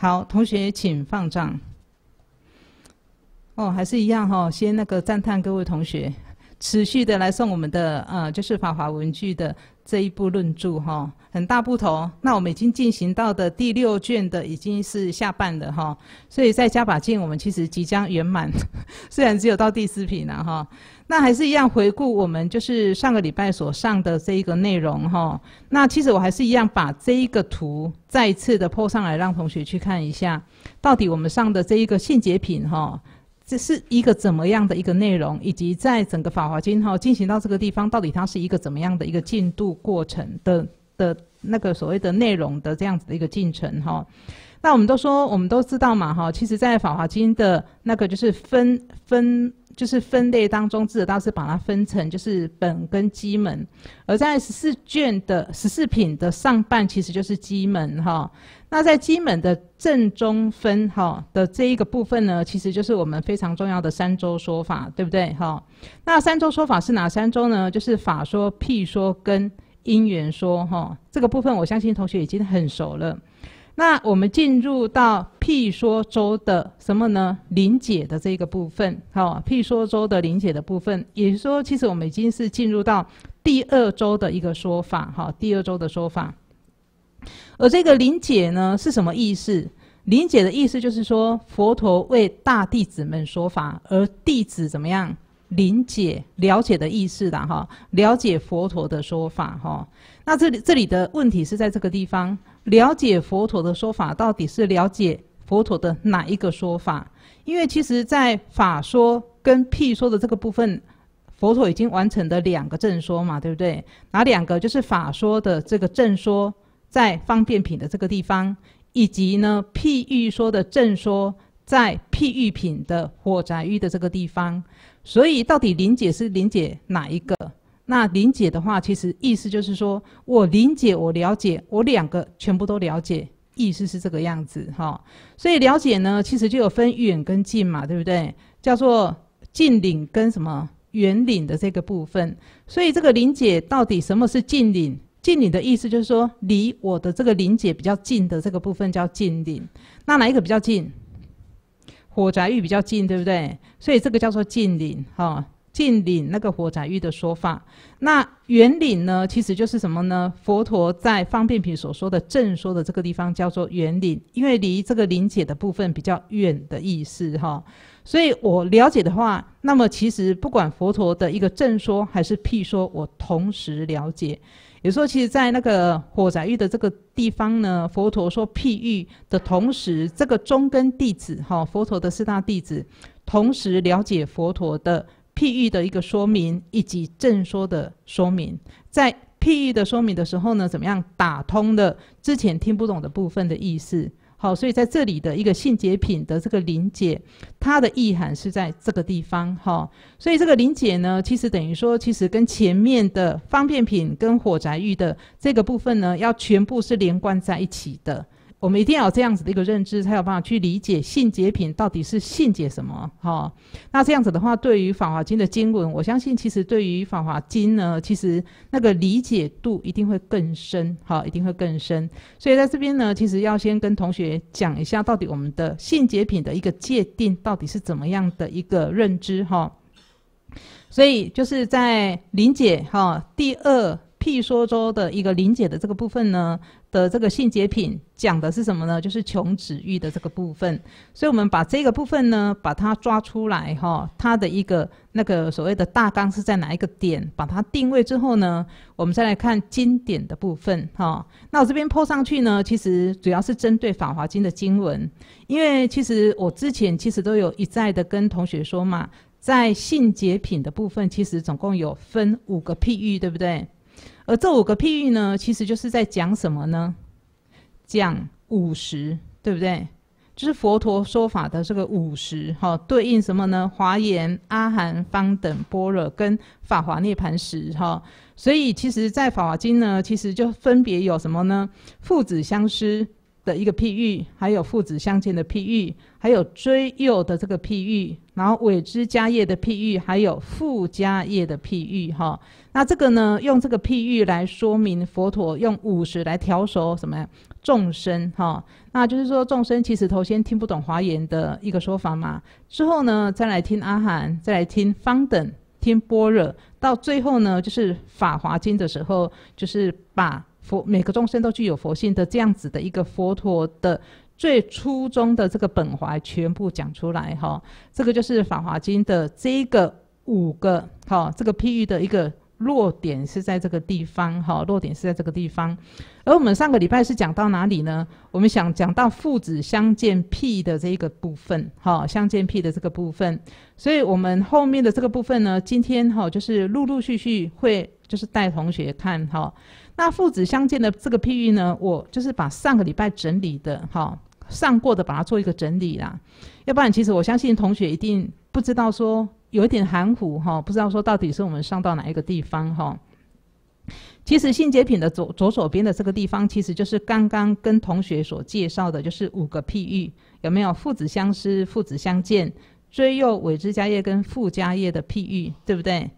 好，同学请放账。哦，还是一样哈，先那个赞叹各位同学，持续的来送我们的呃，就是法华文具的这一部论著哈，很大不同。那我们已经进行到的第六卷的已经是下半了哈，所以再加把劲，我们其实即将圆满，虽然只有到第四品了哈。那还是一样回顾我们就是上个礼拜所上的这一个内容哈。那其实我还是一样把这一个图再次的铺上来，让同学去看一下，到底我们上的这一个性解品哈，这是一个怎么样的一个内容，以及在整个法华经哈进行到这个地方，到底它是一个怎么样的一个进度过程的的那个所谓的内容的这样子的一个进程哈。那我们都说，我们都知道嘛，哈，其实，在《法华经》的那个就是分分就是分类当中，智者大师把它分成就是本跟机门，而在十四卷的十四品的上半，其实就是机门，哈。那在机门的正中分，哈的这一个部分呢，其实就是我们非常重要的三周说法，对不对，哈？那三周说法是哪三周呢？就是法说、屁说跟因缘说，哈。这个部分，我相信同学已经很熟了。那我们进入到譬说周的什么呢？临解的这个部分，好，譬说周的临解的部分，也就是说，其实我们已经是进入到第二周的一个说法，哈，第二周的说法。而这个临解呢，是什么意思？临解的意思就是说，佛陀为大弟子们说法，而弟子怎么样？临解了解的意思的哈，了解佛陀的说法，哈。那这里这里的问题是在这个地方。了解佛陀的说法到底是了解佛陀的哪一个说法？因为其实，在法说跟譬说的这个部分，佛陀已经完成的两个正说嘛，对不对？哪两个？就是法说的这个正说在方便品的这个地方，以及呢譬喻说的正说在譬喻品的火宅喻的这个地方。所以，到底灵解是灵解哪一个？那林姐的话，其实意思就是说，我林姐我了解，我两个全部都了解，意思是这个样子哈。所以了解呢，其实就有分远跟近嘛，对不对？叫做近领跟什么远领的这个部分。所以这个林姐到底什么是近领？近领的意思就是说，离我的这个林姐比较近的这个部分叫近领。那哪一个比较近？火宅玉比较近，对不对？所以这个叫做近领哈。净领那个火宅玉的说法，那圆领呢，其实就是什么呢？佛陀在方便品所说的正说的这个地方叫做圆领，因为离这个理解的部分比较远的意思哈。所以我了解的话，那么其实不管佛陀的一个正说还是屁说，我同时了解。有时候，其实在那个火宅玉的这个地方呢，佛陀说屁喻的同时，这个中根弟子哈，佛陀的四大弟子同时了解佛陀的。譬喻的一个说明，以及正说的说明，在譬喻的说明的时候呢，怎么样打通的之前听不懂的部分的意思？好，所以在这里的一个性解品的这个灵解，它的意涵是在这个地方。哦。所以这个灵解呢，其实等于说，其实跟前面的方便品跟火宅玉的这个部分呢，要全部是连贯在一起的。我们一定要有这样子的一个认知，才有办法去理解性解品到底是性解什么。哈，那这样子的话，对于《法华经》的经文，我相信其实对于《法华经》呢，其实那个理解度一定会更深。哈，一定会更深。所以在这边呢，其实要先跟同学讲一下，到底我们的性解品的一个界定到底是怎么样的一个认知。哈，所以就是在理解哈，第二。譬说中的一个凝解的这个部分呢的这个性解品讲的是什么呢？就是穷止欲的这个部分，所以我们把这个部分呢把它抓出来哈，它的一个那个所谓的大纲是在哪一个点，把它定位之后呢，我们再来看经典的部分哈。那我这边铺上去呢，其实主要是针对《法华经》的经文，因为其实我之前其实都有一再的跟同学说嘛，在性解品的部分，其实总共有分五个譬喻，对不对？而这五个譬喻呢，其实就是在讲什么呢？讲五十，对不对？就是佛陀说法的这个五十，哈，对应什么呢？华严、阿含、方等、般若跟法华涅槃时，哈。所以其实在法华经呢，其实就分别有什么呢？父子相失的一个譬喻，还有父子相见的譬喻，还有追幼的这个譬喻。然后尾之迦叶的譬喻，还有附加叶的譬喻，哈，那这个呢，用这个譬喻来说明佛陀用五十来调熟什么呀众生，哈，那就是说众生其实头先听不懂华严的一个说法嘛，之后呢再来听阿含，再来听方等，听般若，到最后呢就是法华经的时候，就是把佛每个众生都具有佛性的这样子的一个佛陀的。最初中的这个本怀全部讲出来哈，这个就是《法华经》的这一个五个哈，这个譬喻的一个落点是在这个地方哈，落点是在这个地方。而我们上个礼拜是讲到哪里呢？我们想讲到父子相见譬的这一个部分哈，相见譬的这个部分。所以我们后面的这个部分呢，今天哈就是陆陆续续会就是带同学看哈。那父子相见的这个譬喻呢，我就是把上个礼拜整理的哈。上过的，把它做一个整理啦，要不然其实我相信同学一定不知道说有一点含糊哈，不知道说到底是我们上到哪一个地方哈。其实性解品的左左手边的这个地方，其实就是刚刚跟同学所介绍的，就是五个譬喻，有没有父子相思、父子相见、追右尾枝家叶跟附家叶的譬喻，对不对？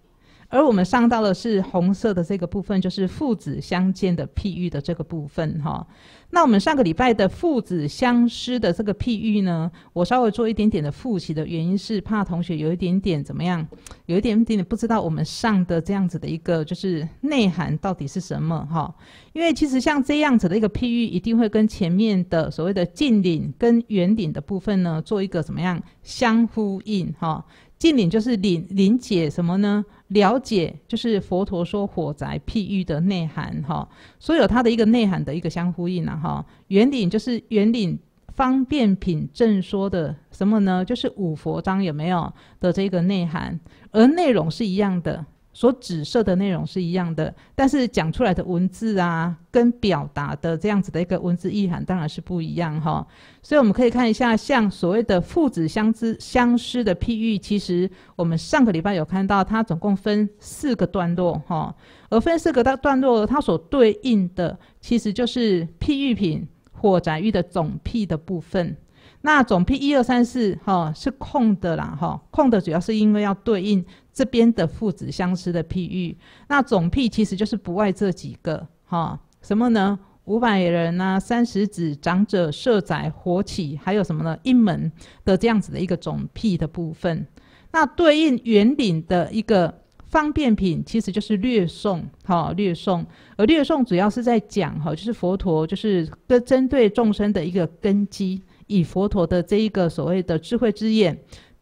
而我们上到的是红色的这个部分，就是父子相见的譬喻的这个部分哈。那我们上个礼拜的父子相失的这个譬喻呢，我稍微做一点点的复习的原因是怕同学有一点点怎么样，有一点点不知道我们上的这样子的一个就是内涵到底是什么哈。因为其实像这样子的一个譬喻，一定会跟前面的所谓的近领跟远领的部分呢，做一个怎么样相呼应哈。净领就是领领解什么呢？了解就是佛陀说火灾譬喻的内涵，哈，所有它的一个内涵的一个相呼应了哈。圆领就是圆领方便品正说的什么呢？就是五佛章有没有的这个内涵，而内容是一样的。所指涉的内容是一样的，但是讲出来的文字啊，跟表达的这样子的一个文字意涵当然是不一样哈。所以我们可以看一下，像所谓的父子相知相失的譬喻，其实我们上个礼拜有看到，它总共分四个段落哈。而分四个段段落，它所对应的其实就是譬喻品火宅喻的总譬的部分。那总譬一二三四哈是空的啦哈，空的主要是因为要对应。这边的父子相思的譬喻，那总譬其实就是不外这几个哈，什么呢？五百人呐，三十子长者社宅活起，还有什么呢？一门的这样子的一个总譬的部分。那对应圆领的一个方便品，其实就是略颂哈略颂，而略颂主要是在讲哈，就是佛陀就是跟针对众生的一个根基，以佛陀的这一个所谓的智慧之眼。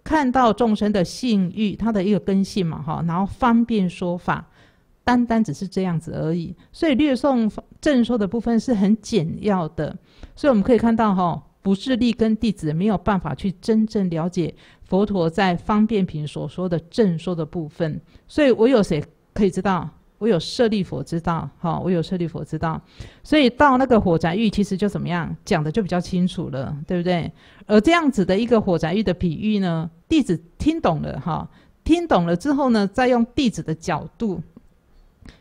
看到众生的性欲，它的一个根性嘛，哈，然后方便说法，单单只是这样子而已。所以略颂正说的部分是很简要的。所以我们可以看到，哈，不是力根弟子没有办法去真正了解佛陀在方便品所说的正说的部分。所以，我有谁可以知道？我有舍利佛知道，哈，我有舍利佛知道。所以到那个火宅狱，其实就怎么样讲的就比较清楚了，对不对？而这样子的一个火宅狱的比喻呢？弟子听懂了哈，听懂了之后呢，再用弟子的角度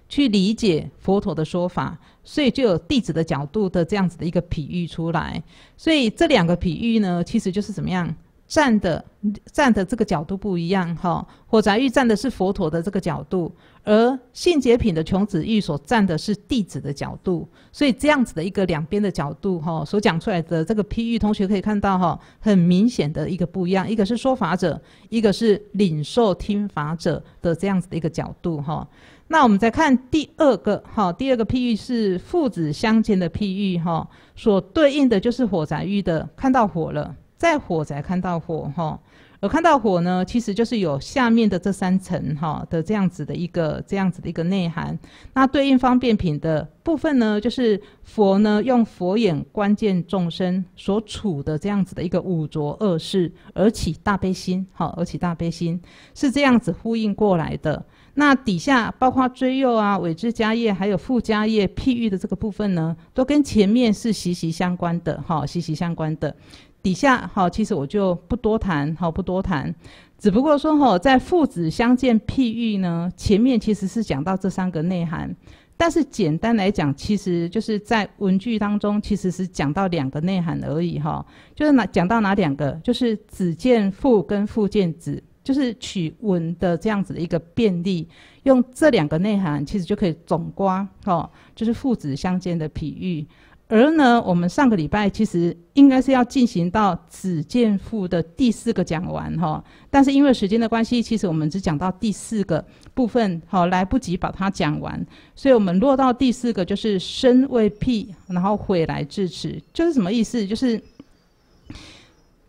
去理解佛陀的说法，所以就有弟子的角度的这样子的一个比喻出来。所以这两个比喻呢，其实就是怎么样？站的站的这个角度不一样哈，火宅玉站的是佛陀的这个角度，而性洁品的穷子玉所站的是弟子的角度，所以这样子的一个两边的角度哈，所讲出来的这个譬喻，同学可以看到哈，很明显的一个不一样，一个是说法者，一个是领受听法者的这样子的一个角度哈。那我们再看第二个哈，第二个譬喻是父子相见的譬喻哈，所对应的就是火宅玉的看到火了。在火宅看到火哈，而看到火呢，其实就是有下面的这三层哈的这样子的一个这样子的一个内涵。那对应方便品的部分呢，就是佛呢用佛眼观见众生所处的这样子的一个五浊恶世，而起大悲心，好，而起大悲心是这样子呼应过来的。那底下包括追幼啊、尾枝、家业，还有附家业譬喻的这个部分呢，都跟前面是息息相关的哈，息息相关的。底下哈，其实我就不多谈好不多谈，只不过说哈，在父子相见譬喻呢，前面其实是讲到这三个内涵，但是简单来讲，其实就是在文句当中其实是讲到两个内涵而已哈，就是哪讲到哪两个，就是子见父跟父见子，就是取文的这样子的一个便利，用这两个内涵，其实就可以总瓜哈，就是父子相见的譬喻。而呢，我们上个礼拜其实应该是要进行到子建父的第四个讲完哈，但是因为时间的关系，其实我们只讲到第四个部分，好，来不及把它讲完，所以我们落到第四个就是身为辟，然后悔来至此，就是什么意思？就是。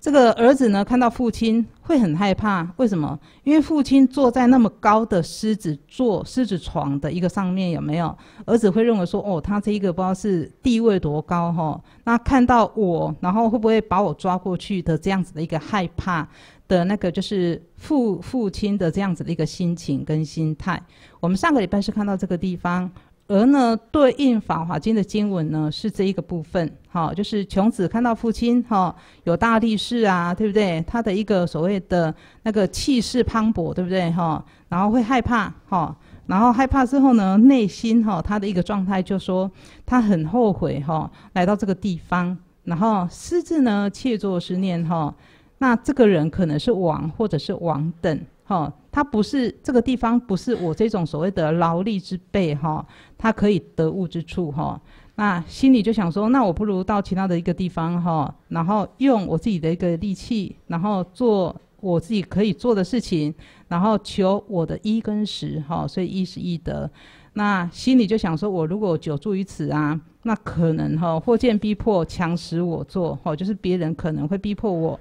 这个儿子呢，看到父亲会很害怕，为什么？因为父亲坐在那么高的狮子座、狮子床的一个上面，有没有？儿子会认为说，哦，他这一个不知道是地位多高哈？那看到我，然后会不会把我抓过去的这样子的一个害怕的那个，就是父父亲的这样子的一个心情跟心态。我们上个礼拜是看到这个地方。而呢，对应《法华经》的经文呢，是这一个部分。哈，就是穷子看到父亲哈有大力士啊，对不对？他的一个所谓的那个气势磅礴，对不对？哈，然后会害怕，哈，然后害怕之后呢，内心哈他的一个状态就说他很后悔哈来到这个地方，然后私自呢切作思念哈。那这个人可能是王或者是王等哈。他不是这个地方，不是我这种所谓的劳力之辈哈，他可以得物之处哈。那心里就想说，那我不如到其他的一个地方哈，然后用我自己的一个力气，然后做我自己可以做的事情，然后求我的一跟十哈。所以一是一得，那心里就想说，我如果久住于此啊，那可能哈，或见逼迫强使我做，哈，就是别人可能会逼迫我，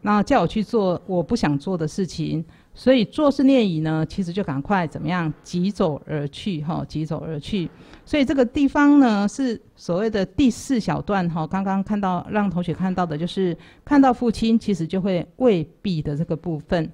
那叫我去做我不想做的事情。所以做势念已呢，其实就赶快怎么样？急走而去，哈，急走而去。所以这个地方呢，是所谓的第四小段，哈。刚刚看到，让同学看到的就是看到父亲，其实就会畏避的这个部分。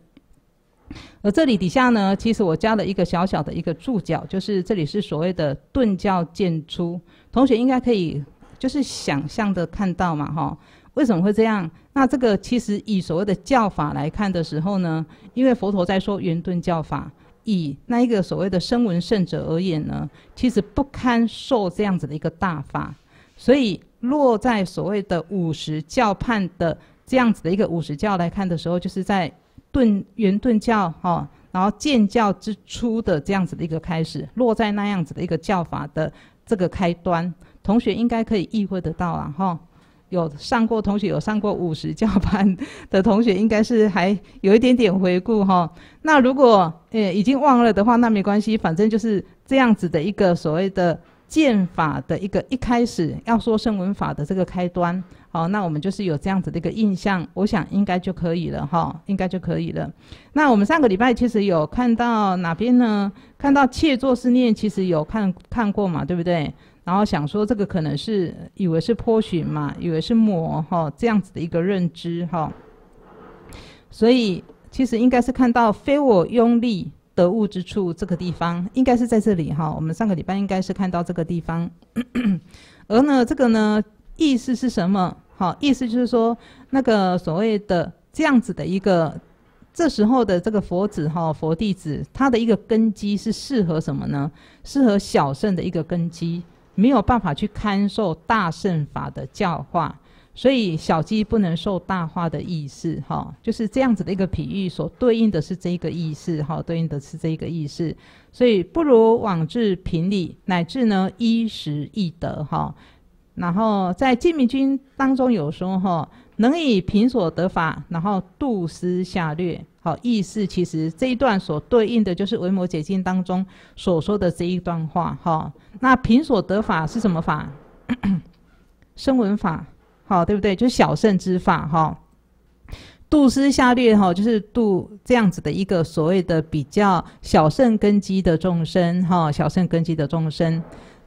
而这里底下呢，其实我加了一个小小的一个注脚，就是这里是所谓的顿教渐出。同学应该可以就是想象的看到嘛，哈？为什么会这样？那这个其实以所谓的教法来看的时候呢，因为佛陀在说圆顿教法，以那一个所谓的声闻圣者而言呢，其实不堪受这样子的一个大法，所以落在所谓的五十教判的这样子的一个五十教来看的时候，就是在顿圆顿教哈，然后建教之初的这样子的一个开始，落在那样子的一个教法的这个开端，同学应该可以意会得到啊哈。有上过同学有上过五十教班的同学，应该是还有一点点回顾哈。那如果呃已经忘了的话，那没关系，反正就是这样子的一个所谓的剑法的一个一开始要说声文法的这个开端。好，那我们就是有这样子的一个印象，我想应该就可以了哈，应该就可以了。那我们上个礼拜其实有看到哪边呢？看到切作思念，其实有看看过嘛，对不对？然后想说这个可能是以为是破循嘛，以为是魔哈这样子的一个认知哈，所以其实应该是看到非我用力得物之处这个地方应该是在这里哈。我们上个礼拜应该是看到这个地方，而呢这个呢意思是什么？好，意思就是说那个所谓的这样子的一个这时候的这个佛子哈佛弟子他的一个根基是适合什么呢？适合小圣的一个根基。没有办法去看受大圣法的教化，所以小鸡不能受大化的意思哈，就是这样子的一个比喻，所对应的是这个意思哈，对应的是这个意思，所以不如往至平理乃至呢衣食易得哈，然后在戒明经当中有说，哈。能以平所得法，然后度思下略。好，意思其实这一段所对应的就是《维摩诘经》当中所说的这一段话。哈，那平所得法是什么法？声闻法。好，对不对？就是小圣之法。哈，度思下略，哈，就是度这样子的一个所谓的比较小圣根基的众生。哈，小圣根基的众生。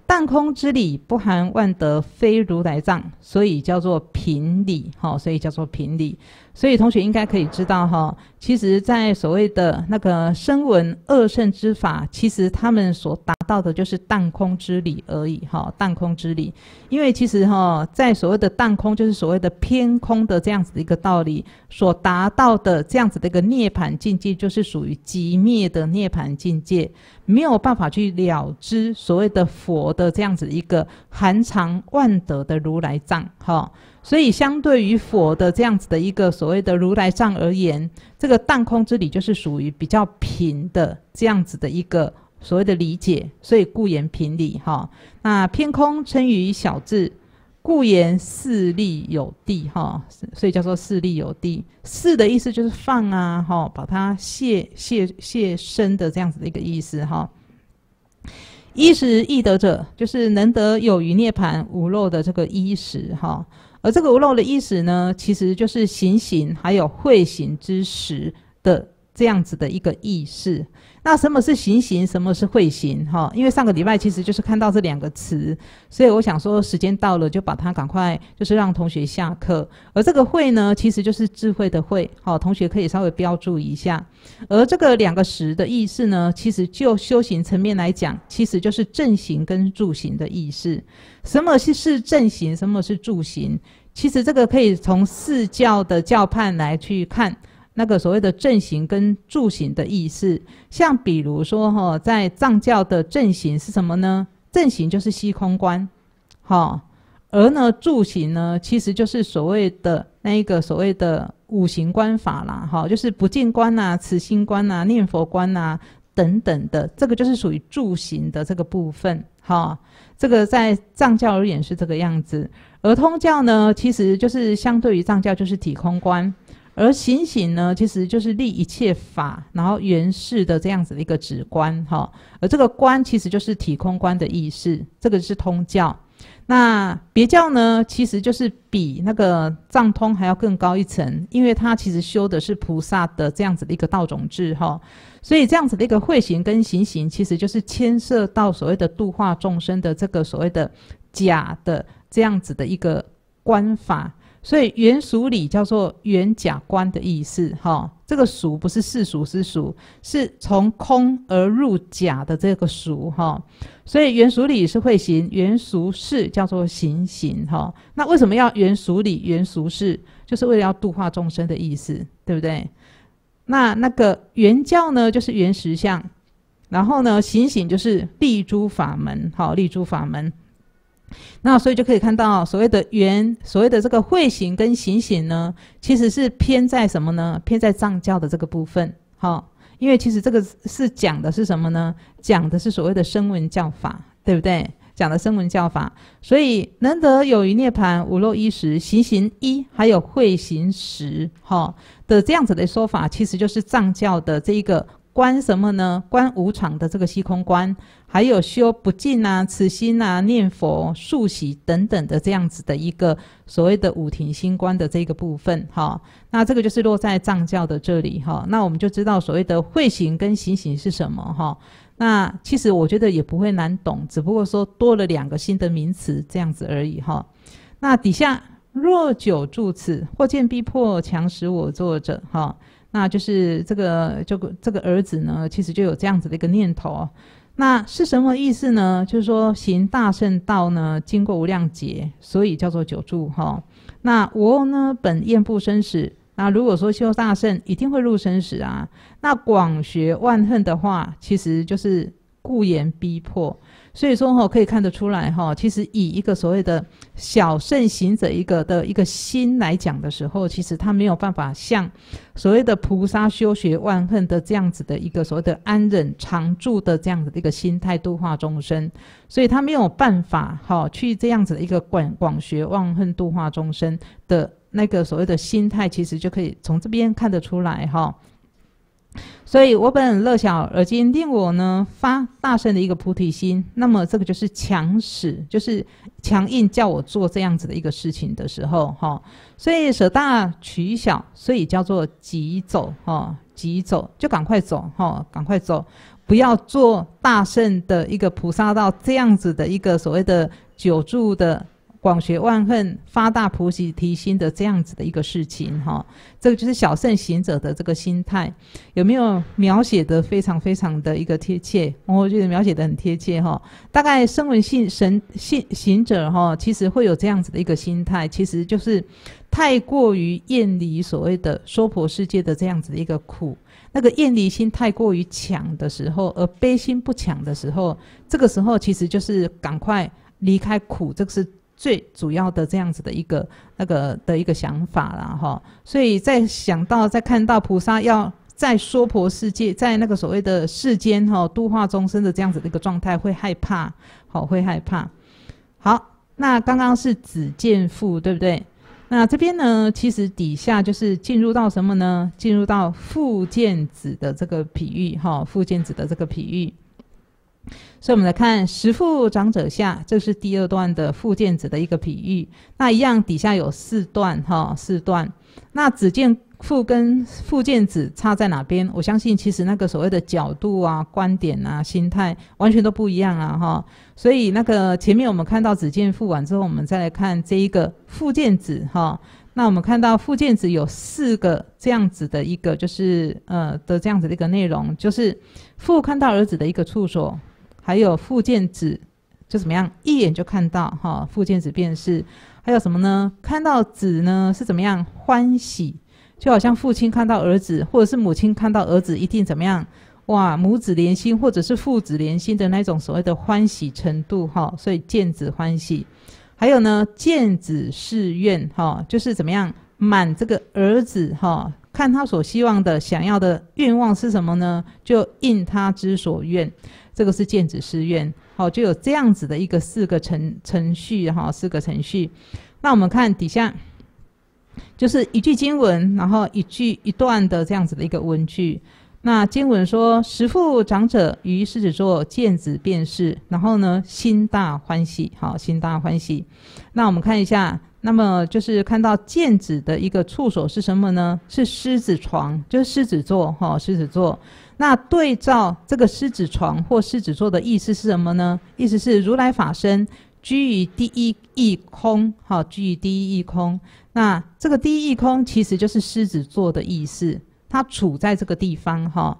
半空之理不含万德，非如来藏，所以叫做平理。好，所以叫做平理。所以同学应该可以知道哈，其实，在所谓的那个声闻二圣之法，其实他们所达到的就是断空之理而已哈，断空之理。因为其实哈，在所谓的断空，就是所谓的偏空的这样子的一个道理，所达到的这样子的一个涅槃境界，就是属于极灭的涅槃境界，没有办法去了知所谓的佛的这样子一个含藏万德的如来藏哈。所以，相对于佛的这样子的一个所谓的如来藏而言，这个荡空之理就是属于比较平的这样子的一个所谓的理解。所以故言平理哈。那偏空称于小智，故言势利有地哈，所以叫做势利有地。势的意思就是放啊哈，把它卸卸卸身的这样子的一个意思哈。衣食易得者，就是能得有余涅盘无漏的这个衣食哈。而这个无漏的意思呢，其实就是行行还有会行之时的这样子的一个意思。那什么是行行，什么是会行？哈，因为上个礼拜其实就是看到这两个词，所以我想说时间到了就把它赶快就是让同学下课。而这个会呢，其实就是智慧的慧。好，同学可以稍微标注一下。而这个两个时的意思呢，其实就修行层面来讲，其实就是正行跟住行的意思。什么是是正行，什么是住行？其实这个可以从四教的教判来去看。那个所谓的正行跟住行的意思，像比如说哈，在藏教的正行是什么呢？正行就是虚空观，哈，而呢住行呢，其实就是所谓的那一个所谓的五行观法啦，哈，就是不净观啊、慈心观啊、念佛观啊等等的，这个就是属于住行的这个部分，哈，这个在藏教而言是这个样子，而通教呢，其实就是相对于藏教就是体空观。而行行呢，其实就是立一切法，然后圆视的这样子的一个止观，哈。而这个观其实就是体空观的意识，这个是通教。那别教呢，其实就是比那个藏通还要更高一层，因为它其实修的是菩萨的这样子的一个道种智，哈。所以这样子的一个会行跟行行，其实就是牵涉到所谓的度化众生的这个所谓的假的这样子的一个观法。所以原熟理叫做原假观的意思，哈，这个熟不是世俗之俗，是从空而入假的这个熟，哈。所以原熟理是会行，原熟事叫做行行，哈。那为什么要原熟理、原熟事，就是为了要度化众生的意思，对不对？那那个原教呢，就是原实相，然后呢，行行就是立诸法门，哈，立诸法门。那所以就可以看到，所谓的圆，所谓的这个会行跟行行呢，其实是偏在什么呢？偏在藏教的这个部分，好，因为其实这个是讲的是什么呢？讲的是所谓的声闻教法，对不对？讲的声闻教法，所以难得有余涅盘，无漏一时行行一，还有会行十，哈，的这样子的说法，其实就是藏教的这一个。观什么呢？观无常的这个虚空观，还有修不净啊、慈心啊、念佛、素喜等等的这样子的一个所谓的五停心观的这个部分，哈，那这个就是落在藏教的这里，哈，那我们就知道所谓的慧行跟行行是什么，哈，那其实我觉得也不会难懂，只不过说多了两个新的名词这样子而已，哈，那底下若久住此，或见逼迫，强使我作者哈。那就是这个个这个儿子呢，其实就有这样子的一个念头，那是什么意思呢？就是说行大圣道呢，经过无量劫，所以叫做久住哈。那我呢，本厌不生死。那如果说修大圣，一定会入生死啊。那广学万恨的话，其实就是故言逼迫。所以说哈，可以看得出来哈，其实以一个所谓的小圣行者一个的一个心来讲的时候，其实他没有办法像所谓的菩萨修学万恨的这样子的一个所谓的安忍常住的这样的一个心态度化众生，所以他没有办法哈去这样子的一个广广学万恨度化众生的那个所谓的心态，其实就可以从这边看得出来哈。所以，我本乐小，而今令我呢发大圣的一个菩提心，那么这个就是强使，就是强硬叫我做这样子的一个事情的时候，哈。所以舍大取小，所以叫做急走，哈，急走就赶快走，哈，赶快走，不要做大圣的一个菩萨道这样子的一个所谓的久住的。广学万恨，发大菩提心的这样子的一个事情，哈，这个就是小圣行者的这个心态，有没有描写的非常非常的一个贴切？我觉得描写的很贴切，哈。大概声闻信、神信行者，哈，其实会有这样子的一个心态，其实就是太过于厌离所谓的娑婆世界的这样子的一个苦，那个厌离心太过于强的时候，而悲心不强的时候，这个时候其实就是赶快离开苦，这个是。最主要的这样子的一个那个的一个想法了哈，所以在想到在看到菩萨要在娑婆世界，在那个所谓的世间哈度化众生的这样子的一个状态，会害怕，好会害怕。好，那刚刚是子见父，对不对？那这边呢，其实底下就是进入到什么呢？进入到父见子的这个比喻哈，父见子的这个比喻。所以，我们来看“十父长者下”，这是第二段的父见子的一个比喻。那一样，底下有四段，哈，四段。那子见父跟父见子差在哪边？我相信，其实那个所谓的角度啊、观点啊、心态，完全都不一样啊，哈。所以，那个前面我们看到子见父完之后，我们再来看这一个父见子，哈。那我们看到父见子有四个这样子的一个，就是呃的这样子的一个内容，就是父看到儿子的一个处所。还有见子，就怎么样，一眼就看到哈，见子便是。还有什么呢？看到子呢，是怎么样欢喜？就好像父亲看到儿子，或者是母亲看到儿子，一定怎么样？哇，母子连心，或者是父子连心的那种所谓的欢喜程度哈。所以见子欢喜。还有呢，见子是愿哈，就是怎么样满这个儿子哈，看他所希望的、想要的愿望是什么呢？就应他之所愿。这个是剑子师院，好，就有这样子的一个四个程程序哈，四个程序。那我们看底下，就是一句经文，然后一句一段的这样子的一个文句。那经文说：“十父长者于狮子座见子便是，然后呢，心大欢喜，好，心大欢喜。”那我们看一下，那么就是看到见子的一个触手是什么呢？是狮子床，就是狮子座哈，狮子座。那对照这个狮子床或狮子座的意思是什么呢？意思是如来法身居于第一异空，哈，居于第一异空。那这个第一异空其实就是狮子座的意思，它处在这个地方，哈。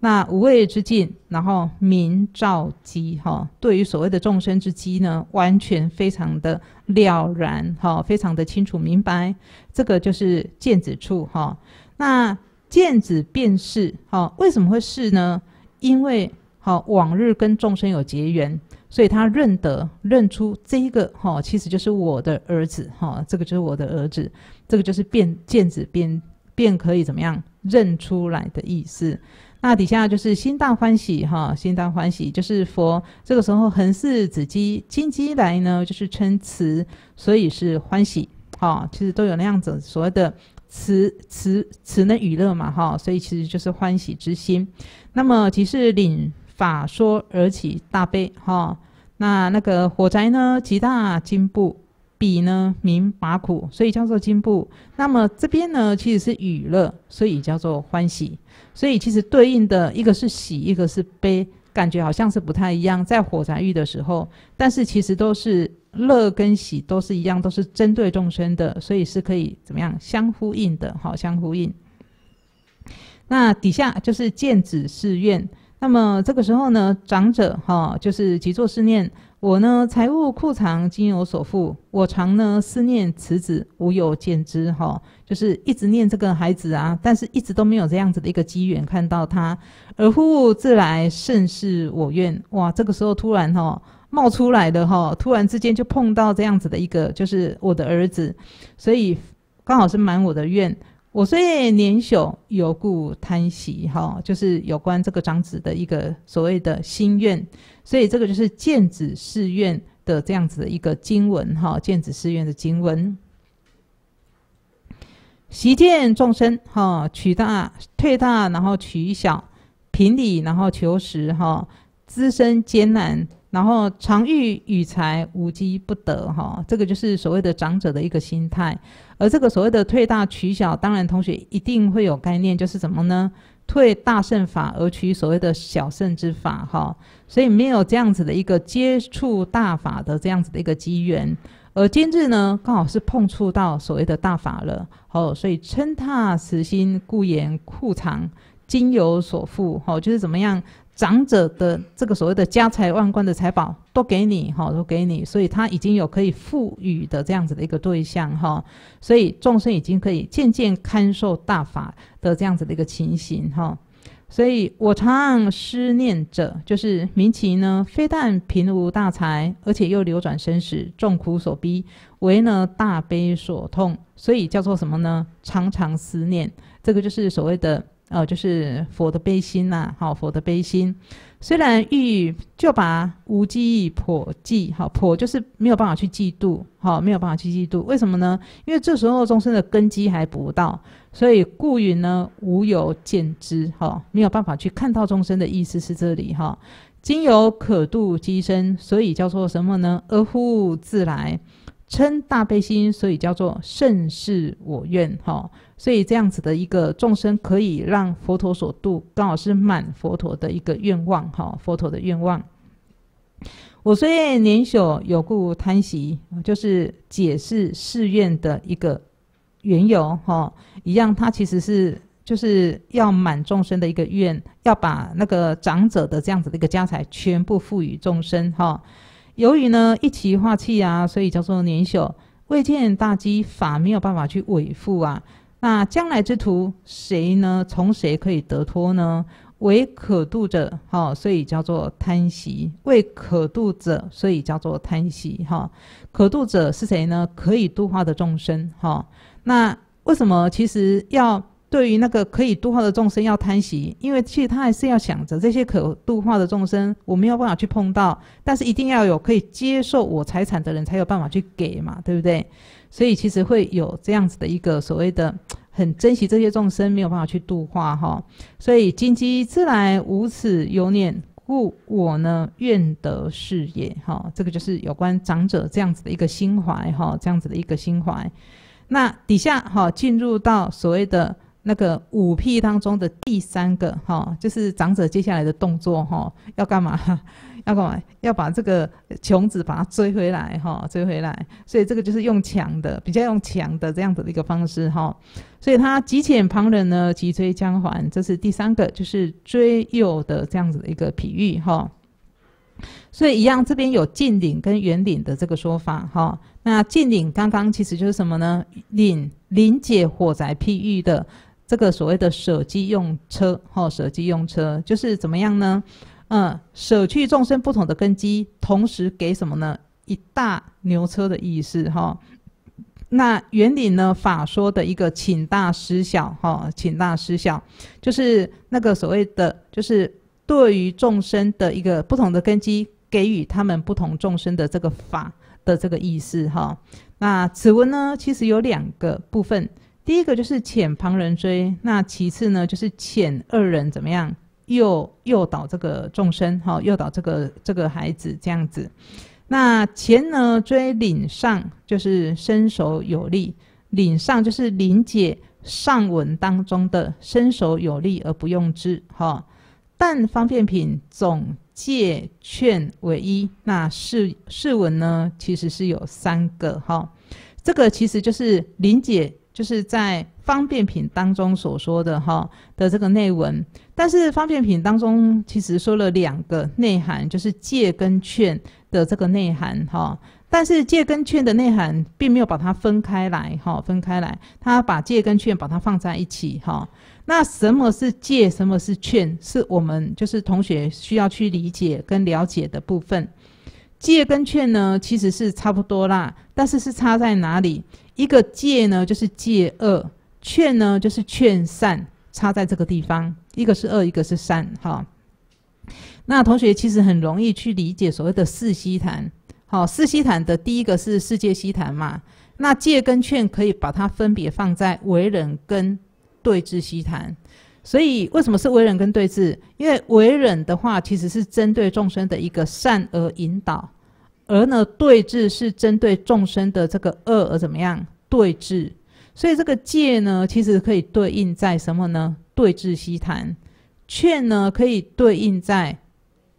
那无畏之境，然后明照机，哈，对于所谓的众生之机呢，完全非常的了然，哈，非常的清楚明白。这个就是见子处，哈。那见子便是哈？为什么会是呢？因为哈往日跟众生有结缘，所以他认得、认出这一个哈，其实就是我的儿子哈。这个就是我的儿子，这个就是变见子变，便可以怎么样认出来的意思。那底下就是心大欢喜哈，心大欢喜就是佛这个时候横是子鸡金鸡来呢，就是称慈，所以是欢喜哈。其实都有那样子所谓的。此此此能娱乐嘛哈，所以其实就是欢喜之心。那么即是领法说而起大悲哈，那那个火宅呢极大金布比呢明法苦，所以叫做金布。那么这边呢其实是娱乐，所以叫做欢喜。所以其实对应的一个是喜，一个是悲。感觉好像是不太一样，在火宅遇的时候，但是其实都是乐跟喜都是一样，都是针对众生的，所以是可以怎么样相呼应的，好相呼应。那底下就是见子誓愿，那么这个时候呢，长者哈就是即作施念。我呢，财务库藏今有所付。我常呢思念此子，无有见之哈，就是一直念这个孩子啊，但是一直都没有这样子的一个机缘看到他，而忽自来，甚是我愿哇！这个时候突然哈冒出来的哈，突然之间就碰到这样子的一个，就是我的儿子，所以刚好是满我的愿。我虽年朽，犹故贪喜。哈，就是有关这个长子的一个所谓的心愿，所以这个就是见子誓愿的这样子的一个经文。哈，见子誓愿的经文，习见众生，哈，取大退大，然后取小，平理然后求实，哈，资身艰难，然后常欲与财无机不得，哈，这个就是所谓的长者的一个心态。而这个所谓的退大取小，当然同学一定会有概念，就是怎么呢？退大胜法而取所谓的小胜之法，哈。所以没有这样子的一个接触大法的这样子的一个机缘，而今日呢，刚好是碰触到所谓的大法了，吼。所以称踏实心，故言库藏，今有所富，吼，就是怎么样？长者的这个所谓的家财万贯的财宝都给你，哈，都给你，所以他已经有可以赋予的这样子的一个对象，哈，所以众生已经可以渐渐堪受大法的这样子的一个情形，哈，所以我常思念者，就是明奇呢，非但贫无大财，而且又流转生死，众苦所逼，为呢大悲所痛，所以叫做什么呢？常常思念，这个就是所谓的。呃，就是佛的悲心呐，好，佛的悲心，虽然欲就把无记破记，好破就是没有办法去嫉妒，好没有办法去嫉妒，为什么呢？因为这时候众生的根基还不到，所以故云呢无有见知，哈没有办法去看到众生的意思是这里哈，今有可度机身，所以叫做什么呢？而复自来称大悲心，所以叫做甚是我愿，哈。所以这样子的一个众生可以让佛陀所度，刚好是满佛陀的一个愿望，哈，佛陀的愿望。我然年朽有故贪喜，就是解释誓愿的一个缘由，哈，一样，它其实是就是要满众生的一个愿，要把那个长者的这样子的一个家财全部赋予众生，哈。由于呢一气化气啊，所以叫做年朽，未见大机法没有办法去委付啊。那将来之途，谁呢？从谁可以得脱呢？为可度者，哈，所以叫做贪喜；为可度者，所以叫做贪喜，哈。可度者是谁呢？可以度化的众生，哈。那为什么其实要对于那个可以度化的众生要贪喜？因为其实他还是要想着这些可度化的众生，我没有办法去碰到，但是一定要有可以接受我财产的人，才有办法去给嘛，对不对？所以其实会有这样子的一个所谓的 很珍惜这些众生没有办法去度化哈，所以金鸡自来无此有念，故我呢愿得是也哈。这个就是有关长者这样子的一个心怀哈，这样子的一个心怀。那底下哈，进入到所谓的。那个五 P 当中的第三个哈，就是长者接下来的动作哈，要干嘛？要干嘛？要把这个穷子把他追回来哈，追回来。所以这个就是用抢的，比较用抢的这样子的一个方式哈。所以他急遣旁人呢，急追将还。这是第三个，就是追右的这样子的一个比喻哈。所以一样，这边有近领跟远领的这个说法哈。那近领刚刚其实就是什么呢？领临解火灾譬喻的。这个所谓的舍机用车，哈，舍机用车就是怎么样呢？嗯，舍去众生不同的根基，同时给什么呢？一大牛车的意思，哈。那原理呢？法说的一个请大失小，哈，请大失小，就是那个所谓的，就是对于众生的一个不同的根基，给予他们不同众生的这个法的这个意思，哈。那此文呢，其实有两个部分。第一个就是遣旁人追，那其次呢就是遣二人怎么样诱诱导这个众生哈，诱导这个这个孩子这样子。那前呢追领上就是身手有力，领上就是领解上文当中的身手有力而不用之哈。但方便品总借劝为一，那世世文呢其实是有三个哈，这个其实就是林解。就是在方便品当中所说的哈的这个内文，但是方便品当中其实说了两个内涵，就是借跟券的这个内涵哈。但是借跟券的内涵并没有把它分开来哈，分开来，他把借跟券把它放在一起哈。那什么是借，什么是券，是我们就是同学需要去理解跟了解的部分。借跟券呢，其实是差不多啦，但是是差在哪里？一个戒呢，就是戒恶；劝呢，就是劝善。差在这个地方，一个是恶，一个是善，哈。那同学其实很容易去理解所谓的四悉檀。好，四悉檀的第一个是世界悉檀嘛。那戒跟劝可以把它分别放在为人跟对治悉檀。所以为什么是为人跟对治？因为为人的话，其实是针对众生的一个善而引导。而呢，对治是针对众生的这个恶而怎么样对治？所以这个戒呢，其实可以对应在什么呢？对治西坛，劝呢可以对应在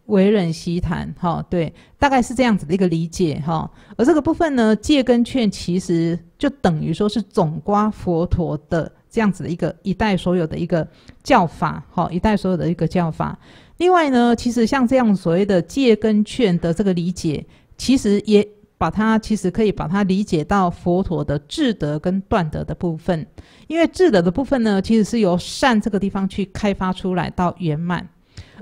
为人西坛。哈，对，大概是这样子的一个理解。哈，而这个部分呢，戒跟劝其实就等于说是总瓜佛陀的这样子的一个一代所有的一个教法。哈，一代所有的一个教法。另外呢，其实像这样所谓的戒跟劝的这个理解。其实也把它，其实可以把它理解到佛陀的智德跟断德的部分，因为智德的部分呢，其实是由善这个地方去开发出来到圆满，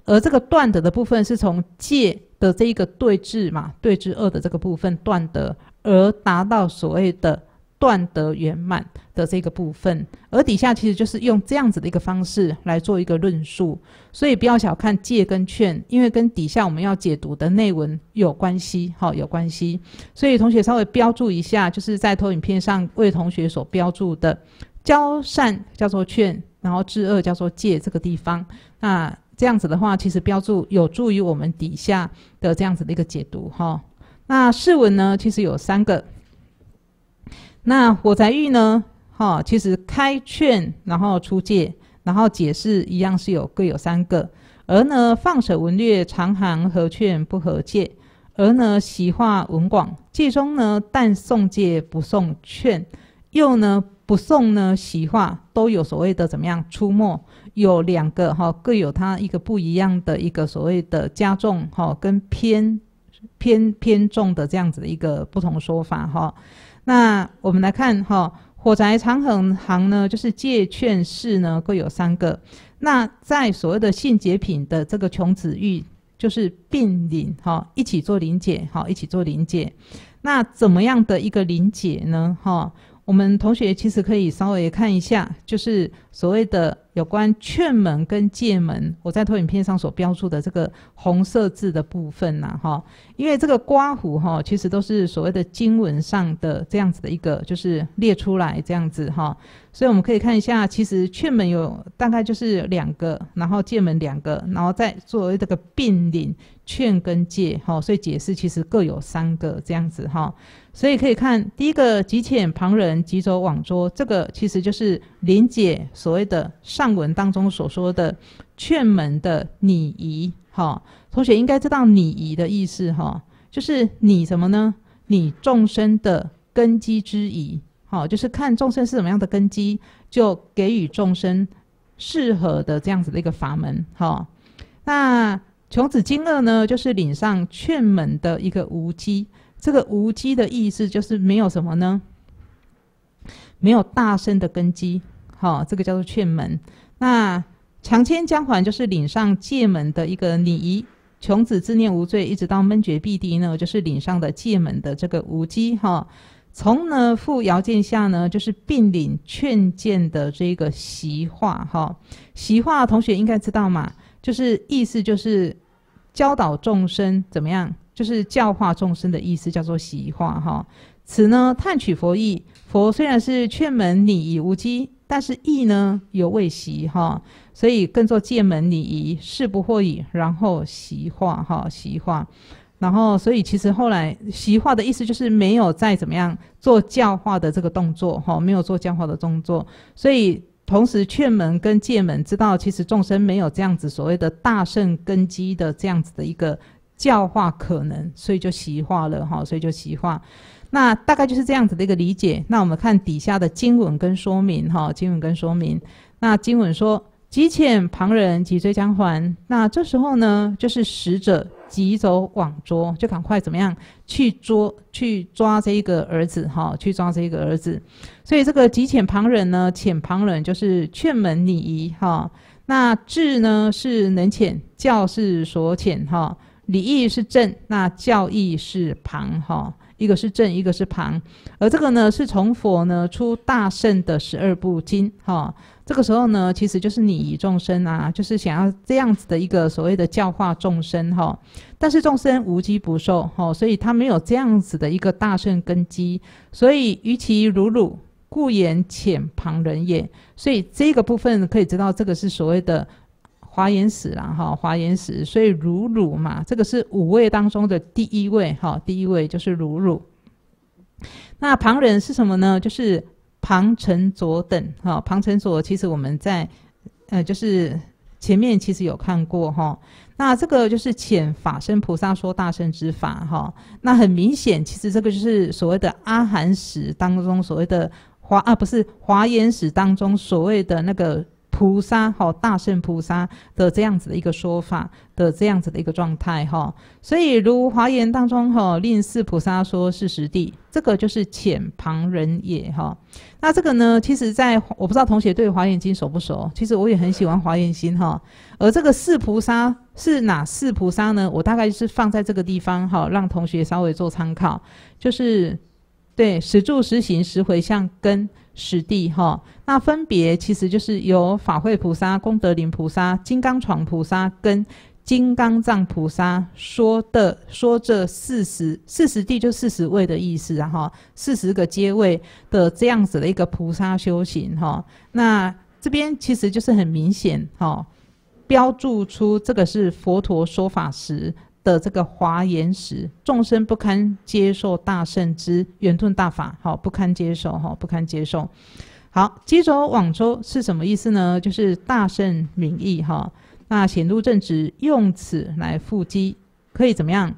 而这个断德的部分是从戒的这一个对治嘛，对治恶的这个部分断德，而达到所谓的。断得圆满的这个部分，而底下其实就是用这样子的一个方式来做一个论述，所以不要小看戒跟劝，因为跟底下我们要解读的内文有关系，哈，有关系。所以同学稍微标注一下，就是在投影片上为同学所标注的，交善叫做劝，然后治恶叫做戒，这个地方，那这样子的话，其实标注有助于我们底下的这样子的一个解读，哈。那释文呢，其实有三个。那火宅运呢？哈，其实开劝，然后出借，然后解释一样是有各有三个。而呢，放舍文略常行合劝不合戒，而呢，习化文广戒中呢，但送戒不送劝，又呢不送呢习化都有所谓的怎么样出没有两个哈，各有它一个不一样的一个所谓的加重哈，跟偏偏偏重的这样子的一个不同说法哈。那我们来看哈，火柴长恒行呢，就是借券式呢，各有三个。那在所谓的性捷品的这个琼脂玉，就是并领哈，一起做临界，好一起做临界。那怎么样的一个临界呢？哈？我们同学其实可以稍微看一下，就是所谓的有关券门跟界门，我在投影片上所标注的这个红色字的部分呐，哈，因为这个刮胡哈，其实都是所谓的经文上的这样子的一个，就是列出来这样子哈，所以我们可以看一下，其实券门有大概就是两个，然后界门两个，然后再作为这个并领，劝跟戒，哈，所以解释其实各有三个这样子，哈，所以可以看第一个急遣旁人即走往桌，这个其实就是连解所谓的上文当中所说的劝门的拟仪，哈，同学应该知道拟仪的意思，哈，就是你什么呢？你众生的根基之仪，好，就是看众生是什么样的根基，就给予众生适合的这样子的一个法门，哈，那。穷子惊愕呢，就是领上劝门的一个无基。这个无基的意思就是没有什么呢？没有大声的根基。好，这个叫做劝门。那长迁江环就是领上界门的一个礼仪。穷子自念无罪，一直到闷绝必地呢，就是领上的界门的这个无基。哈，从呢复姚见下呢，就是并领劝谏的这个习话。哈，习话同学应该知道嘛？就是意思就是教导众生怎么样，就是教化众生的意思，叫做习化哈。此呢探取佛意，佛虽然是劝门礼仪无讥，但是意呢犹未习哈，所以更作戒门礼仪事不惑矣。然后习化哈，习化，然后所以其实后来习化的意思就是没有再怎么样做教化的这个动作哈，没有做教化的动作，所以。同时，劝门跟戒门知道，其实众生没有这样子所谓的大圣根基的这样子的一个教化可能，所以就习化了哈，所以就习化。那大概就是这样子的一个理解。那我们看底下的经文跟说明哈，经文跟说明。那经文说：即遣旁人，即追将还。那这时候呢，就是使者。急走往捉，就赶快怎么样去捉去抓这个儿子哈？去抓这个儿子，所以这个急遣旁人呢？遣旁人就是劝门礼仪哈。那智呢是能遣教是所遣哈，礼义是正，那教义是旁哈，一个是正，一个是旁。而这个呢是从佛呢出大圣的十二部经哈。这个时候呢，其实就是你以众生啊，就是想要这样子的一个所谓的教化众生哈，但是众生无机不受哈，所以他没有这样子的一个大圣根基，所以与其如汝，故言遣旁人也。所以这个部分可以知道，这个是所谓的华严史啦，哈，华严史。所以如汝嘛，这个是五位当中的第一位哈，第一位就是如汝。那旁人是什么呢？就是。庞承佐等，哈，庞承佐其实我们在，呃，就是前面其实有看过，哈，那这个就是遣法身菩萨说大圣之法，哈，那很明显，其实这个就是所谓的阿含史当中所谓的华啊，不是华严史当中所谓的那个菩萨，哈，大圣菩萨的这样子的一个说法的这样子的一个状态，哈，所以如华严当中，哈，令四菩萨说是十地。这个就是浅旁人也哈，那这个呢，其实在我不知道同学对华严经熟不熟，其实我也很喜欢华严经哈。而这个四菩萨是哪四菩萨呢？我大概是放在这个地方哈，让同学稍微做参考，就是对十住、十行、十回向跟十地哈。那分别其实就是有法会菩萨、功德林菩萨、金刚床菩萨跟。金刚藏菩萨说的说这四十四十地就四十位的意思，然后四十个阶位的这样子的一个菩萨修行，哈，那这边其实就是很明显，哈，标注出这个是佛陀说法时的这个华严时，众生不堪接受大圣之圆顿大法，好不堪接受，哈不堪接受。好，接着网周是什么意思呢？就是大圣名义，哈。那显露正直，用此来腹肌，可以怎么样？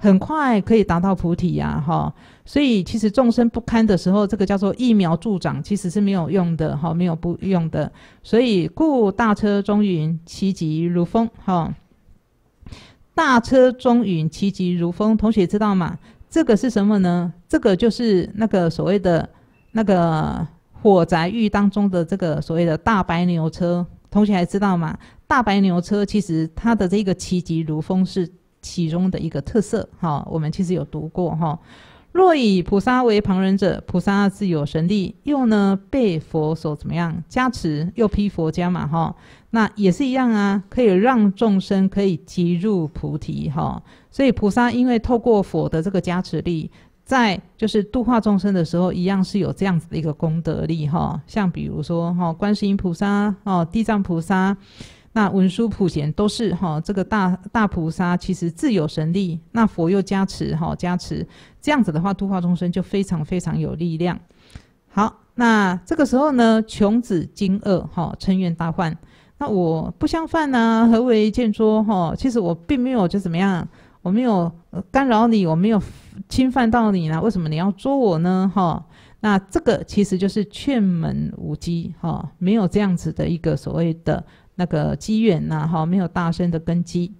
很快可以达到菩提呀！哈，所以其实众生不堪的时候，这个叫做疫苗助长，其实是没有用的。哈，没有不用的。所以故大车中云其疾如风。哈，大车中云其疾如风，同学知道吗？这个是什么呢？这个就是那个所谓的那个火宅狱当中的这个所谓的大白牛车，同学还知道吗？大白牛车其实它的这个奇疾如风是其中的一个特色哈，我们其实有读过哈。若以菩萨为旁人者，菩萨自有神力，又呢被佛所怎么样加持，又披佛家嘛哈，那也是一样啊，可以让众生可以即入菩提哈。所以菩萨因为透过佛的这个加持力，在就是度化众生的时候，一样是有这样子的一个功德力哈。像比如说哈，观世音菩萨哦，地藏菩萨。那文殊普贤都是哈，这个大大菩萨其实自有神力，那佛又加持哈，加持这样子的话，度化众生就非常非常有力量。好，那这个时候呢，穷子惊愕哈，嗔怨大患。那我不相犯呢，何为见捉哈？其实我并没有就怎么样，我没有干扰你，我没有侵犯到你了，为什么你要捉我呢？哈，那这个其实就是劝门无机哈，没有这样子的一个所谓的。那个机缘呐，哈，没有大圣的根基。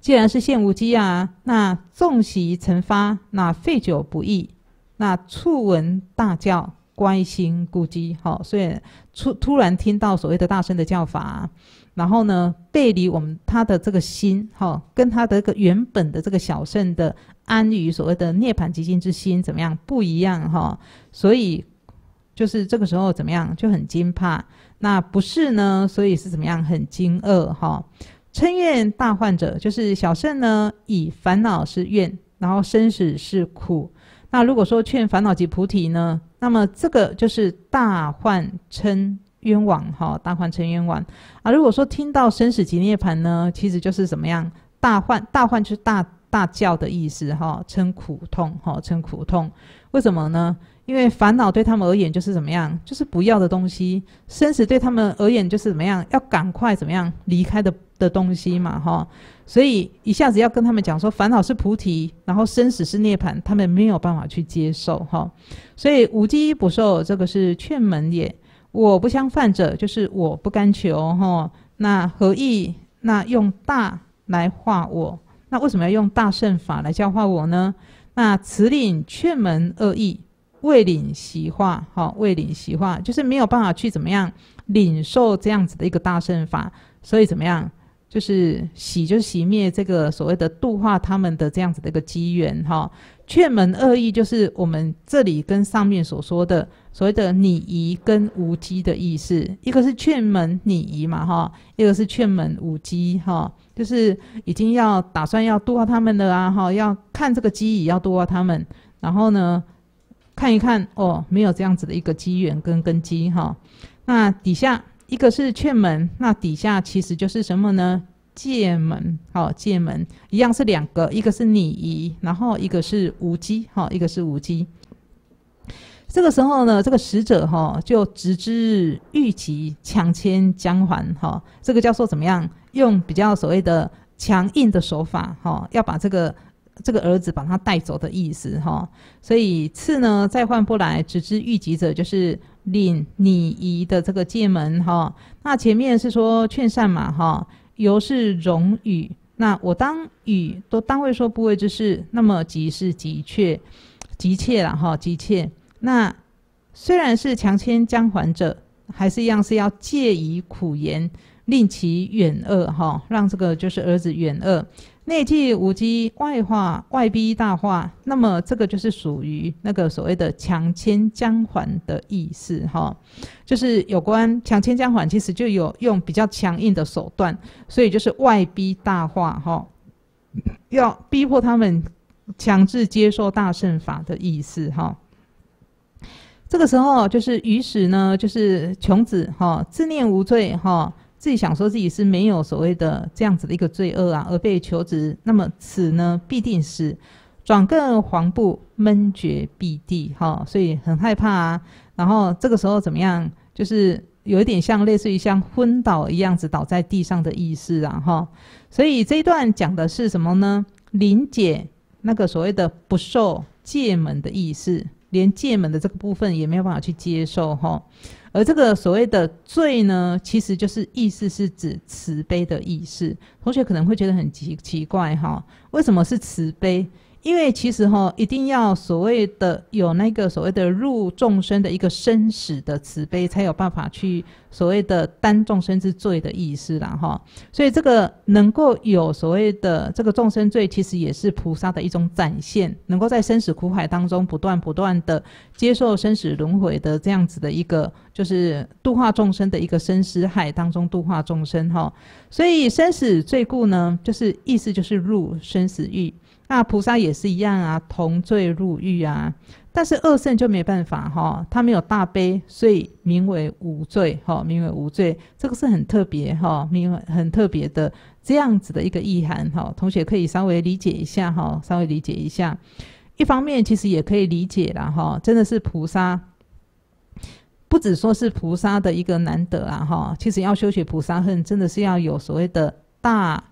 既然是现无机啊，那纵喜成发，那废久不易，那触闻大叫，乖心孤机，好，所以突突然听到所谓的大圣的叫法，然后呢，背离我们他的这个心，哈，跟他的个原本的这个小圣的安于所谓的涅槃极静之心怎么样不一样，哈，所以就是这个时候怎么样就很惊怕。那不是呢，所以是怎么样？很惊愕哈，称怨大患者，就是小圣呢，以烦恼是怨，然后生死是苦。那如果说劝烦恼及菩提呢，那么这个就是大患称冤枉哈，大患称冤枉啊。如果说听到生死劫涅盘呢，其实就是怎么样？大患大患就是大大叫的意思哈，称苦痛哈，称苦痛，为什么呢？因为烦恼对他们而言就是怎么样，就是不要的东西；生死对他们而言就是怎么样，要赶快怎么样离开的的东西嘛，哈。所以一下子要跟他们讲说，烦恼是菩提，然后生死是涅槃，他们没有办法去接受，哈。所以无戒不受，这个是劝门也。我不相犯者，就是我不甘求，哈。那何意？那用大来化我，那为什么要用大圣法来教化我呢？那此令劝门二意。未领习化，哈，未领习化就是没有办法去怎么样领受这样子的一个大乘法，所以怎么样，就是喜就是熄灭这个所谓的度化他们的这样子的一个机缘，哈。劝门恶意就是我们这里跟上面所说的所谓的拟疑跟无机的意思，一个是劝门拟疑嘛，哈，一个是劝门无机，哈，就是已经要打算要度化他们的啊，哈，要看这个机以要度化他们，然后呢。看一看哦，没有这样子的一个机缘跟根基哈。那底下一个是劝门，那底下其实就是什么呢？界门，好界门，一样是两个，一个是拟仪，然后一个是无机，哈，一个是无机。这个时候呢，这个使者哈就直至遇及强迁将还，哈，这个叫做怎么样？用比较所谓的强硬的手法，哈，要把这个。这个儿子把他带走的意思哈，所以次呢再换不来，只知遇急者就是令你疑的这个界门哈。那前面是说劝善嘛哈，由是容与那我当与都当位说不位之事，那么急是急切急切了哈，急切。那虽然是强迁将还者，还是一样是要借以苦言令其远恶哈，让这个就是儿子远恶。内忌无机，外化外逼大化，那么这个就是属于那个所谓的强迁僵缓的意思哈，就是有关强迁僵缓，其实就有用比较强硬的手段，所以就是外逼大化哈，要逼迫他们强制接受大圣法的意思哈。这个时候就是于是呢，就是穷子哈自念无罪哈。自己想说自己是没有所谓的这样子的一个罪恶啊，而被求职，那么此呢必定是转更黄布闷绝必地哈，所以很害怕啊。然后这个时候怎么样，就是有一点像类似于像昏倒一样子倒在地上的意思啊哈。所以这一段讲的是什么呢？临解那个所谓的不受界门的意思，连界门的这个部分也没有办法去接受哈。而这个所谓的“罪”呢，其实就是意思是指慈悲的意思。同学可能会觉得很奇奇怪哈，为什么是慈悲？因为其实哈，一定要所谓的有那个所谓的入众生的一个生死的慈悲，才有办法去所谓的担众生之罪的意思啦哈。所以这个能够有所谓的这个众生罪，其实也是菩萨的一种展现，能够在生死苦海当中不断不断的接受生死轮回的这样子的一个就是度化众生的一个生死海当中度化众生哈。所以生死罪故呢，就是意思就是入生死狱。那菩萨也是一样啊，同罪入狱啊，但是恶圣就没办法哈，他没有大悲，所以名为无罪哈，名为无罪，这个是很特别哈，名为很特别的这样子的一个意涵哈，同学可以稍微理解一下哈，稍微理解一下，一方面其实也可以理解了哈，真的是菩萨，不止说是菩萨的一个难得啊哈，其实要修学菩萨恨，真的是要有所谓的大。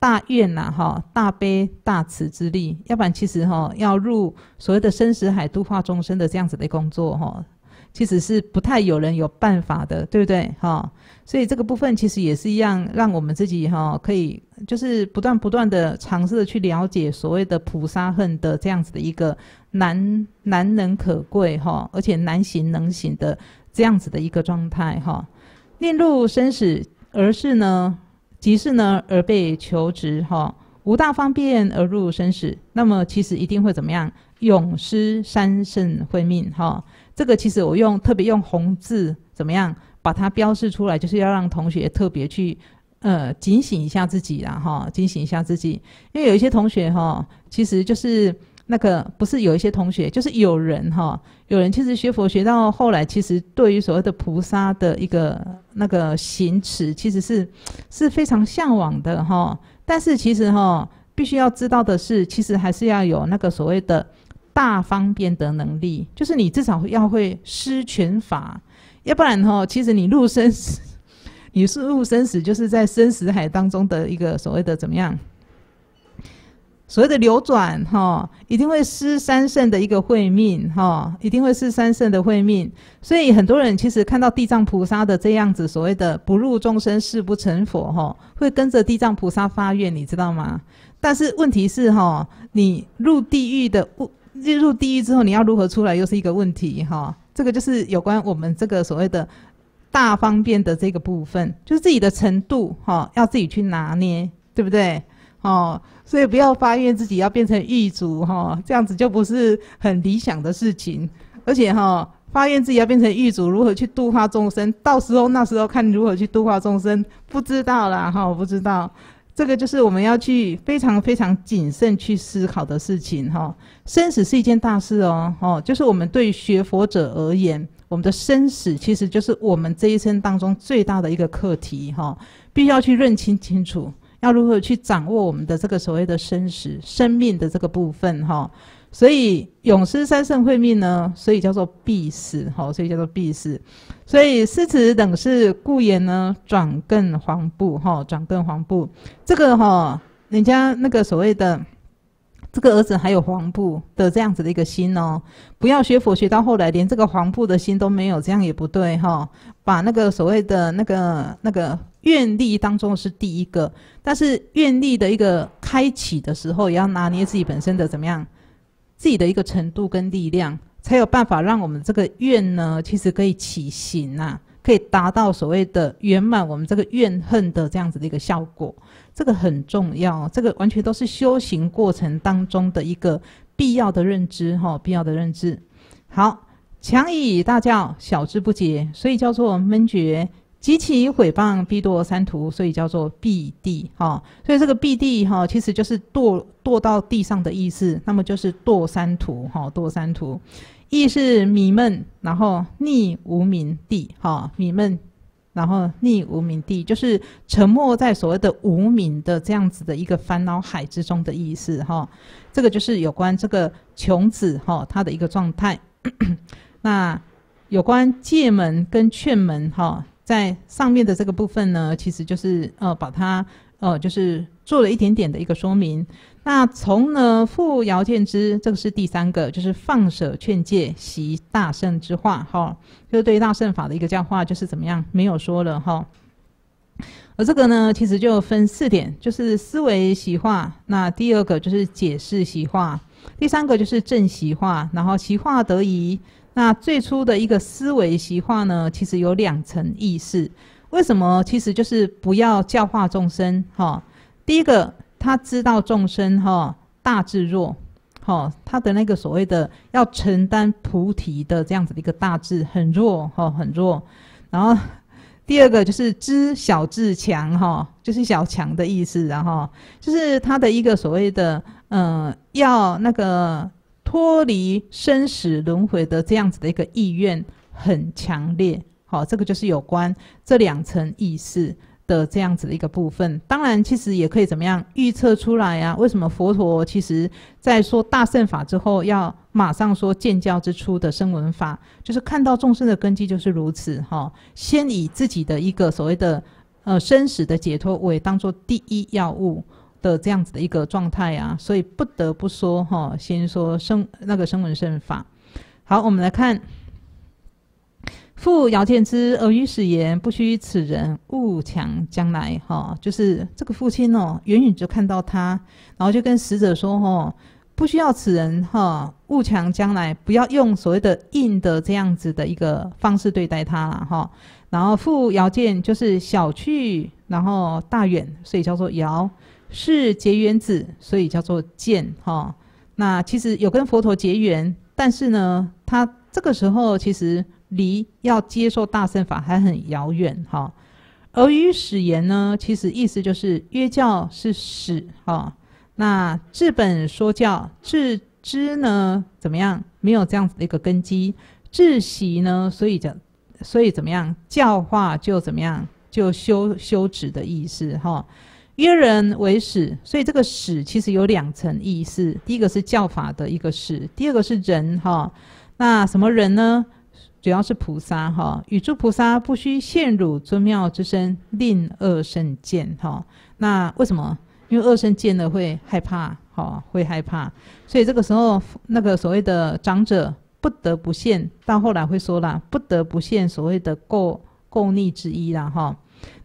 大愿呐，哈，大悲大慈之力，要不然其实哈，要入所谓的生死海度化众生的这样子的工作哈，其实是不太有人有办法的，对不对？哈，所以这个部分其实也是一样，让我们自己哈，可以就是不断不断的尝试的去了解所谓的菩萨恨的这样子的一个难难能可贵哈，而且难行能行的这样子的一个状态哈，念入生死，而是呢。即是呢而被求职哈，无大方便而入生死，那么其实一定会怎么样，永失三圣慧命哈。这个其实我用特别用红字怎么样把它标示出来，就是要让同学特别去呃警醒一下自己然哈，警醒一下自己，因为有一些同学哈其实就是。那个不是有一些同学，就是有人哈，有人其实学佛学到后来，其实对于所谓的菩萨的一个那个行持，其实是是非常向往的哈。但是其实哈，必须要知道的是，其实还是要有那个所谓的大方便的能力，就是你至少要会施权法，要不然哈，其实你入生死，你是入生死，就是在生死海当中的一个所谓的怎么样。所谓的流转哈，一定会失三圣的一个会命哈，一定会失三圣的会命。所以很多人其实看到地藏菩萨的这样子所谓的不入众生誓不成佛哈，会跟着地藏菩萨发愿，你知道吗？但是问题是哈，你入地狱的入入地狱之后，你要如何出来又是一个问题哈。这个就是有关我们这个所谓的大方便的这个部分，就是自己的程度哈，要自己去拿捏，对不对？哦，所以不要发愿自己要变成狱卒哈，这样子就不是很理想的事情。而且哈，发愿自己要变成狱卒，如何去度化众生？到时候那时候看如何去度化众生，不知道啦哈，不知道。这个就是我们要去非常非常谨慎去思考的事情哈。生死是一件大事哦，哦，就是我们对学佛者而言，我们的生死其实就是我们这一生当中最大的一个课题哈，必须要去认清清楚。要如何去掌握我们的这个所谓的生死生命的这个部分哈？所以永失三圣会命呢，所以叫做必死哈，所以叫做必死。所以诗词等是故言呢转更黄布哈，转更黄布。这个哈，人家那个所谓的这个儿子还有黄布的这样子的一个心哦，不要学佛学到后来连这个黄布的心都没有，这样也不对哈。把那个所谓的那个那个。愿力当中是第一个，但是愿力的一个开启的时候，也要拿捏自己本身的怎么样，自己的一个程度跟力量，才有办法让我们这个愿呢，其实可以起行啊，可以达到所谓的圆满我们这个怨恨的这样子的一个效果，这个很重要，这个完全都是修行过程当中的一个必要的认知哈，必要的认知。好，强以大教，小之不解，所以叫做闷绝。极其毁谤必堕三途，所以叫做必地哈。所以这个必地哈，其实就是堕堕到地上的意思。那么就是堕三途哈，堕三途，意是迷闷，然后溺无名地哈。迷闷，然后溺无名地，就是沉没在所谓的无名的这样子的一个烦恼海之中的意思哈。这个就是有关这个穷子哈他的一个状态。那有关界门跟劝门哈。在上面的这个部分呢，其实就是呃，把它呃，就是做了一点点的一个说明。那从呢复姚见之，这个是第三个，就是放舍劝诫习大圣之化，哈，就是对大圣法的一个教化，就是怎么样，没有说了哈。而这个呢，其实就分四点，就是思维习化，那第二个就是解释习化，第三个就是正习化，然后习化得宜。那最初的一个思维习化呢，其实有两层意思。为什么？其实就是不要教化众生，哈。第一个，他知道众生哈大智弱，哈，他的那个所谓的要承担菩提的这样子的一个大智很弱，哈，很弱。然后第二个就是知小智强，哈，就是小强的意思。然后就是他的一个所谓的，嗯，要那个。脱离生死轮回的这样子的一个意愿很强烈，好，这个就是有关这两层意识的这样子的一个部分。当然，其实也可以怎么样预测出来啊？为什么佛陀其实在说大圣法之后，要马上说见教之初的声闻法，就是看到众生的根基就是如此，哈，先以自己的一个所谓的呃生死的解脱为当做第一要务。的这样子的一个状态啊，所以不得不说哈，先说生那个生闻圣法。好，我们来看。父遥见之，而于始言不须此人，勿强将来。哈，就是这个父亲哦，远远就看到他，然后就跟死者说：哈，不需要此人哈，勿强将来，不要用所谓的硬的这样子的一个方式对待他啦。哈，然后父遥见就是小去，然后大远，所以叫做遥。是结缘子，所以叫做见哈。那其实有跟佛陀结缘，但是呢，他这个时候其实离要接受大乘法还很遥远哈。而与始言呢，其实意思就是约教是始哈。那治本说教治知呢，怎么样？没有这样子的一个根基，治习呢，所以叫所以怎么样教化就怎么样就修修止的意思哈。约人为使，所以这个使其实有两层意思。第一个是教法的一个使，第二个是人哈。那什么人呢？主要是菩萨哈。与诸菩萨不须陷汝尊妙之身，令恶圣见哈。那为什么？因为恶圣见了会害怕哈，会害怕。所以这个时候，那个所谓的长者不得不现。到后来会说啦，不得不现所谓的垢垢腻之一啦哈。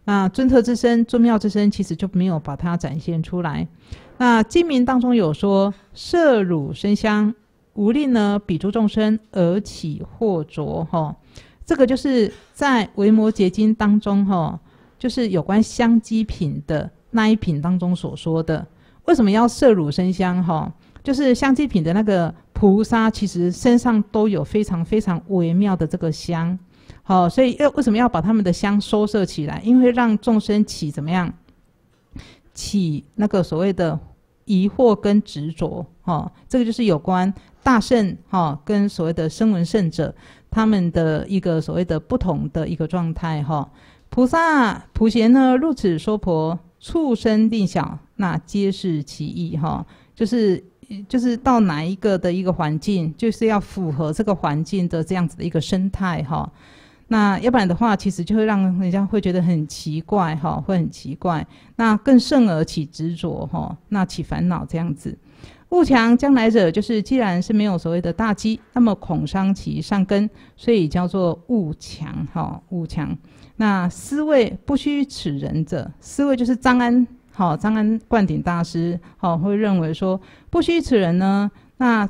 那尊特之身、尊妙之身，其实就没有把它展现出来。那经名当中有说：“色、乳生香，无力呢，彼诸众生而起惑浊。”哈，这个就是在《维摩诘经》当中，哈，就是有关香积品的那一品当中所说的。为什么要色、乳生香？哈，就是香积品的那个菩萨，其实身上都有非常非常微妙的这个香。好，所以要为什么要把他们的香收摄起来？因为让众生起怎么样？起那个所谓的疑惑跟执着。哈，这个就是有关大圣哈跟所谓的声闻圣者他们的一个所谓的不同的一个状态。哈，菩萨普贤呢入此说婆畜生定小，那皆是其意。哈，就是就是到哪一个的一个环境，就是要符合这个环境的这样子的一个生态。哈。那要不然的话，其实就会让人家会觉得很奇怪，哈，会很奇怪。那更盛而起执着，哈，那起烦恼这样子。物强将来者，就是既然是没有所谓的大机，那么恐伤其善根，所以叫做物强，哈，物强。那思维不须此人者，思维就是张安，好，张安灌顶大师，好，会认为说不须此人呢，那。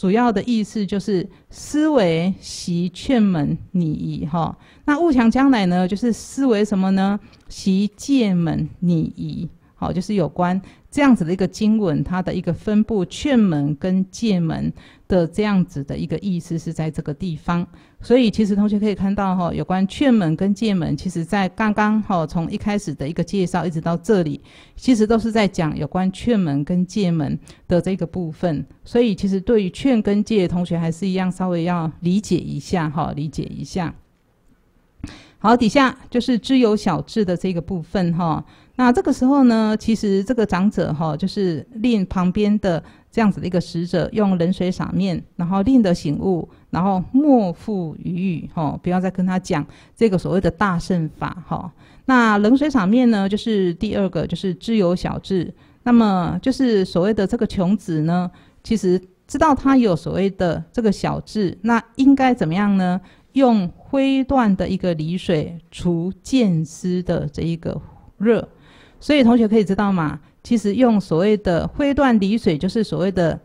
主要的意思就是思维习劝门逆移，哈。那勿强将来呢？就是思维什么呢？习戒门逆移。好，就是有关这样子的一个经文，它的一个分布劝门跟戒门的这样子的一个意思是在这个地方。所以其实同学可以看到，哈，有关劝门跟戒门，其实在刚刚哈从一开始的一个介绍一直到这里，其实都是在讲有关劝门跟戒门的这个部分。所以其实对于劝跟戒，同学还是一样稍微要理解一下，哈，理解一下。好，底下就是知有小智的这个部分，哈。那这个时候呢，其实这个长者哈，就是令旁边的这样子的一个使者用冷水洒面，然后令得醒悟，然后莫复于语哈，不要再跟他讲这个所谓的大圣法哈。那冷水洒面呢，就是第二个就是知有小智。那么就是所谓的这个穷子呢，其实知道他有所谓的这个小智，那应该怎么样呢？用灰缎的一个离水除见湿的这一个热。所以同学可以知道嘛，其实用所谓的挥断离水，就是所谓的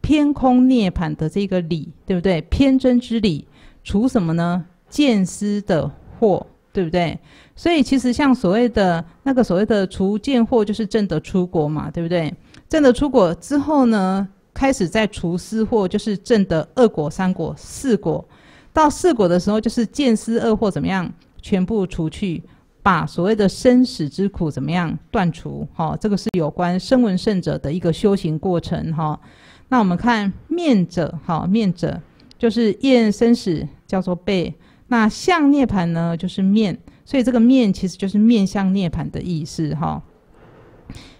偏空涅槃的这个理，对不对？偏真之理除什么呢？见思的惑，对不对？所以其实像所谓的那个所谓的除见惑，就是证得出国嘛，对不对？证得出国之后呢，开始在除思惑，就是证得二果、三果、四果。到四果的时候，就是见思二惑怎么样全部除去？把所谓的生死之苦怎么样断除？哈，这个是有关声闻圣者的一个修行过程。哈，那我们看面者，好面者就是厌生死，叫做背。那向涅盘呢，就是面，所以这个面其实就是面向涅盘的意思。哈，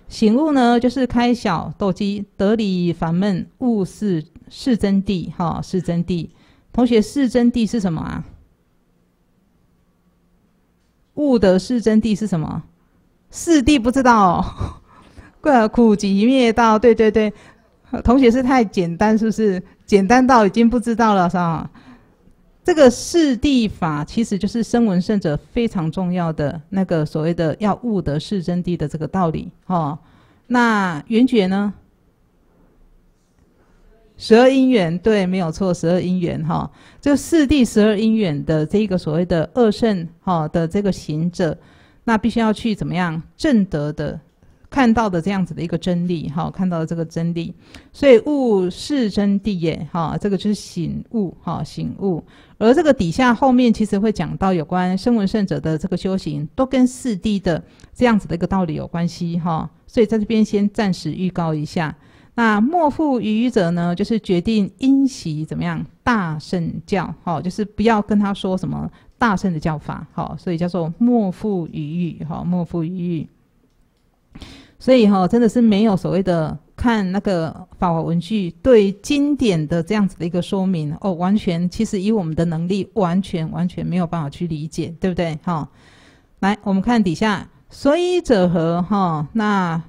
醒悟呢，就是开晓斗机，得离烦闷，悟是是真谛。哈，是真谛，同学，是真谛是什么啊？悟得是真谛是什么？四谛不知道，个 苦集灭道。对对对，同学是太简单，是不是？简单到已经不知道了是吧？这个四谛法其实就是声闻圣者非常重要的那个所谓的要悟得是真谛的这个道理哦。那圆觉呢？十二因缘对，没有错。十二因缘哈，就四谛十二因缘的这个所谓的二圣哈的这个行者，那必须要去怎么样正德的看到的这样子的一个真理哈，看到的这个真理，所以悟是真谛耶哈，这个就是醒悟哈，醒悟。而这个底下后面其实会讲到有关声闻圣者的这个修行，都跟四谛的这样子的一个道理有关系哈，所以在这边先暂时预告一下。那莫复语者呢？就是决定因袭怎么样大声叫，好，就是不要跟他说什么大声的叫法，好，所以叫做莫复语语，哈，莫负于语。所以哈，真的是没有所谓的看那个法华文句对经典的这样子的一个说明哦，完全其实以我们的能力，完全完全没有办法去理解，对不对？哈，来，我们看底下所以者何？哈，那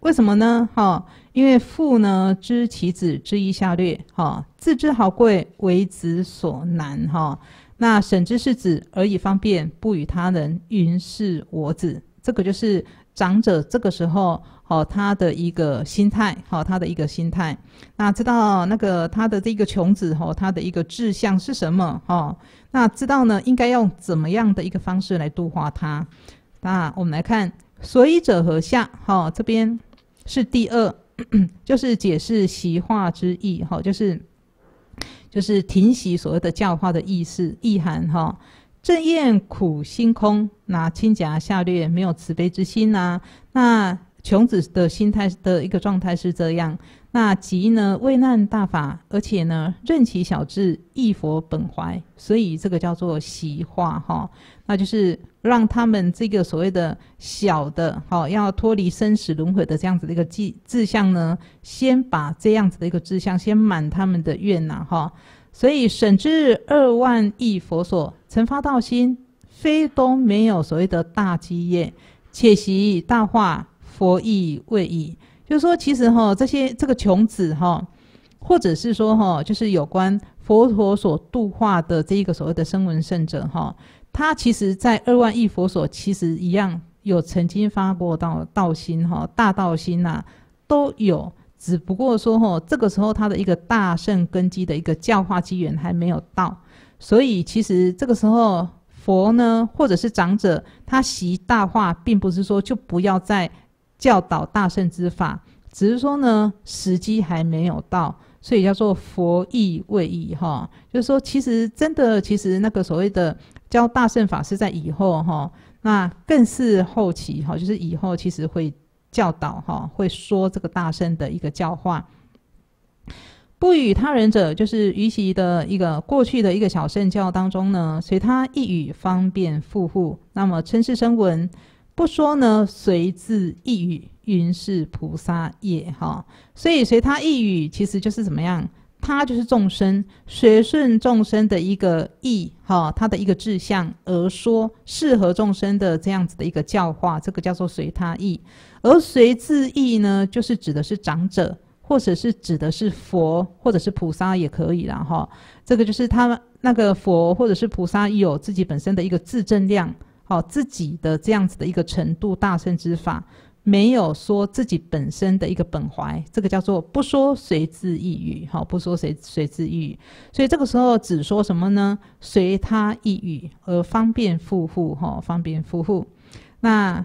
为什么呢？哈？因为父呢，知其子之一下略，哈，自知好贵，为子所难，哈。那省之是子而已，方便不与他人云是我子，这个就是长者这个时候，哦，他的一个心态，哈，他的一个心态。那知道那个他的这个穷子，哦，他的一个志向是什么，哦，那知道呢，应该用怎么样的一个方式来度化他。那我们来看，所以者何下？哈，这边是第二。就是解释习化之意，哈，就是就是停习所谓的教化的意思意涵，哈。正厌苦心空，那轻夹下略没有慈悲之心呐，那穷子的心态的一个状态是这样。那即呢，危难大法，而且呢，任其小智，亦佛本怀，所以这个叫做习化哈，那就是让他们这个所谓的小的，好要脱离生死轮回的这样子的一个志志向呢，先把这样子的一个志向先满他们的愿呐哈，所以审知二万亿佛所成发道心，非都没有所谓的大基业，且习大化，佛亦未已。就是说其实哈，这些这个穷子哈，或者是说哈，就是有关佛陀所度化的这一个所谓的声闻圣者哈，他其实在二万亿佛所其实一样有曾经发过道道心哈，大道心呐都有，只不过说哈，这个时候他的一个大圣根基的一个教化机缘还没有到，所以其实这个时候佛呢，或者是长者，他习大化，并不是说就不要再。教导大圣之法，只是说呢，时机还没有到，所以叫做佛意未意哈。就是说，其实真的，其实那个所谓的教大圣法是在以后哈，那更是后期哈，就是以后其实会教导哈，会说这个大圣的一个教化。不与他人者，就是于其的一个过去的一个小圣教当中呢，随他一语方便复护，那么称是声闻。不说呢，随字意语云是菩萨也哈，所以随他意语其实就是怎么样，他就是众生随顺众生的一个意哈，他的一个志向而说适合众生的这样子的一个教化，这个叫做随他意。而随字意呢，就是指的是长者，或者是指的是佛，或者是菩萨也可以了哈。这个就是他那个佛或者是菩萨有自己本身的一个自证量。好，自己的这样子的一个程度大圣之法，没有说自己本身的一个本怀，这个叫做不说随自意语。好，不说随随自意语，所以这个时候只说什么呢？随他意语而方便复复。哈，方便复复。那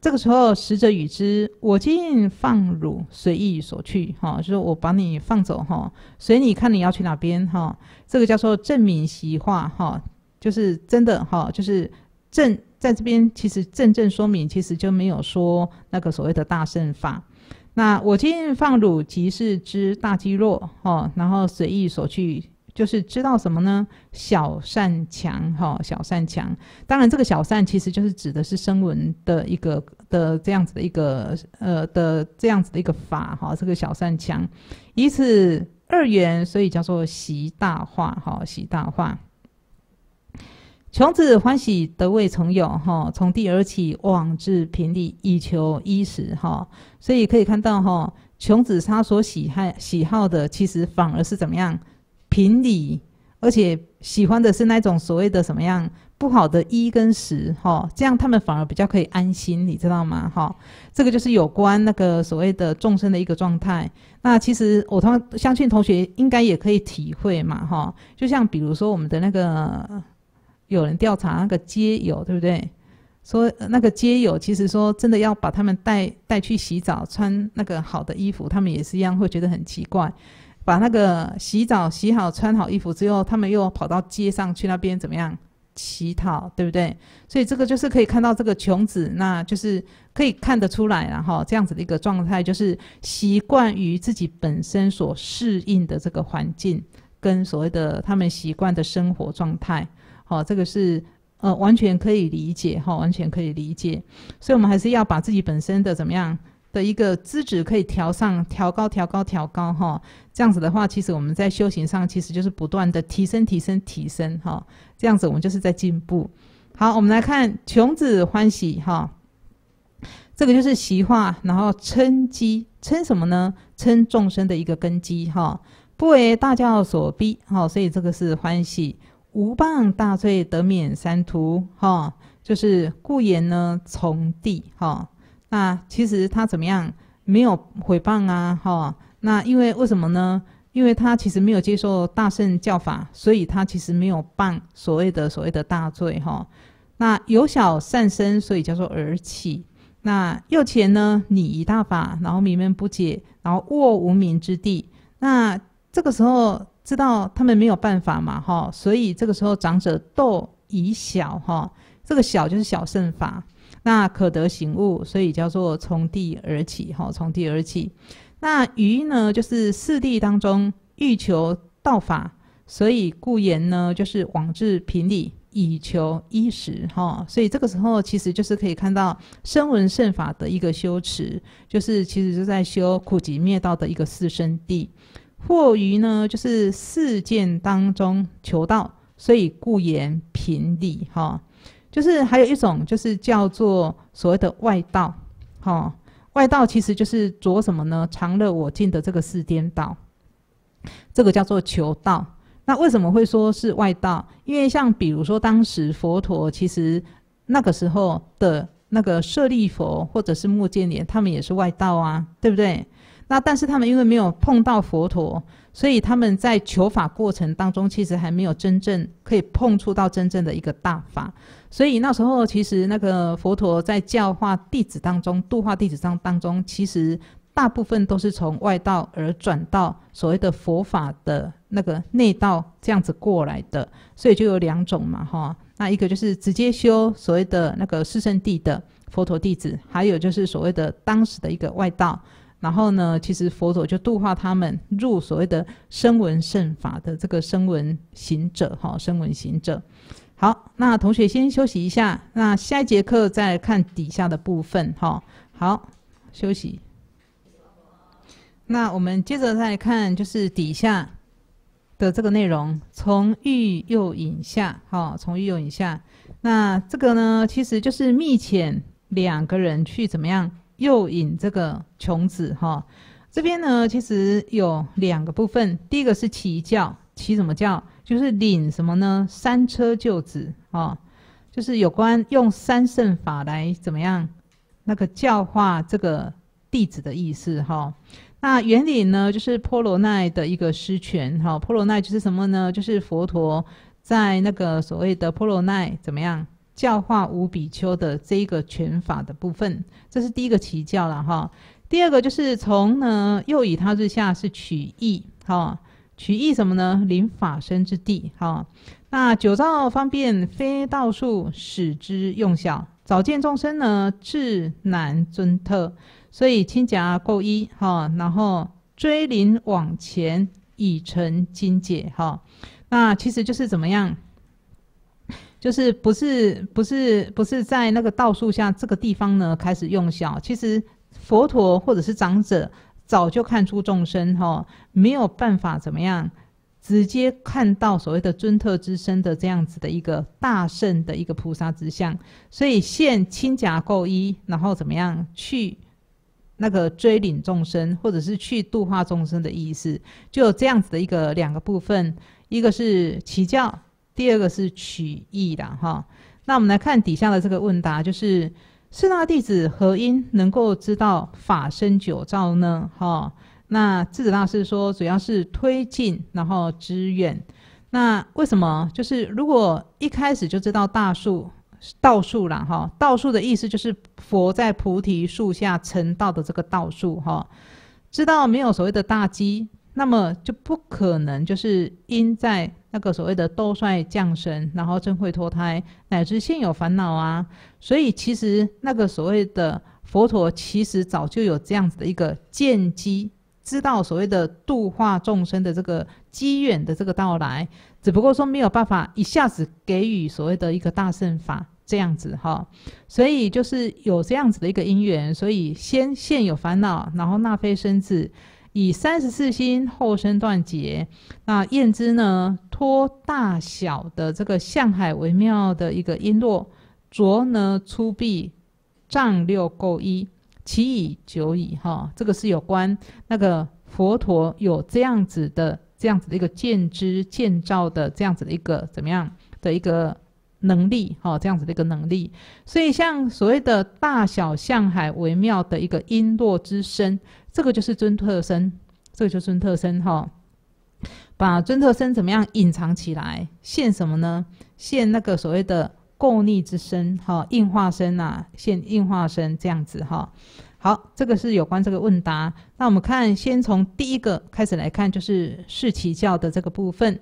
这个时候使者与之，我今放汝随意所去。哈，就是我把你放走。哈，随你看你要去哪边。哈，这个叫做正明习化。哈，就是真的。哈，就是。正在这边，其实正正说明，其实就没有说那个所谓的大圣法。那我今放汝即是知大肌肉吼，然后随意所去，就是知道什么呢？小善强，哈，小善强。当然，这个小善其实就是指的是声闻的一个的这样子的一个呃的这样子的一个法，哈，这个小善强，以此二元，所以叫做习大化，哈，习大化。穷子欢喜得未曾有哈，从地而起往至贫地，以求衣食哈，所以可以看到哈，穷子他所喜爱喜好的其实反而是怎么样，贫里，而且喜欢的是那种所谓的什么样不好的衣跟食哈，这样他们反而比较可以安心，你知道吗？哈，这个就是有关那个所谓的众生的一个状态。那其实我同相信同学应该也可以体会嘛哈，就像比如说我们的那个。有人调查那个街友，对不对？说那个街友其实说真的要把他们带带去洗澡，穿那个好的衣服，他们也是一样会觉得很奇怪。把那个洗澡洗好，穿好衣服之后，他们又跑到街上去那边怎么样乞讨，对不对？所以这个就是可以看到这个穷子，那就是可以看得出来，然后这样子的一个状态，就是习惯于自己本身所适应的这个环境，跟所谓的他们习惯的生活状态。哦，这个是呃，完全可以理解哈，完全可以理解。所以，我们还是要把自己本身的怎么样的一个资质，可以调上、调高、调高、调高哈。这样子的话，其实我们在修行上，其实就是不断的提升、提升、提升哈。这样子，我们就是在进步。好，我们来看穷子欢喜哈，这个就是习化，然后称基称什么呢？称众生的一个根基哈，不为大教所逼哈，所以这个是欢喜。无谤大罪得免三途，哈，就是故言呢从地，哈，那其实他怎么样没有毁谤啊，哈，那因为为什么呢？因为他其实没有接受大圣教法，所以他其实没有谤所谓的所谓的大罪，哈，那由小善生，所以叫做而起，那右前呢拟一大法，然后迷闷不解，然后卧无名之地，那这个时候。知道他们没有办法嘛？哈，所以这个时候长者斗以小哈，这个小就是小胜法，那可得醒悟，所以叫做从地而起，哈，从地而起。那愚呢，就是四地当中欲求道法，所以故言呢，就是往至平地以求衣食，哈，所以这个时候其实就是可以看到声闻胜法的一个修持，就是其实是在修苦集灭道的一个四生地。或于呢，就是事件当中求道，所以故言平理哈，就是还有一种就是叫做所谓的外道，哈，外道其实就是着什么呢？常乐我净的这个世间道，这个叫做求道。那为什么会说是外道？因为像比如说当时佛陀其实那个时候的那个舍利佛或者是目犍连，他们也是外道啊，对不对？那但是他们因为没有碰到佛陀，所以他们在求法过程当中，其实还没有真正可以碰触到真正的一个大法。所以那时候其实那个佛陀在教化弟子当中、度化弟子当当中，其实大部分都是从外道而转到所谓的佛法的那个内道这样子过来的。所以就有两种嘛，哈，那一个就是直接修所谓的那个四圣地的佛陀弟子，还有就是所谓的当时的一个外道。然后呢，其实佛陀就度化他们入所谓的声闻圣法的这个声闻行者，哈，声闻行者。好，那同学先休息一下，那下一节课再看底下的部分，哈。好，休息。那我们接着再看就是底下的这个内容，从欲又引下，哈，从欲又引下。那这个呢，其实就是密遣两个人去怎么样？又引这个穷子哈，这边呢其实有两个部分，第一个是起教，起什么教？就是领什么呢？三车救子哦，就是有关用三圣法来怎么样那个教化这个弟子的意思哈。那原理呢，就是波罗奈的一个师权哈。波罗奈就是什么呢？就是佛陀在那个所谓的波罗奈怎么样？教化五比丘的这一个拳法的部分，这是第一个奇教了哈。第二个就是从呢，又以他日下是取义哈，取义什么呢？临法身之地哈。那九照方便非道术，使之用小。早见众生呢，智难尊特，所以轻夹垢衣哈，然后追临往前，以成金解哈。那其实就是怎么样？就是不是不是不是在那个道数下这个地方呢开始用小，其实佛陀或者是长者早就看出众生哈没有办法怎么样直接看到所谓的尊特之身的这样子的一个大圣的一个菩萨之相，所以现轻甲垢衣，然后怎么样去那个追领众生，或者是去度化众生的意思，就有这样子的一个两个部分，一个是起教。第二个是取义啦，哈，那我们来看底下的这个问答，就是四大弟子何因能够知道法身九照呢？哈，那智子大师说，主要是推进然后支援。那为什么？就是如果一开始就知道大树道树啦，哈，道树的意思就是佛在菩提树下成道的这个道树哈，知道没有所谓的大机，那么就不可能就是因在。那个所谓的斗帅降神，然后真会脱胎，乃至现有烦恼啊，所以其实那个所谓的佛陀，其实早就有这样子的一个见机，知道所谓的度化众生的这个机缘的这个到来，只不过说没有办法一下子给予所谓的一个大圣法这样子哈，所以就是有这样子的一个因缘，所以先现有烦恼，然后纳非生智，以三十四心后身断节。那燕之呢托大小的这个向海为妙的一个音落，着呢出壁，丈六够一，其以久矣哈。这个是有关那个佛陀有这样子的这样子的一个见知见照的这样子的一个怎么样的一个能力哈，这样子的一个能力。所以像所谓的大小向海为妙的一个音落之声。这个就是尊特身，这个就是尊特身哈，把尊特身怎么样隐藏起来？现什么呢？现那个所谓的垢腻之身哈，硬化身呐，现硬化身这样子哈。好，这个是有关这个问答。那我们看，先从第一个开始来看，就是世其教的这个部分。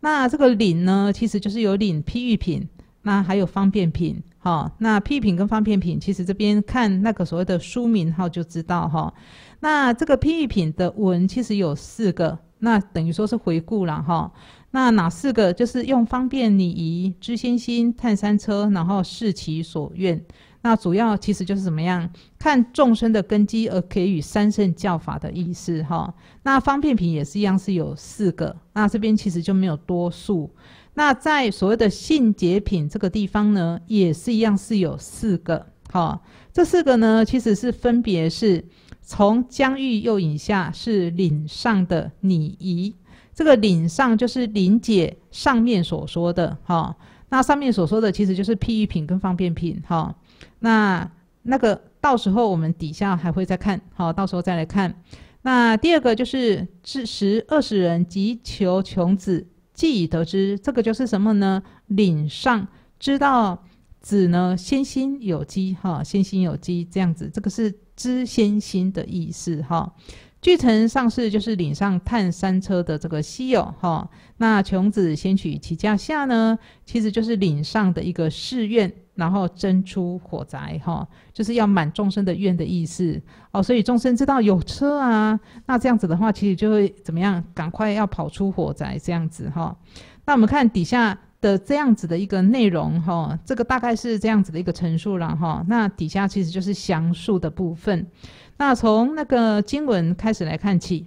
那这个领呢，其实就是有领披玉品。那还有方便品，哈，那批品跟方便品，其实这边看那个所谓的书名号就知道哈。那这个批品的文其实有四个，那等于说是回顾了哈。那哪四个？就是用方便礼仪、知心心、探山车，然后视其所愿。那主要其实就是怎么样看众生的根基而给予三圣教法的意思哈。那方便品也是一样是有四个，那这边其实就没有多数。那在所谓的性解品这个地方呢，也是一样是有四个。好，这四个呢，其实是分别是从疆域右引下是岭上的拟仪，这个岭上就是林解上面所说的。哈，那上面所说的其实就是避孕品跟方便品。哈。那那个到时候我们底下还会再看。好，到时候再来看。那第二个就是至十二十人即求穷子。既已得之，这个就是什么呢？岭上知道子呢，先心有机，哈，先心有机这样子，这个是知先心的意思，哈。巨城上士就是岭上探山车的这个稀有，哈。那穷子先取其驾下呢，其实就是岭上的一个誓愿。然后蒸出火灾，哈，就是要满众生的愿的意思哦。所以众生知道有车啊，那这样子的话，其实就会怎么样？赶快要跑出火灾这样子，哈。那我们看底下的这样子的一个内容，哈，这个大概是这样子的一个陈述了，哈。那底下其实就是详述的部分。那从那个经文开始来看起，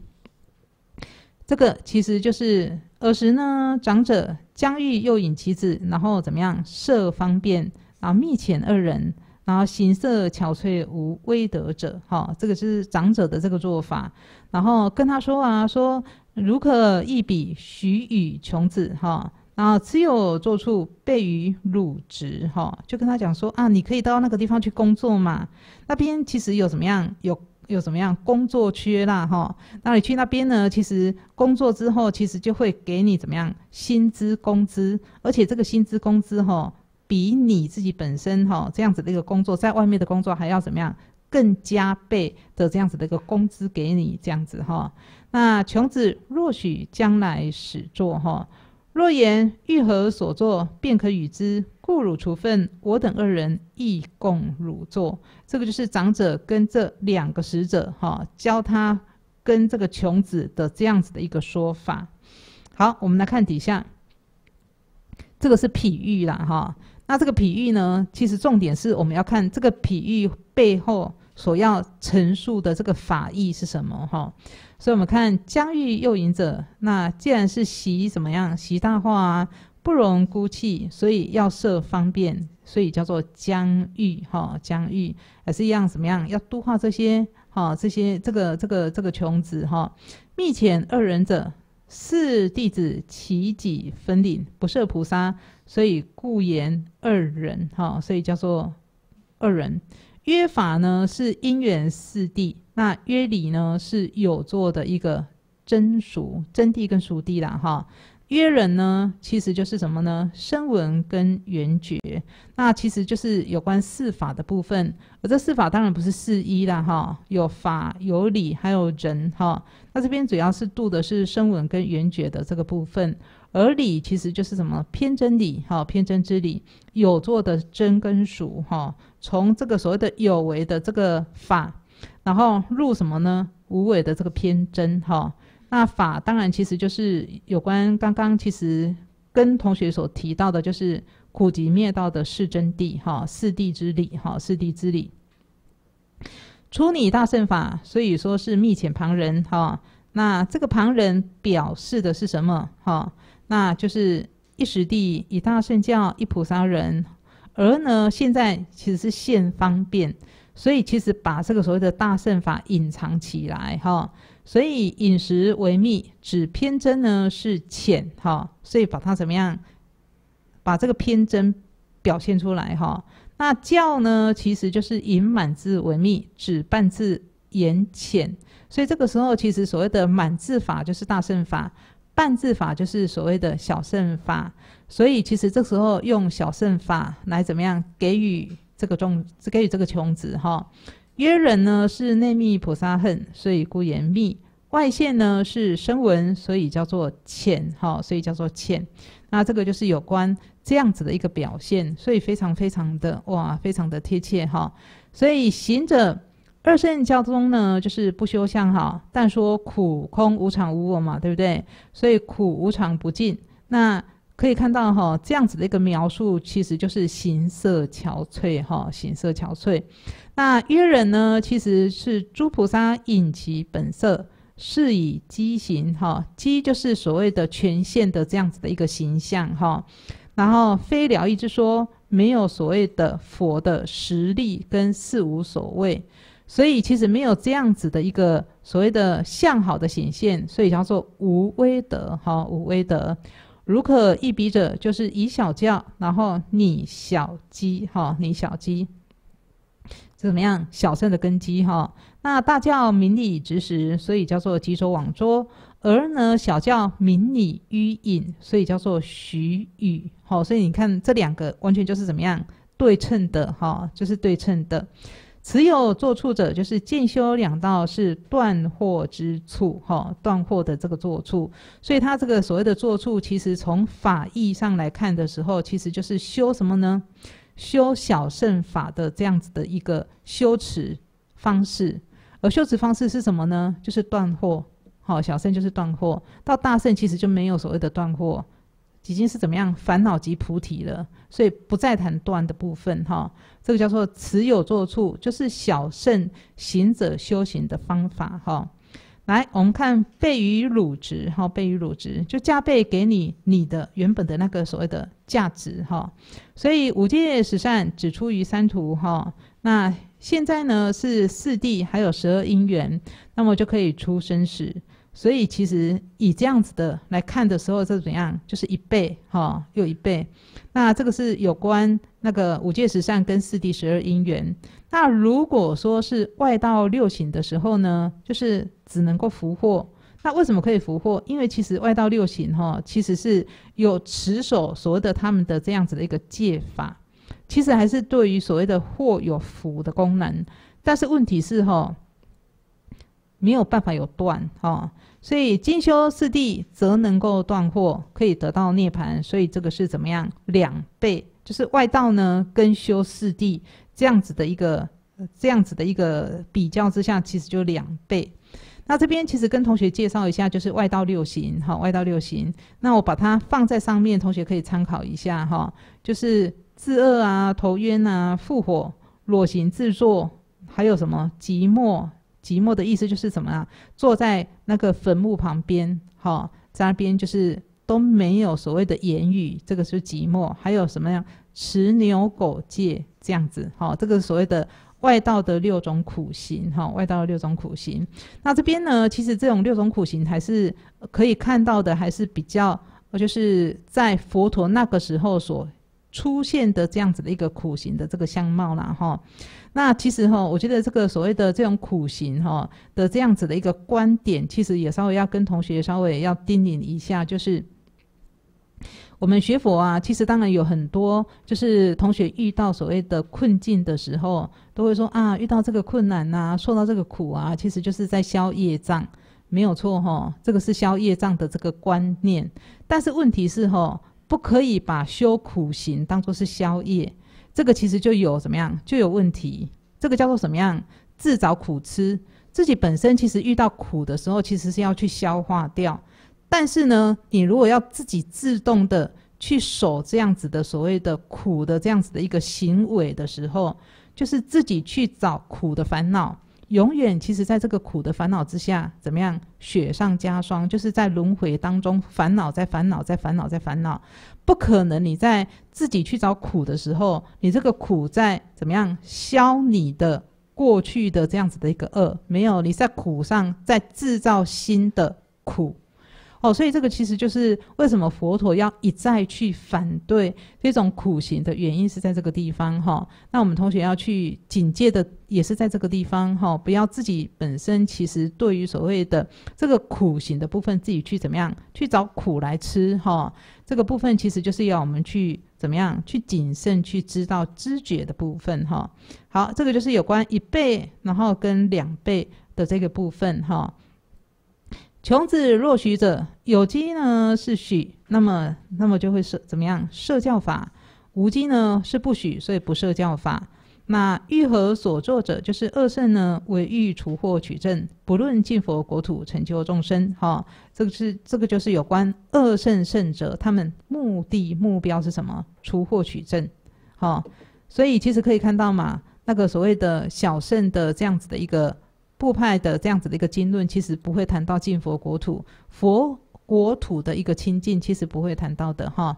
这个其实就是尔时呢，长者将欲又引其子，然后怎么样设方便。啊！密遣二人，然后形色憔悴，无威德者。哈，这个是长者的这个做法。然后跟他说啊，说如何一笔许与穷子？哈，然后只有做出备于汝职。哈，就跟他讲说啊，你可以到那个地方去工作嘛。那边其实有什么样，有有什么样工作缺啦。哈，那你去那边呢，其实工作之后，其实就会给你怎么样薪资工资，而且这个薪资工资，哈。比你自己本身哈这样子的一个工作，在外面的工作还要怎么样，更加倍的这样子的一个工资给你这样子哈。那穷子若许将来始作哈，若言欲何所作，便可与之。故汝除分，我等二人亦共汝作。这个就是长者跟这两个使者哈教他跟这个穷子的这样子的一个说法。好，我们来看底下，这个是譬喻啦，哈。那这个比喻呢，其实重点是我们要看这个比喻背后所要陈述的这个法义是什么哈。所以我们看将欲诱引者，那既然是习怎么样，习大化啊，不容孤弃，所以要设方便，所以叫做将欲哈，将欲还是一样怎么样，要度化这些哈，这些这个这个这个穷子哈，密遣二人者。四弟子齐己分领，不设菩萨，所以故言二人哈，所以叫做二人。约法呢是因缘四谛，那约理呢是有做的一个真熟真谛跟熟谛啦哈。约人呢，其实就是什么呢？声闻跟缘觉，那其实就是有关四法的部分。而这四法当然不是四一啦，哈，有法、有理，还有人，哈。那这边主要是度的是声闻跟缘觉的这个部分，而理其实就是什么？偏真理，哈，偏真之理，有作的真跟俗，哈。从这个所谓的有为的这个法，然后入什么呢？无为的这个偏真，哈。那法当然其实就是有关刚刚其实跟同学所提到的，就是苦集灭道的四真谛，哈，四谛之理，哈，四谛之理。出你大圣法，所以说是密遣旁人，哈。那这个旁人表示的是什么？哈，那就是一时地以大圣教一菩萨人，而呢现在其实是现方便，所以其实把这个所谓的大圣法隐藏起来，哈。所以饮食为密，指偏真呢是浅哈，所以把它怎么样，把这个偏真表现出来哈。那教呢，其实就是以满字为密，指半字言浅。所以这个时候，其实所谓的满字法就是大圣法，半字法就是所谓的小圣法。所以其实这时候用小圣法来怎么样给予这个众，给予这个穷子哈。约忍呢是内密菩萨恨，所以故言密；外现呢是声闻，所以叫做浅，哈，所以叫做浅。那这个就是有关这样子的一个表现，所以非常非常的哇，非常的贴切哈。所以行者二圣教中呢，就是不修相好，但说苦空无常无我嘛，对不对？所以苦无常不尽，那可以看到哈，这样子的一个描述，其实就是形色憔悴哈，形色憔悴。那约人呢？其实是诸菩萨隐其本色，是以机形。哈，机就是所谓的全限的这样子的一个形象。哈，然后非了意之说，没有所谓的佛的实力跟事无所谓，所以其实没有这样子的一个所谓的相好的显现。所以叫做无威德。哈，无威德，如可一比者，就是以小教，然后你小机。哈，你小机。怎么样？小圣的根基哈，那大教明理直实，所以叫做举手往捉；而呢，小教明理迂隐，所以叫做徐语。好，所以你看这两个完全就是怎么样对称的哈，就是对称的。持有作处者，就是进修两道是断惑之处哈，断惑的这个作处。所以他这个所谓的作处，其实从法义上来看的时候，其实就是修什么呢？修小圣法的这样子的一个修持方式，而修持方式是什么呢？就是断惑，好，小圣就是断惑。到大圣其实就没有所谓的断惑，已经是怎么样烦恼及菩提了，所以不再谈断的部分。哈，这个叫做持有作处，就是小圣行者修行的方法。哈。来，我们看倍与乳值，哈，倍与乳值就加倍给你你的原本的那个所谓的价值，哈，所以五戒十善只出于三途，哈，那现在呢是四谛还有十二因缘，那么就可以出生死，所以其实以这样子的来看的时候，是怎样就是一倍，哈，又一倍，那这个是有关。那个五界十善跟四地十二因缘，那如果说是外道六行的时候呢，就是只能够俘祸。那为什么可以俘祸？因为其实外道六行哈，其实是有持守所谓的他们的这样子的一个戒法，其实还是对于所谓的祸有福的功能。但是问题是哈，没有办法有断哈。所以精修四地则能够断惑，可以得到涅槃。所以这个是怎么样？两倍，就是外道呢跟修四地这样子的一个，这样子的一个比较之下，其实就两倍。那这边其实跟同学介绍一下，就是外道六行，哈，外道六行。那我把它放在上面，同学可以参考一下，哈，就是自恶啊、头冤啊、复火、裸形自作，还有什么寂寞。寂寞的意思就是怎么样？坐在那个坟墓旁边，好，在那边就是都没有所谓的言语，这个是寂寞。还有什么样？持牛狗戒这样子，好，这个所谓的外道的六种苦行，哈，外道的六种苦行。那这边呢，其实这种六种苦行还是可以看到的，还是比较，就是在佛陀那个时候所出现的这样子的一个苦行的这个相貌啦。哈。那其实哈，我觉得这个所谓的这种苦行哈的这样子的一个观点，其实也稍微要跟同学稍微要叮咛一下，就是我们学佛啊，其实当然有很多，就是同学遇到所谓的困境的时候，都会说啊，遇到这个困难呐，受到这个苦啊，其实就是在消业障，没有错哈，这个是消业障的这个观念。但是问题是哈，不可以把修苦行当做是消业。这个其实就有怎么样，就有问题。这个叫做什么样？自找苦吃。自己本身其实遇到苦的时候，其实是要去消化掉。但是呢，你如果要自己自动的去守这样子的所谓的苦的这样子的一个行为的时候，就是自己去找苦的烦恼。永远，其实在这个苦的烦恼之下，怎么样？雪上加霜，就是在轮回当中，烦恼在烦恼，在烦恼，在烦恼，不可能你在自己去找苦的时候，你这个苦在怎么样消你的过去的这样子的一个恶？没有，你在苦上在制造新的苦。哦，所以这个其实就是为什么佛陀要一再去反对这种苦行的原因是在这个地方哈。那我们同学要去警戒的也是在这个地方哈，不要自己本身其实对于所谓的这个苦行的部分自己去怎么样去找苦来吃哈。这个部分其实就是要我们去怎么样去谨慎去知道知觉的部分哈。好，这个就是有关一倍然后跟两倍的这个部分哈。穷子若许者，有机呢是许，那么那么就会是怎么样设教法？无机呢是不许，所以不设教法。那欲和所作者？就是二圣呢为欲除惑取证，不论进佛国土成就众生。哈，这个是这个就是有关二圣圣者他们目的目标是什么？除惑取证。好，所以其实可以看到嘛，那个所谓的小圣的这样子的一个。固派的这样子的一个经论，其实不会谈到净佛国土、佛国土的一个清净，其实不会谈到的哈。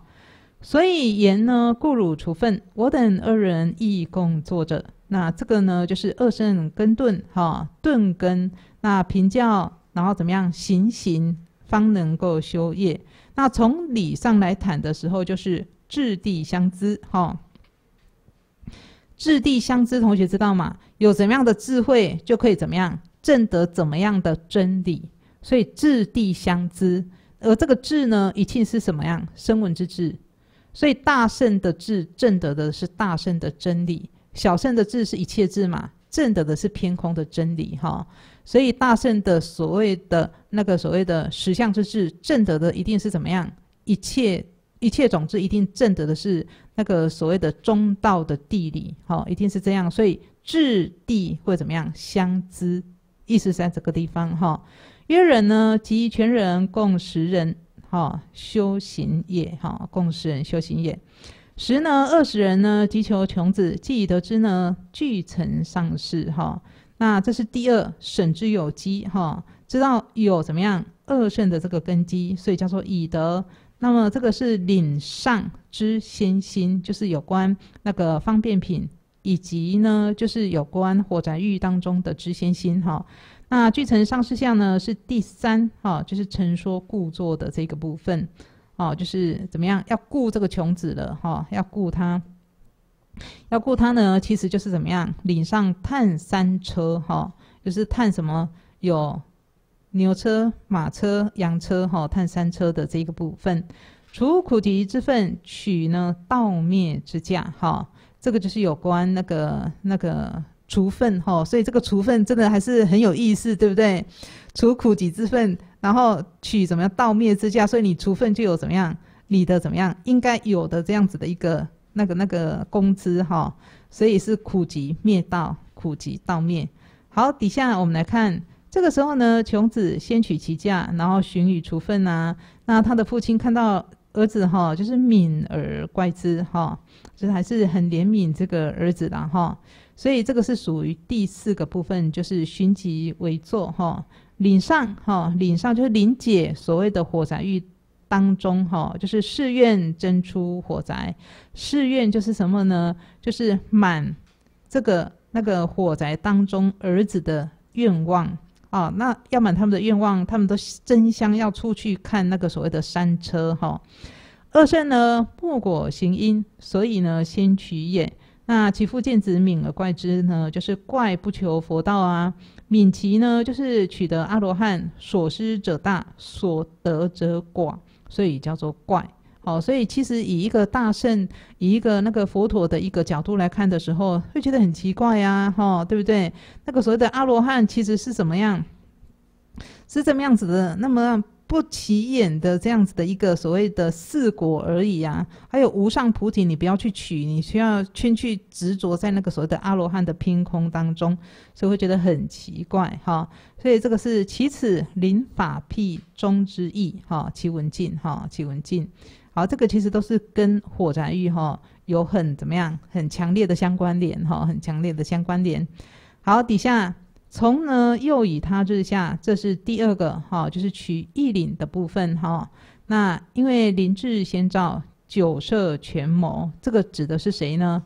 所以言呢，故汝处分，我等二人亦共作者。那这个呢，就是二圣根顿哈，顿根。那评教，然后怎么样行行，方能够修业。那从理上来谈的时候，就是质地相知哈。智地相知，同学知道吗？有怎么样的智慧，就可以怎么样证得怎么样的真理。所以智地相知，而这个智呢，一定是什么样？声闻之智。所以大圣的智证得的是大圣的真理，小圣的智是一切智嘛？证得的是偏空的真理。哈，所以大圣的所谓的那个所谓的实相之智，证得的一定是怎么样？一切。一切总之，一定正得的是那个所谓的中道的地理，哈，一定是这样。所以，质地会怎么样相知，意思在这个地方，哈。约人呢，及全人共十人，哈，修行也，哈，共十人修行也。十呢，二十人呢，即求穷子，既已得知呢，俱成上士，哈。那这是第二，审之有机，哈，知道有怎么样二圣的这个根基，所以叫做以德。那么这个是领上之先心，就是有关那个方便品，以及呢就是有关火宅狱当中的之先心哈。那聚成上事相呢是第三哈，就是成说故作的这个部分，哦，就是怎么样要顾这个穷子了哈，要顾他，要顾他呢其实就是怎么样领上炭山车哈，就是探什么有。牛车、马车、羊车，哈，炭山车的这一个部分，除苦集之分，取呢道灭之价，哈，这个就是有关那个那个除分，哈，所以这个除分真的还是很有意思，对不对？除苦及之粪，然后取怎么样道灭之价，所以你除分就有怎么样你的怎么样应该有的这样子的一个那个那个工资，哈，所以是苦及灭道，苦及道灭。好，底下我们来看。这个时候呢，穷子先娶其价，然后寻与除分呐。那他的父亲看到儿子哈，就是悯而怪之哈，就是还是很怜悯这个儿子的哈。所以这个是属于第四个部分，就是寻疾为坐哈。领上哈，领上就是临解所谓的火宅狱当中哈，就是誓愿真出火宅，誓愿就是什么呢？就是满这个那个火宅当中儿子的愿望。啊，那要满他们的愿望，他们都争相要出去看那个所谓的山车哈。二圣呢，不果行因，所以呢，先取也。那其父见子敏而怪之呢，就是怪不求佛道啊。敏其呢，就是取得阿罗汉，所失者大，所得者广，所以叫做怪。哦，所以其实以一个大圣，以一个那个佛陀的一个角度来看的时候，会觉得很奇怪啊，哈，对不对？那个所谓的阿罗汉其实是怎么样，是这么样子的，那么不起眼的这样子的一个所谓的四果而已啊。还有无上菩提，你不要去取，你需要先去执着在那个所谓的阿罗汉的凭空当中，所以会觉得很奇怪哈。所以这个是起此临法辟中之意哈，其文静哈，其文静。好，这个其实都是跟火宅玉哈有很怎么样很强烈的相关联哈，很强烈的相关联。好，底下从呢又以他之下，这是第二个哈，就是取义领的部分哈。那因为林志先兆九色权谋，这个指的是谁呢？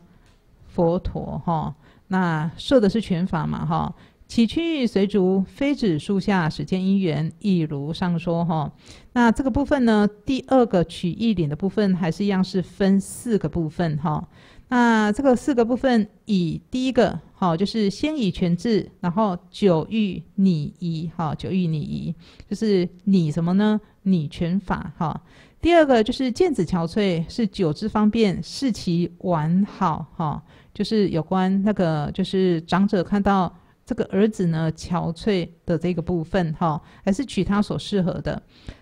佛陀哈，那设的是权法嘛哈。起去随逐，非止树下，始见因缘，亦如上说哈。那这个部分呢？第二个取义领的部分，还是一样是分四个部分哈。那这个四个部分，以第一个好，就是先以权智，然后久欲拟仪哈，久欲拟仪就是拟什么呢？拟权法哈。第二个就是见子憔悴，是久之方便视其完好哈，就是有关那个就是长者看到。这个儿子呢，憔悴的这个部分哈，还是取他所适合的。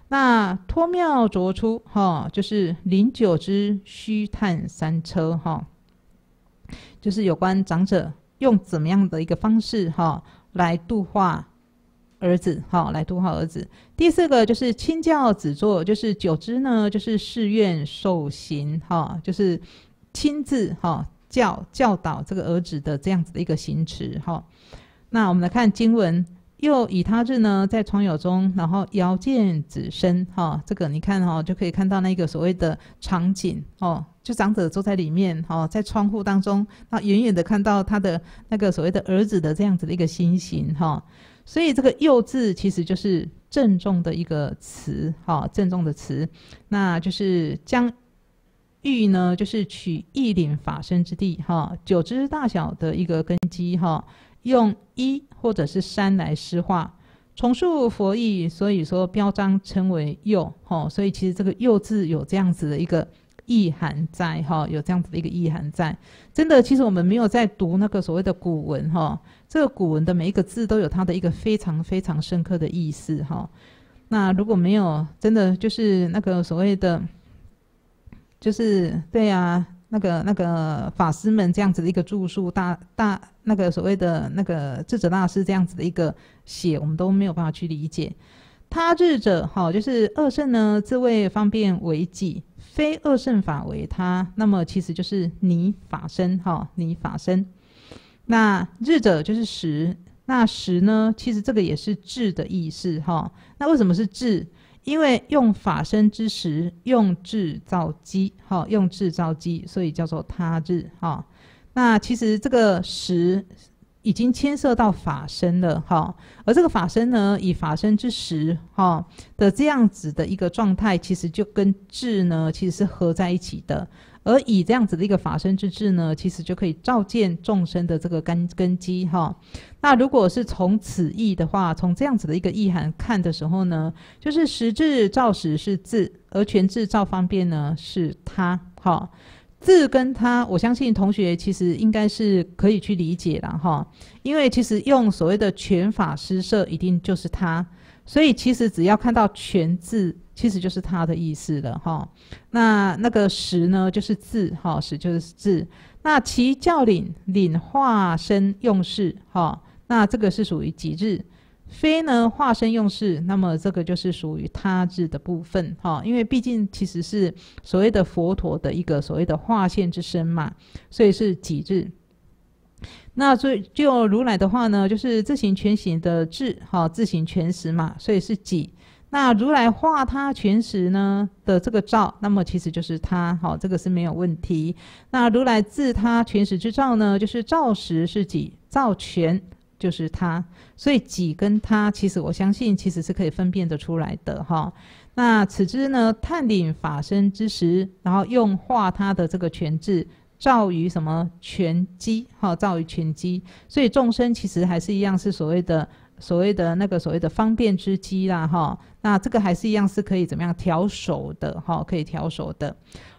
那脱妙着出哈，就是临九之虚叹三车哈，就是有关长者用怎么样的一个方式哈来度化儿子哈，来度化儿子。第四个就是亲教子作，就是久之呢，就是誓愿受行哈，就是亲自哈教教导这个儿子的这样子的一个行持哈。那我们来看经文，又以他日呢，在窗友中，然后遥见子身。哈，这个你看哈，就可以看到那个所谓的场景哦，就长者坐在里面哈，在窗户当中，那远远的看到他的那个所谓的儿子的这样子的一个心形哈。所以这个“又”字其实就是郑重的一个词哈，郑重的词，那就是将玉呢，就是取一领法身之地哈，九之大小的一个根基哈。用一或者是三来诗化重塑佛意，所以说标章称为右，哈，所以其实这个右字有这样子的一个意涵在哈，有这样子的一个意涵在。真的，其实我们没有在读那个所谓的古文哈，这个古文的每一个字都有它的一个非常非常深刻的意思哈。那如果没有真的就是那个所谓的，就是对呀。那个、那个法师们这样子的一个住宿，大大那个所谓的那个智者大师这样子的一个写，我们都没有办法去理解。他智者，哈，就是二圣呢，自为方便为己，非二圣法为他。那么其实就是你法身，哈，你法身。那智者就是实，那实呢，其实这个也是智的意思，哈。那为什么是智？因为用法身之时用制造机，哈，用制造机，所以叫做他日，哈。那其实这个时已经牵涉到法身了，哈。而这个法身呢，以法身之时，哈的这样子的一个状态，其实就跟智呢，其实是合在一起的。而以这样子的一个法身之智呢，其实就可以照见众生的这个根根基哈。那如果是从此意的话，从这样子的一个意涵看的时候呢，就是实智照实是智，而全智照方便呢是它。好，自跟它，我相信同学其实应该是可以去理解了哈。因为其实用所谓的全法施设，一定就是它，所以其实只要看到全智。其实就是它的意思了哈。那那个实呢，就是字哈，实就是字。那其教领领化身用事哈，那这个是属于己日。非呢化身用事，那么这个就是属于他日的部分哈。因为毕竟其实是所谓的佛陀的一个所谓的化现之身嘛，所以是己日。那所以就如来的话呢，就是自行全行的智哈，自行全识嘛，所以是己。那如来化他全识呢的这个照，那么其实就是他，好，这个是没有问题。那如来自他全识之照呢，就是照识是己，照全就是他，所以己跟他其实我相信其实是可以分辨得出来的哈。那此之呢探顶法身之时，然后用化他的这个全智照于什么全机，哈，照于全机，所以众生其实还是一样是所谓的。所谓的那个所谓的方便之机啦，哈，那这个还是一样是可以怎么样调手的，哈，可以调手的。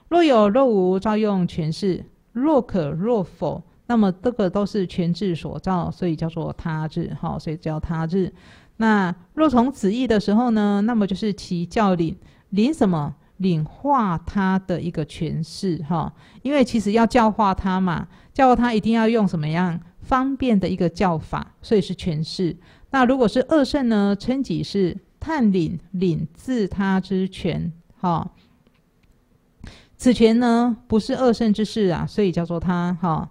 若有若无，照用权势；若可若否，那么这个都是权智所造，所以叫做他智，哈，所以叫他智。那若从子意的时候呢，那么就是其教领领什么领化他的一个诠释，哈，因为其实要教化他嘛，教他一定要用什么样方便的一个教法，所以是诠释。那如果是二圣呢？称己是探领领自他之权，哈。此权呢不是二圣之事啊，所以叫做他哈。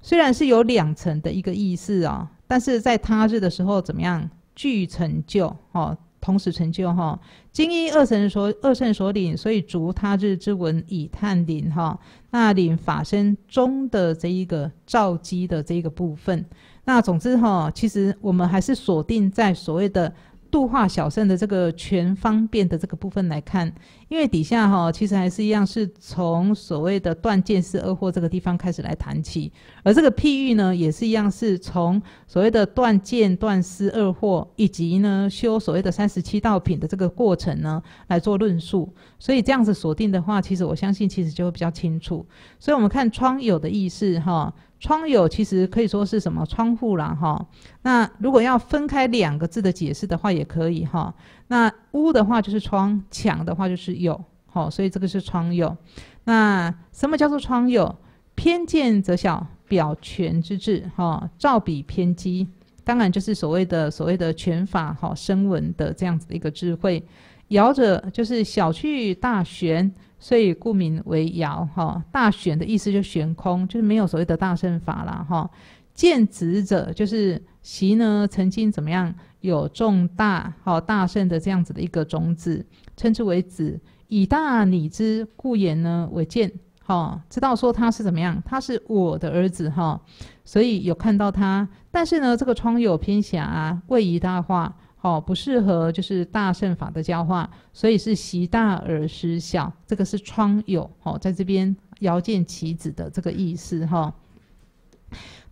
虽然是有两层的一个意思啊，但是在他日的时候怎么样俱成就哦，同时成就哈。今依二圣所二圣所领，所以足他日之文以探领哈。那领法身中的这一个造基的这个部分。那总之哈，其实我们还是锁定在所谓的度化小圣的这个全方便的这个部分来看。因为底下哈，其实还是一样，是从所谓的断见是恶货这个地方开始来谈起，而这个譬喻呢，也是一样是从所谓的断见、断思恶货，以及呢修所谓的三十七道品的这个过程呢来做论述。所以这样子锁定的话，其实我相信其实就会比较清楚。所以我们看窗友的意思哈，窗友其实可以说是什么窗户啦哈。那如果要分开两个字的解释的话，也可以哈。那屋的话就是窗，墙的话就是有，哦，所以这个是窗有。那什么叫做窗有？偏见则小，表权之志，哈，照比偏激，当然就是所谓的所谓的权法，哈，声闻的这样子的一个智慧。摇者就是小去大玄，所以故名为摇，哈。大玄的意思就悬空，就是没有所谓的大圣法啦。哈。见子者就是习呢曾经怎么样？有重大好大圣的这样子的一个种子，称之为子，以大礼之故言呢为见，好知道说他是怎么样，他是我的儿子哈，所以有看到他，但是呢，这个窗有偏狭，位移大化，好不适合就是大圣法的教化，所以是习大而失小，这个是窗有好在这边遥见其子的这个意思哈。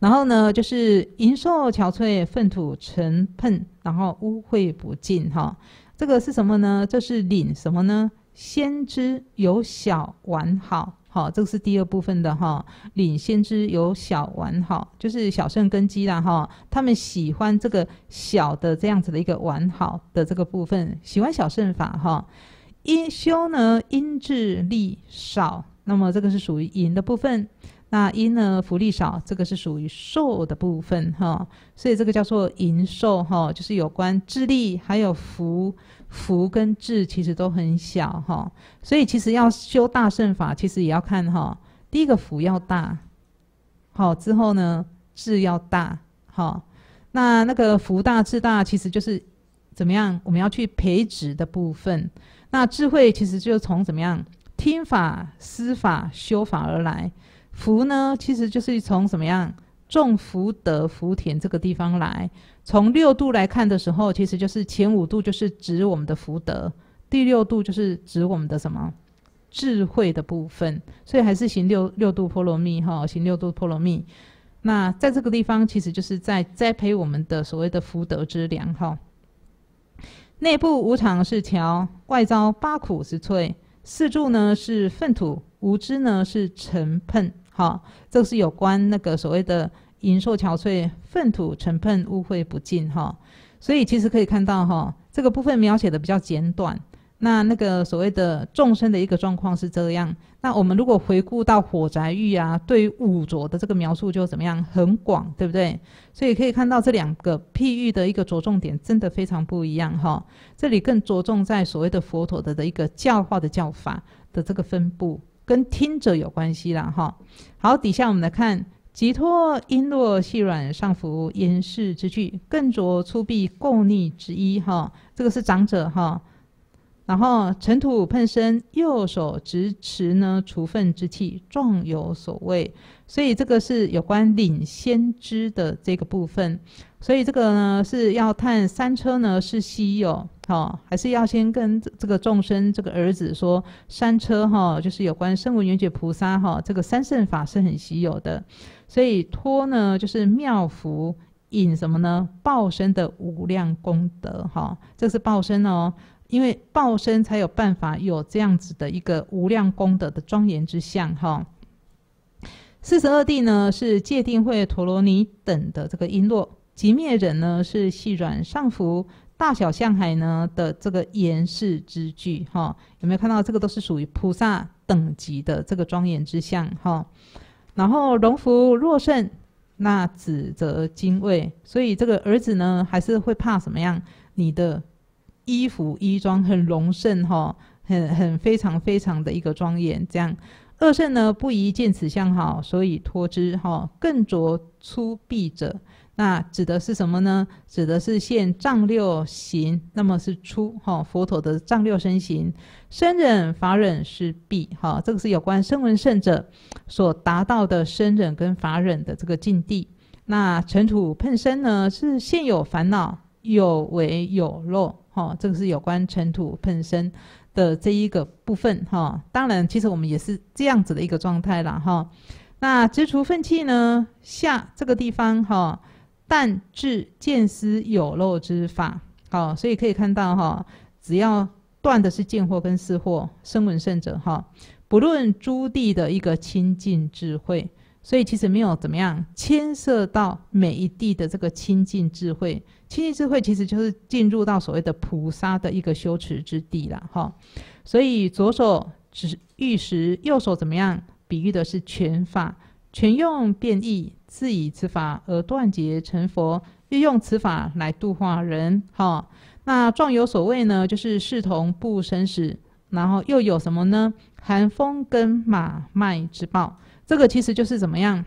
然后呢，就是银瘦憔悴，粪土尘喷，然后污秽不净，哈，这个是什么呢？这是领什么呢？先知有小完好，好，这个是第二部分的哈，领先知有小完好，就是小圣根基啦哈，他们喜欢这个小的这样子的一个完好的这个部分，喜欢小圣法哈，阴修呢，因智力少，那么这个是属于银的部分。那因呢，福利少，这个是属于寿的部分，哈，所以这个叫做因寿，哈，就是有关智力还有福，福跟智其实都很小，哈，所以其实要修大圣法，其实也要看哈，第一个福要大，好之后呢，智要大，好，那那个福大智大，其实就是怎么样，我们要去培植的部分，那智慧其实就从怎么样听法、思法、修法而来。福呢，其实就是从什么样种福德福田这个地方来。从六度来看的时候，其实就是前五度就是指我们的福德，第六度就是指我们的什么智慧的部分。所以还是行六六度波罗蜜哈，行六度波罗蜜。那在这个地方，其实就是在栽培我们的所谓的福德之粮哈。内部无常是桥，外遭八苦是摧，四柱呢是粪土，无知呢是尘坌。好，这是有关那个所谓的“银瘦憔悴，粪土尘粪，污秽不净”哈，所以其实可以看到哈，这个部分描写的比较简短。那那个所谓的众生的一个状况是这样。那我们如果回顾到火宅狱啊，对于五浊的这个描述就怎么样，很广，对不对？所以可以看到这两个譬喻的一个着重点真的非常不一样哈。这里更着重在所谓的佛陀的的一个教化的教法的这个分布。跟听者有关系啦，哈，好，底下我们来看，吉托音落细软上浮言势之句，更着粗鄙共逆之一哈，这个是长者哈。然后尘土喷身，右手执持呢除粪之器，壮有所畏。所以这个是有关领先知的这个部分。所以这个呢是要看三车呢是稀有，哦，还是要先跟这个众生这个儿子说，三车哈，就是有关声闻缘觉菩萨哈，这个三圣法是很稀有的。所以托呢就是妙福引什么呢？报身的无量功德哈，这是报身哦。因为报身才有办法有这样子的一个无量功德的庄严之相，哈。四十二地呢是界定会陀罗尼等的这个璎珞，极灭忍呢是细软上浮。大小相海呢的这个严饰之具，哈。有没有看到这个都是属于菩萨等级的这个庄严之相，哈。然后荣福若胜，那子则精卫，所以这个儿子呢还是会怕什么样？你的。衣服衣装很隆盛哈，很很非常非常的一个庄严这样。二圣呢不宜见此相好，所以脱之哈。更着粗弊者，那指的是什么呢？指的是现丈六形，那么是粗哈。佛陀的丈六身形，身忍法忍是弊哈。这个是有关声闻圣者所达到的身忍跟法忍的这个境地。那尘土碰身呢，是现有烦恼有为有漏。好，这个是有关尘土喷身的这一个部分哈。当然，其实我们也是这样子的一个状态啦哈。那去除粪气呢？下这个地方哈，但至见思有漏之法。好，所以可以看到哈，只要断的是见惑跟思惑，生闻圣者哈，不论诸地的一个清净智慧。所以其实没有怎么样牵涉到每一地的这个清净智慧，清净智慧其实就是进入到所谓的菩萨的一个修持之地了哈。所以左手指玉石，右手怎么样？比喻的是全法全用变异，自以此法而断绝成佛，又用此法来度化人哈。那状有所谓呢，就是视同不生死，然后又有什么呢？寒风跟马脉之报。这个其实就是怎么样？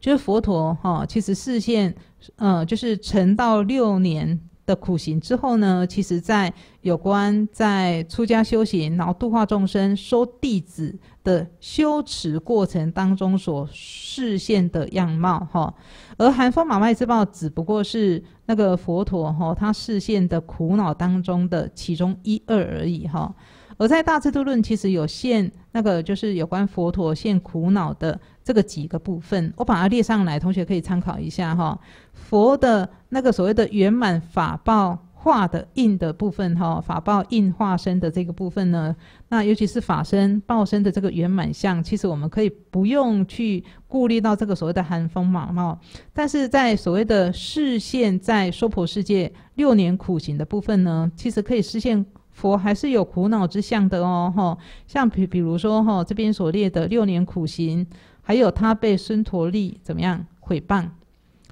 就是佛陀哈，其实视线呃，就是成道六年的苦行之后呢，其实在有关在出家修行，然后度化众生、收弟子的修持过程当中所示现的样貌哈，而寒风马脉之报只不过是那个佛陀哈，他示现的苦恼当中的其中一二而已哈。我在大制度论其实有现那个就是有关佛陀现苦恼的这个几个部分，我把它列上来，同学可以参考一下哈。佛的那个所谓的圆满法报化的印的部分哈，法报印化身的这个部分呢，那尤其是法身报身的这个圆满相，其实我们可以不用去顾虑到这个所谓的寒风马貌，但是在所谓的视现在娑婆世界六年苦行的部分呢，其实可以实现。佛还是有苦恼之相的哦，哈，像比比如说哈，这边所列的六年苦行，还有他被孙陀利怎么样毁谤，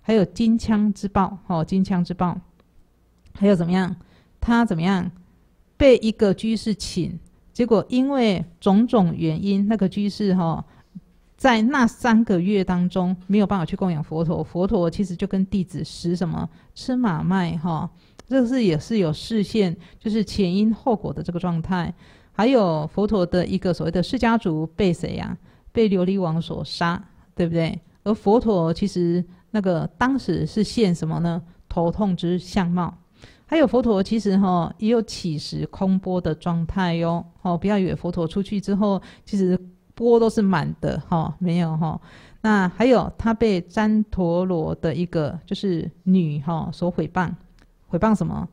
还有金枪之报，哈，金枪之报，还有怎么样，他怎么样被一个居士请，结果因为种种原因，那个居士哈，在那三个月当中没有办法去供养佛陀，佛陀其实就跟弟子食什么吃马麦，哈。这是也是有视线，就是前因后果的这个状态。还有佛陀的一个所谓的释家族被谁呀？被琉璃王所杀，对不对？而佛陀其实那个当时是现什么呢？头痛之相貌。还有佛陀其实哈也有起时空波的状态哟。哦，不要以为佛陀出去之后其实波都是满的哈，没有哈。那还有他被占陀罗的一个就是女哈所毁谤。诽谤什么？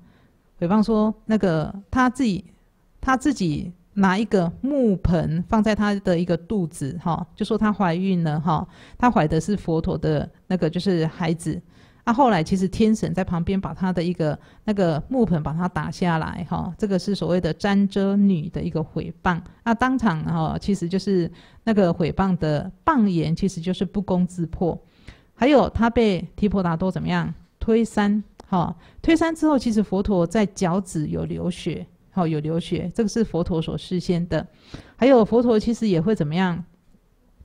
诽谤说那个他自己，他自己拿一个木盆放在他的一个肚子，哈，就说他怀孕了，哈，他怀的是佛陀的那个就是孩子。那后来其实天神在旁边把他的一个那个木盆把它打下来，哈，这个是所谓的沾遮女的一个诽谤。那当场哈，其实就是那个诽谤的谤言，其实就是不攻自破。还有他被提婆达多怎么样推三好，推山之后，其实佛陀在脚趾有流血，好有流血，这个是佛陀所示现的。还有佛陀其实也会怎么样，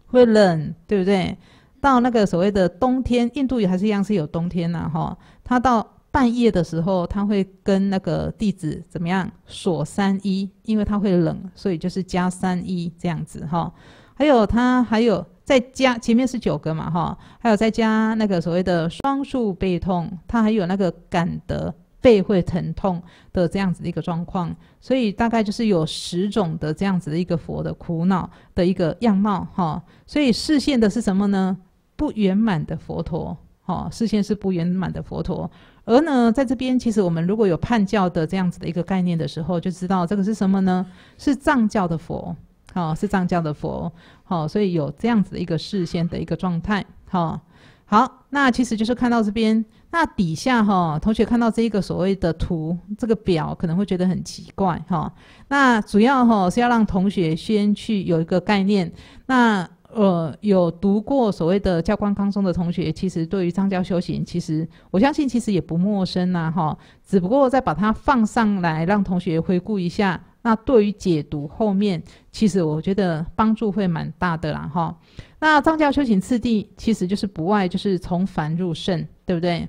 会冷，对不对？到那个所谓的冬天，印度也还是一样是有冬天呐，哈。他到半夜的时候，他会跟那个弟子怎么样，锁三衣，因为他会冷，所以就是加三衣这样子，哈。还有他还有。再加前面是九个嘛，哈，还有再加那个所谓的双数背痛，它还有那个感得背会疼痛的这样子的一个状况，所以大概就是有十种的这样子的一个佛的苦恼的一个样貌，哈。所以示现的是什么呢？不圆满的佛陀，哈，示现是不圆满的佛陀。而呢，在这边其实我们如果有判教的这样子的一个概念的时候，就知道这个是什么呢？是藏教的佛。哦，是藏教的佛，好，所以有这样子的一个视线的一个状态，好，好，那其实就是看到这边，那底下哈，同学看到这一个所谓的图，这个表可能会觉得很奇怪哈，那主要哈是要让同学先去有一个概念，那呃有读过所谓的教官康松的同学，其实对于藏教修行，其实我相信其实也不陌生呐哈，只不过再把它放上来，让同学回顾一下。那对于解读后面，其实我觉得帮助会蛮大的啦，哈。那藏教修行次第其实就是不外就是从凡入圣，对不对？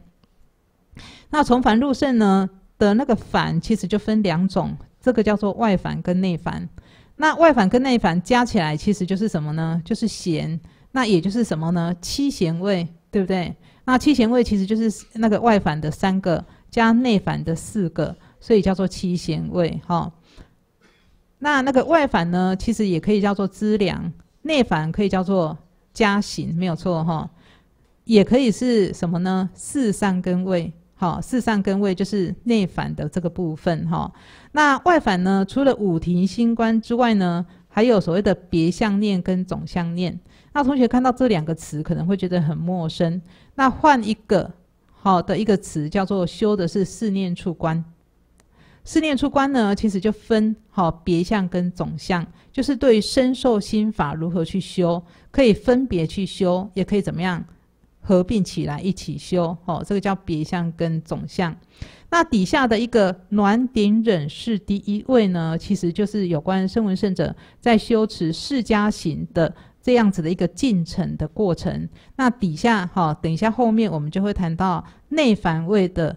那从凡入圣呢的那个凡，其实就分两种，这个叫做外凡跟内凡。那外凡跟内凡加起来其实就是什么呢？就是弦，那也就是什么呢？七弦位，对不对？那七弦位其实就是那个外凡的三个加内凡的四个，所以叫做七弦位，哈。那那个外反呢，其实也可以叫做资粮；内反可以叫做加行，没有错哈。也可以是什么呢？四上根位，好，四上根位就是内反的这个部分哈。那外反呢，除了五停心官之外呢，还有所谓的别相念跟总相念。那同学看到这两个词可能会觉得很陌生。那换一个好的一个词，叫做修的是四念处观。四念出关呢，其实就分好别相跟总相，就是对身受心法如何去修，可以分别去修，也可以怎么样合并起来一起修，哦，这个叫别相跟总相。那底下的一个暖顶忍是第一位呢，其实就是有关声闻圣者在修持释迦行的这样子的一个进程的过程。那底下哈，等一下后面我们就会谈到内反位的。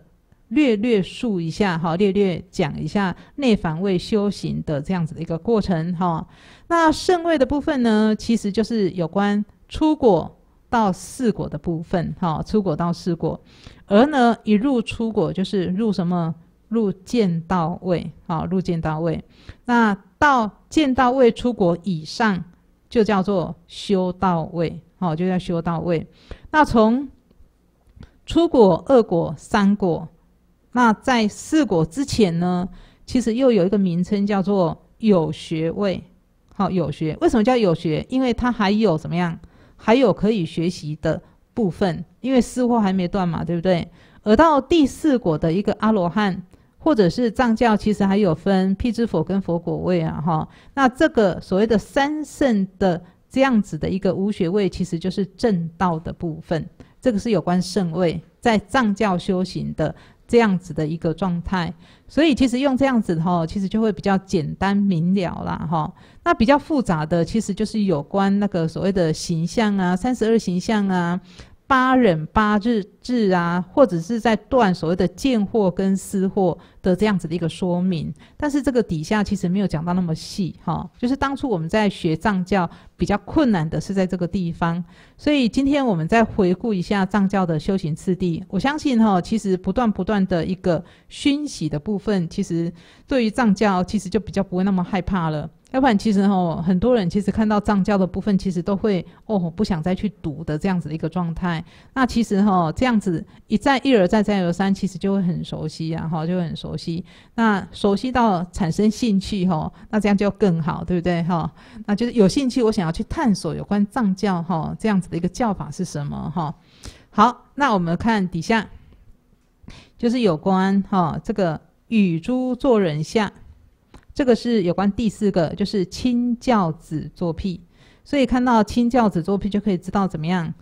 略略述一下，哈，略略讲一下内防位修行的这样子的一个过程，哈。那圣位的部分呢，其实就是有关出果到四果的部分，哈，出果到四果。而呢，一入出果就是入什么？入见到位，啊，入见到位。那到见到位出果以上，就叫做修道位，好，就叫修道位。那从出果、二果、三果。那在四果之前呢，其实又有一个名称叫做有学位，好有学。为什么叫有学？因为它还有怎么样，还有可以学习的部分。因为四货还没断嘛，对不对？而到第四果的一个阿罗汉，或者是藏教其实还有分辟支佛跟佛果位啊，哈。那这个所谓的三圣的这样子的一个无学位，其实就是正道的部分。这个是有关圣位在藏教修行的。这样子的一个状态，所以其实用这样子哈，其实就会比较简单明了了哈。那比较复杂的，其实就是有关那个所谓的形象啊，三十二形象啊。八忍八日志啊，或者是在断所谓的见惑跟思惑的这样子的一个说明，但是这个底下其实没有讲到那么细哈。就是当初我们在学藏教比较困难的是在这个地方，所以今天我们再回顾一下藏教的修行次第，我相信哈，其实不断不断的一个熏习的部分，其实对于藏教其实就比较不会那么害怕了。要不然，其实哈，很多人其实看到藏教的部分，其实都会哦，不想再去读的这样子的一个状态。那其实哈，这样子一再一而再再而三，其实就会很熟悉，然后就很熟悉。那熟悉到产生兴趣哈，那这样就更好，对不对哈？那就是有兴趣，我想要去探索有关藏教哈这样子的一个教法是什么哈。好，那我们看底下，就是有关哈这个与珠做人像。这个是有关第四个，就是亲教子作譬，所以看到亲教子作譬，就可以知道怎么样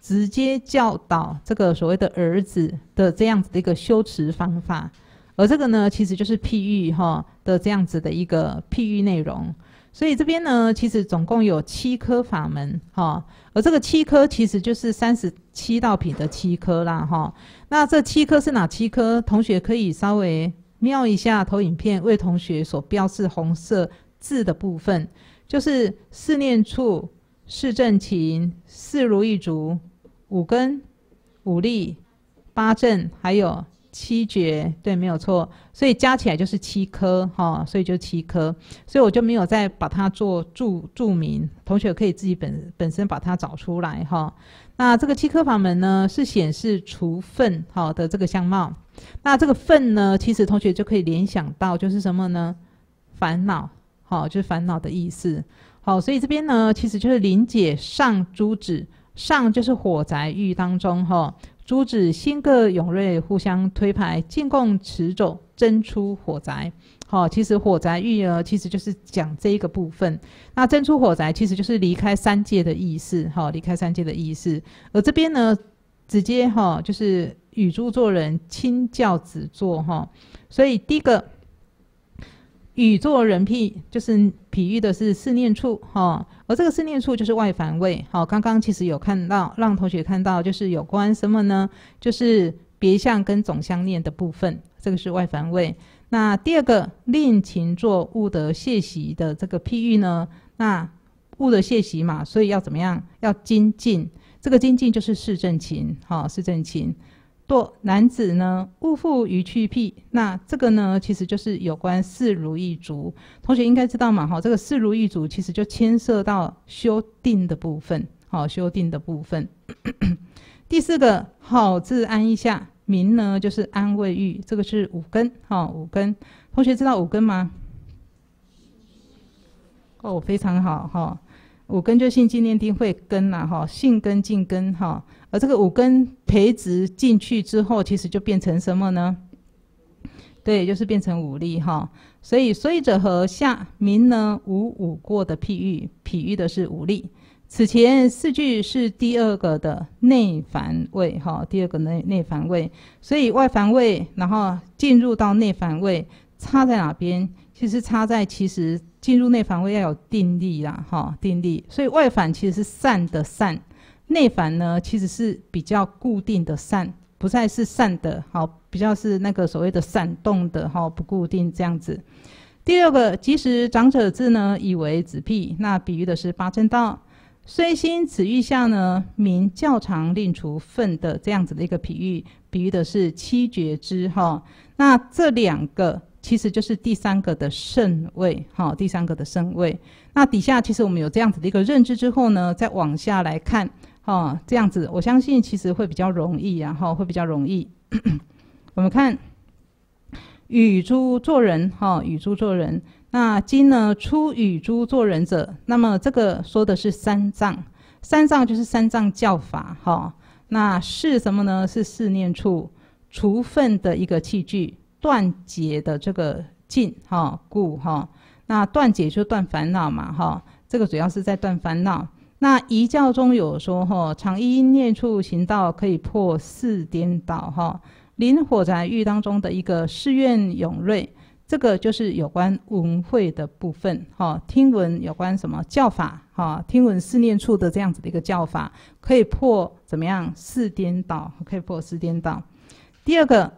直接教导这个所谓的儿子的这样子的一个修持方法。而这个呢，其实就是譬喻哈的这样子的一个譬喻内容。所以这边呢，其实总共有七颗法门哈，而这个七颗其实就是三十七道品的七颗啦哈。那这七颗是哪七颗？同学可以稍微。瞄一下投影片，为同学所标示红色字的部分，就是四念处、四正勤、四如意足、五根、五力、八正，还有七觉对，没有错，所以加起来就是七科哈，所以就七科，所以我就没有再把它做注注明，同学可以自己本本身把它找出来哈。那这个七颗房门呢，是显示除粪好的这个相貌。那这个粪呢，其实同学就可以联想到就是什么呢？烦恼，好，就是烦恼的意思。好，所以这边呢，其实就是临解上珠子上就是火宅狱当中哈，珠子新个永瑞互相推牌进贡持走争出火宅。好，其实火灾狱呢，其实就是讲这一个部分。那证出火灾，其实就是离开三界的意思。哦，离开三界的意思。而这边呢，直接哈，就是与诸作人亲教子作哈。所以第一个与作人譬，就是比喻的是四念处哈。而这个四念处就是外凡位。好，刚刚其实有看到，让同学看到就是有关什么呢？就是别相跟总相念的部分。这个是外凡位。那第二个令勤作物的懈习的这个譬喻呢，那物的懈习嘛，所以要怎么样？要精进。这个精进就是事正勤，好，事正勤。堕男子呢，勿复于去譬。那这个呢，其实就是有关事如意足。同学应该知道嘛，哈，这个事如意足其实就牵涉到修定的部分，好，修定的部分。第四个，好自安一下。明呢，就是安慰欲，这个是五根哈，五根。同学知道五根吗？哦，非常好哈。五根就性纪念定慧根呐哈，性根精根哈。而这个五根培植进去之后，其实就变成什么呢？对，就是变成武力哈。所以，所以者和下民呢，无五过的譬喻，譬喻的是武力。此前四句是第二个的内反位，哈，第二个内内反位，所以外反位，然后进入到内反位，差在哪边？其实差在其实进入内反位要有定力啦，哈，定力。所以外反其实是善的善，内反呢其实是比较固定的善，不再是善的，好，比较是那个所谓的善动的，哈，不固定这样子。第二个，即使长者智呢以为子辟，那比喻的是八正道。虽心此欲下呢，名教常令除粪的这样子的一个比喻，比喻的是七绝之哈。那这两个其实就是第三个的圣位哈，第三个的圣位。那底下其实我们有这样子的一个认知之后呢，再往下来看哈，这样子我相信其实会比较容易，然后会比较容易。我们看，与诸做人哈，与诸做人。那今呢出与诸作人者，那么这个说的是三藏，三藏就是三藏教法哈。那是什么呢？是四念处，除分的一个器具，断结的这个禁哈故哈。那断结就断烦恼嘛哈。这个主要是在断烦恼。那一教中有说哈，常依念处行道，可以破四颠倒哈。临火宅狱当中的一个誓愿永锐。这个就是有关文会的部分，哈，听闻有关什么教法，哈，听闻四念处的这样子的一个教法，可以破怎么样四颠倒，可以破四颠倒。第二个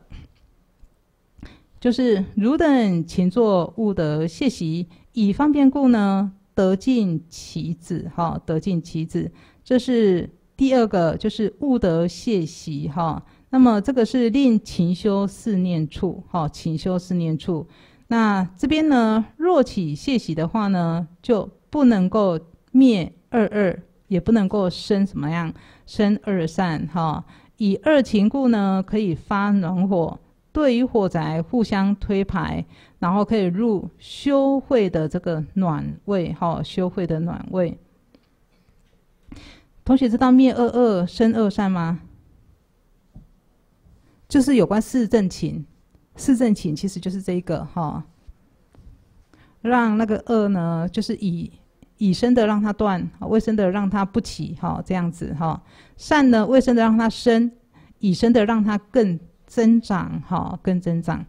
就是如等勤作勿得懈习，以方便故呢，得尽其子，哈，得尽其子，这是第二个就是勿得懈习，哈。那么这个是令勤修四念处，哈，勤修四念处。那这边呢，若起懈喜的话呢，就不能够灭二恶，也不能够生什么样，生二善，哈。以二情故呢，可以发暖火，对于火灾互相推排，然后可以入修会的这个暖位，哈，修会的暖位。同学知道灭二恶，生二善吗？就是有关四正情，四正情其实就是这一个哈，让那个恶呢，就是以以生的让它断，卫生的让它不起哈，这样子哈，善呢卫生的让它生，以生的让它更增长哈，更增长。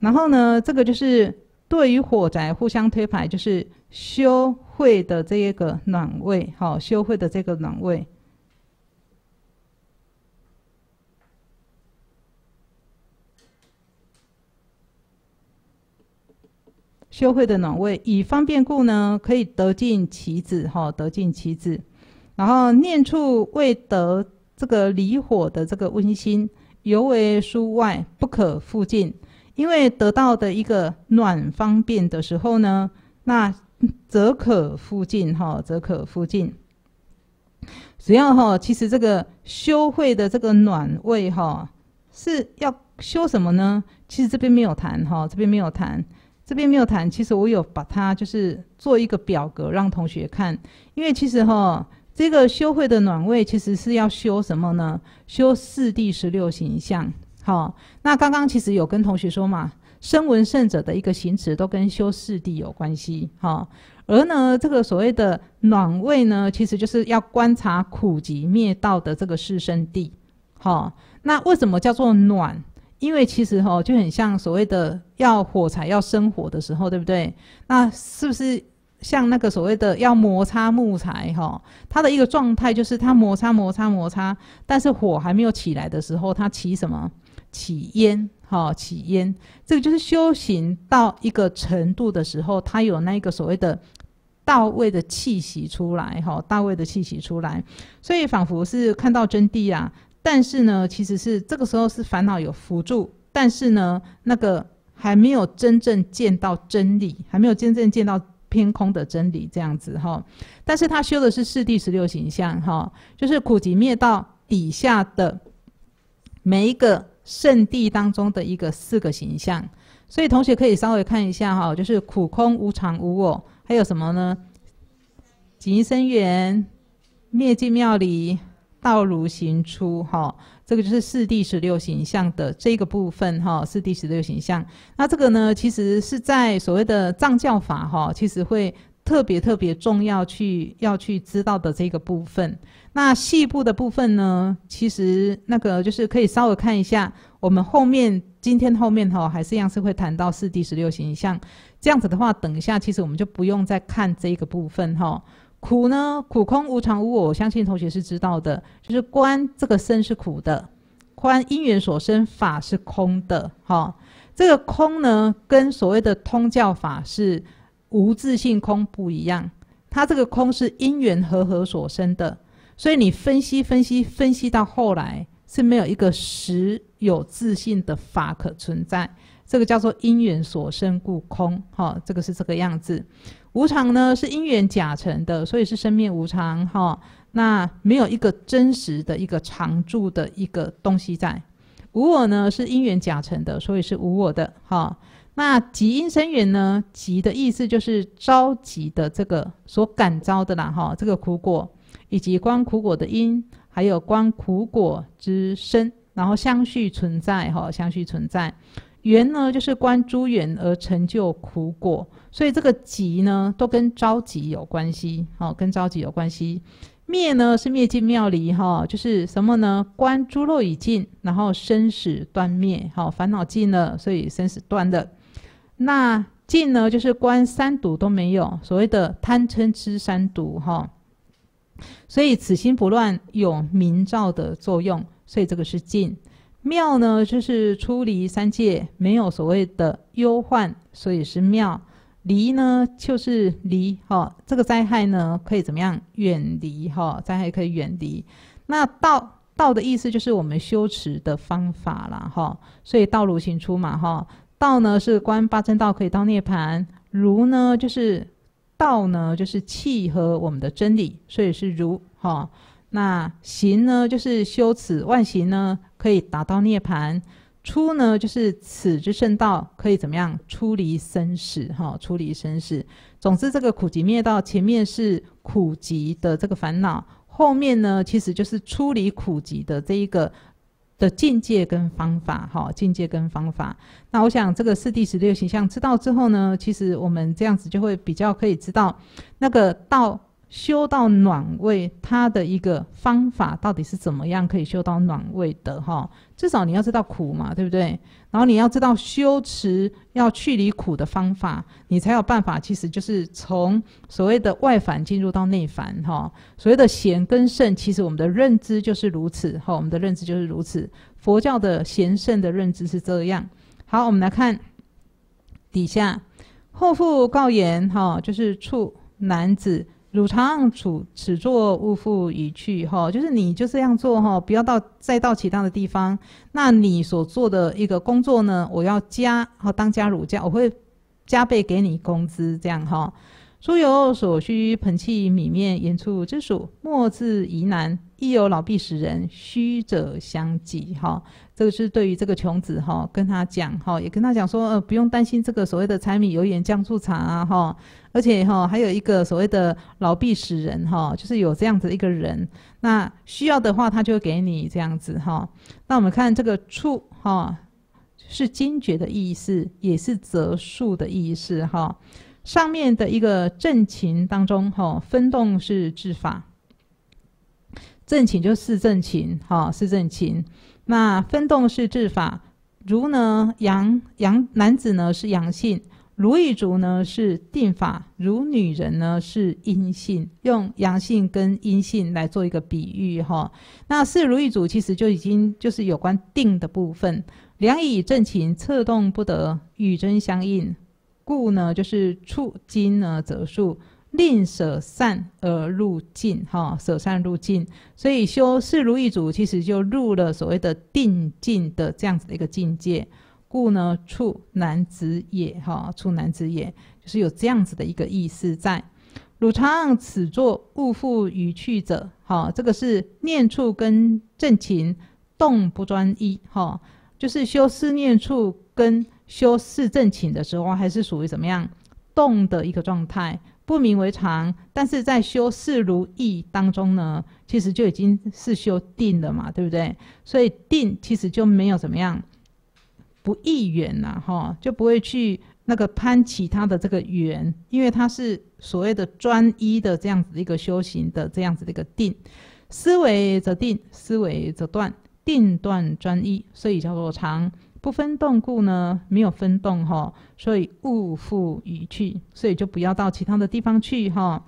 然后呢，这个就是对于火灾互相推牌，就是修会的这一个暖位，好修会的这个暖位。修会的暖位，以方便故呢，可以得尽其子哈，得尽其子。然后念处未得这个离火的这个温馨，尤为疏外不可复近。因为得到的一个暖方便的时候呢，那则可复近哈，则可复近。主要哈，其实这个修会的这个暖位哈，是要修什么呢？其实这边没有谈哈，这边没有谈。这边没有谈，其实我有把它就是做一个表格让同学看，因为其实哈，这个修会的暖位其实是要修什么呢？修四地十六形象。好，那刚刚其实有跟同学说嘛，生闻圣者的一个行持都跟修四地有关系。好，而呢这个所谓的暖位呢，其实就是要观察苦集灭道的这个四生地。好，那为什么叫做暖？因为其实哈，就很像所谓的要火柴要生火的时候，对不对？那是不是像那个所谓的要摩擦木材哈？它的一个状态就是它摩擦摩擦摩擦，但是火还没有起来的时候，它起什么？起烟哈？起烟。这个就是修行到一个程度的时候，它有那个所谓的到位的气息出来哈，到位的气息出来，所以仿佛是看到真谛啊。但是呢，其实是这个时候是烦恼有辅助，但是呢，那个还没有真正见到真理，还没有真正见到偏空的真理这样子哈。但是他修的是四地十六形象哈，就是苦集灭到底下的每一个圣地当中的一个四个形象。所以同学可以稍微看一下哈，就是苦空无常无我，还有什么呢？集生缘灭尽妙理。道如行出哈，这个就是四地十六形象的这个部分哈，四地十六形象。那这个呢，其实是在所谓的藏教法哈，其实会特别特别重要去要去知道的这个部分。那细部的部分呢，其实那个就是可以稍微看一下。我们后面今天后面哈，还是一样是会谈到四地十六形象。这样子的话，等一下其实我们就不用再看这个部分哈。苦呢？苦空无常无我，我相信同学是知道的，就是观这个身是苦的，观因缘所生法是空的。哦，这个空呢，跟所谓的通教法是无自性空不一样，它这个空是因缘和合所生的，所以你分析分析分析到后来是没有一个实有自信的法可存在。这个叫做因缘所生故空，哈，这个是这个样子。无常呢，是因缘假成的，所以是生命无常，哈。那没有一个真实的一个常住的一个东西在。无我呢，是因缘假成的，所以是无我的，哈。那集因生缘呢？集的意思就是召集的这个所感召的啦，哈。这个苦果以及观苦果的因，还有观苦果之身，然后相续存在，哈，相续存在。缘呢，就是观诸缘而成就苦果，所以这个集呢，都跟着急有关系，哈，跟着急有关系。灭呢，是灭尽妙离哈，就是什么呢？观诸漏已尽，然后生死断灭，好，烦恼尽了，所以生死断的。那尽呢，就是观三毒都没有，所谓的贪嗔痴三毒哈，所以此心不乱，有明照的作用，所以这个是尽。妙呢，就是出离三界，没有所谓的忧患，所以是妙。离呢，就是离哈，这个灾害呢，可以怎么样远离哈？灾害可以远离。那道道的意思就是我们修持的方法了哈，所以道如行出嘛哈。道呢是观八正道可以到涅盘，如呢就是道呢就是契合我们的真理，所以是如哈。那行呢就是修持万行呢。可以达到涅槃。出呢就是此之圣道，可以怎么样出离生死，哈，出离生死。总之，这个苦集灭道，前面是苦集的这个烦恼，后面呢其实就是出离苦集的这一个的境界跟方法，哈，境界跟方法。那我想这个四第十六形象，知道之后呢，其实我们这样子就会比较可以知道那个道。修到暖胃，它的一个方法到底是怎么样可以修到暖胃的？哈，至少你要知道苦嘛，对不对？然后你要知道修持要去离苦的方法，你才有办法。其实就是从所谓的外反进入到内反哈。所谓的贤跟圣，其实我们的认知就是如此，哈。我们的认知就是如此。佛教的贤圣的认知是这样。好，我们来看底下后父告言，哈，就是处男子。汝常处此作勿复已去哈，就是你就这样做哈，不要到再到其他的地方。那你所做的一个工作呢，我要加哈当加乳加，我会加倍给你工资这样哈。诸有所需，盆器米面，远处之属，莫自疑难。亦有老必使人虚者相济，哈，这个是对于这个穷子，哈，跟他讲，哈，也跟他讲说，呃，不用担心这个所谓的柴米油盐酱醋茶啊，哈，而且哈，还有一个所谓的老必使人，哈，就是有这样子一个人，那需要的话，他就给你这样子，哈。那我们看这个处，哈，是惊觉的意思，也是择数的意思，哈。上面的一个正情当中，哈，分动是治法。正情就四正情，哈四正情，那分动是治法。如呢阳阳男子呢是阳性，如意族呢是定法，如女人呢是阴性，用阳性跟阴性来做一个比喻，哈。那四如意族其实就已经就是有关定的部分。两以正情，侧动不得，与真相应，故呢就是触金呢则数。令舍善而入静，哈，舍善入静，所以修事如意主其实就入了所谓的定静的这样子的一个境界。故呢，处难止也，哈，处难止也，就是有这样子的一个意思在。汝常此作勿复于去者，哈，这个是念处跟正勤动不专一，哈，就是修四念处跟修四正勤的时候，还是属于怎么样动的一个状态。不明为常，但是在修事如意当中呢，其实就已经是修定了嘛，对不对？所以定其实就没有怎么样不易缘呐，哈，就不会去那个攀其他的这个缘，因为它是所谓的专一的这样子一个修行的这样子的一个定，思维则定，思维则断，定断专一，所以叫做常。不分动故呢，没有分动哈，所以物复于去，所以就不要到其他的地方去哈。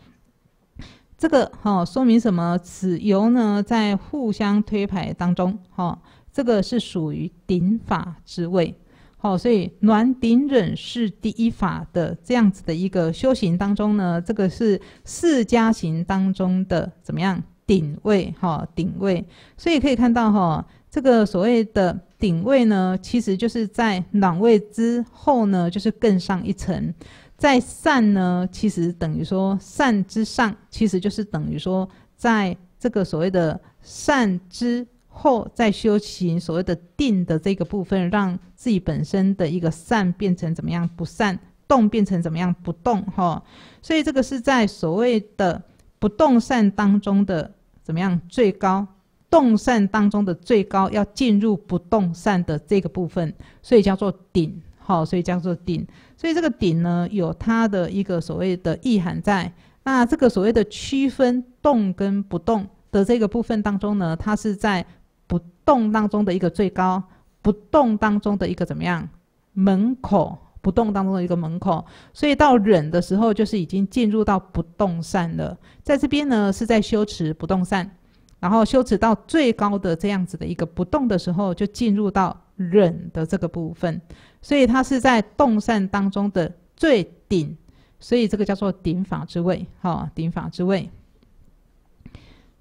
这个哈说明什么？此由呢在互相推牌当中哈，这个是属于顶法之位，好，所以暖顶忍是第一法的这样子的一个修行当中呢，这个是四家行当中的怎么样？顶位，哈顶位，所以可以看到，哈这个所谓的顶位呢，其实就是在暖位之后呢，就是更上一层。在善呢，其实等于说善之上，其实就是等于说在这个所谓的善之后，在修行所谓的定的这个部分，让自己本身的一个善变成怎么样不善，动变成怎么样不动，哈。所以这个是在所谓的不动善当中的。怎么样？最高动善当中的最高，要进入不动善的这个部分，所以叫做顶，好，所以叫做顶。所以这个顶呢，有它的一个所谓的意涵在。那这个所谓的区分动跟不动的这个部分当中呢，它是在不动当中的一个最高，不动当中的一个怎么样？门口。不动当中的一个门口，所以到忍的时候，就是已经进入到不动善了。在这边呢，是在修持不动善，然后修持到最高的这样子的一个不动的时候，就进入到忍的这个部分。所以它是在动善当中的最顶，所以这个叫做顶法之位。哈，顶法之位，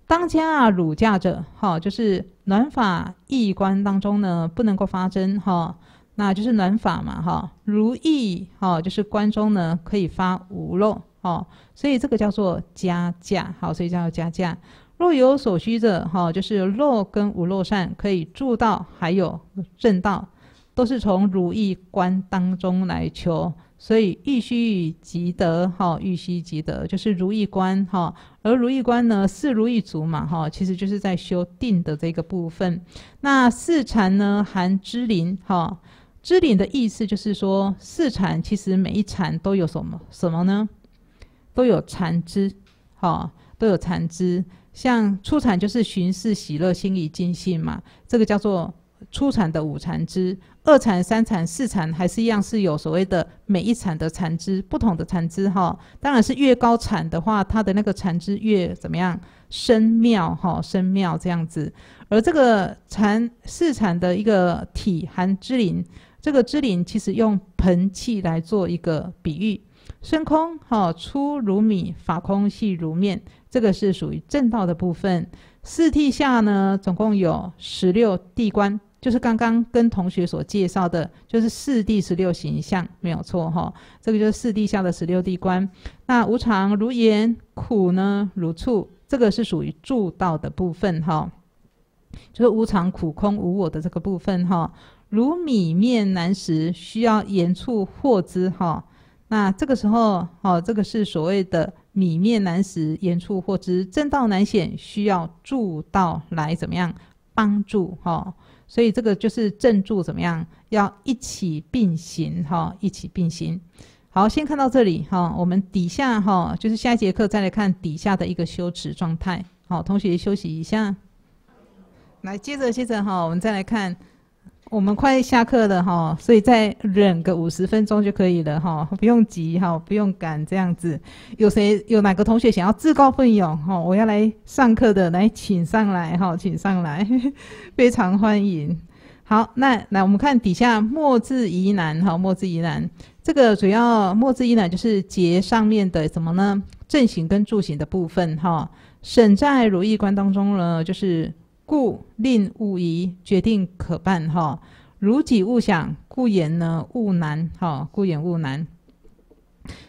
当家汝家者，哈，就是暖法异观当中呢，不能够发生，哈。那就是暖法嘛，哈，如意哈，就是关中呢可以发五漏哦，所以这个叫做加价，好，所以叫加价。若有所需者，哈，就是漏跟五漏善可以助道，还有正道，都是从如意关当中来求，所以欲须即得，哈，欲须即得，就是如意关，哈，而如意关呢是如意足嘛，哈，其实就是在修定的这个部分。那四禅呢含知林，哈。支领的意思就是说，四禅其实每一禅都有什么什么呢？都有禅支，哈，都有禅支。像初禅就是寻视喜乐心理尽性嘛，这个叫做初禅的五禅支。二禅、三禅、四禅还是一样，是有所谓的每一禅的禅支不同的禅支哈。当然是越高禅的话，它的那个禅支越怎么样深妙哈，深妙这样子。而这个禅四禅的一个体含支领。这个支林其实用盆器来做一个比喻，深空哈出如米法空细如面，这个是属于正道的部分。四谛下呢，总共有十六地观，就是刚刚跟同学所介绍的，就是四谛十六形象没有错哈。这个就是四谛下的十六地观。那无常如言，苦呢如醋，这个是属于助道的部分哈，就是无常苦空无我的这个部分哈。如米面难食，需要盐醋获之哈。那这个时候，哦，这个是所谓的米面难食，盐醋获之。正道难显，需要助道来怎么样帮助哈？所以这个就是正助怎么样要一起并行哈，一起并行。好，先看到这里哈。我们底下哈，就是下一节课再来看底下的一个修持状态。好，同学休息一下。来，接着接着哈，我们再来看。我们快下课了哈，所以再忍个五十分钟就可以了哈，不用急哈，不用赶这样子。有谁有哪个同学想要自告奋勇哈？我要来上课的，来请上来哈，请上来，非常欢迎。好，那来我们看底下“莫字疑难”哈，“莫字疑难”这个主要“莫字疑难”就是“结上面的什么呢？正形跟柱形的部分哈。省在如意观当中呢，就是。故令勿疑，决定可办哈。如己勿想，故言呢勿难哈。故言勿难，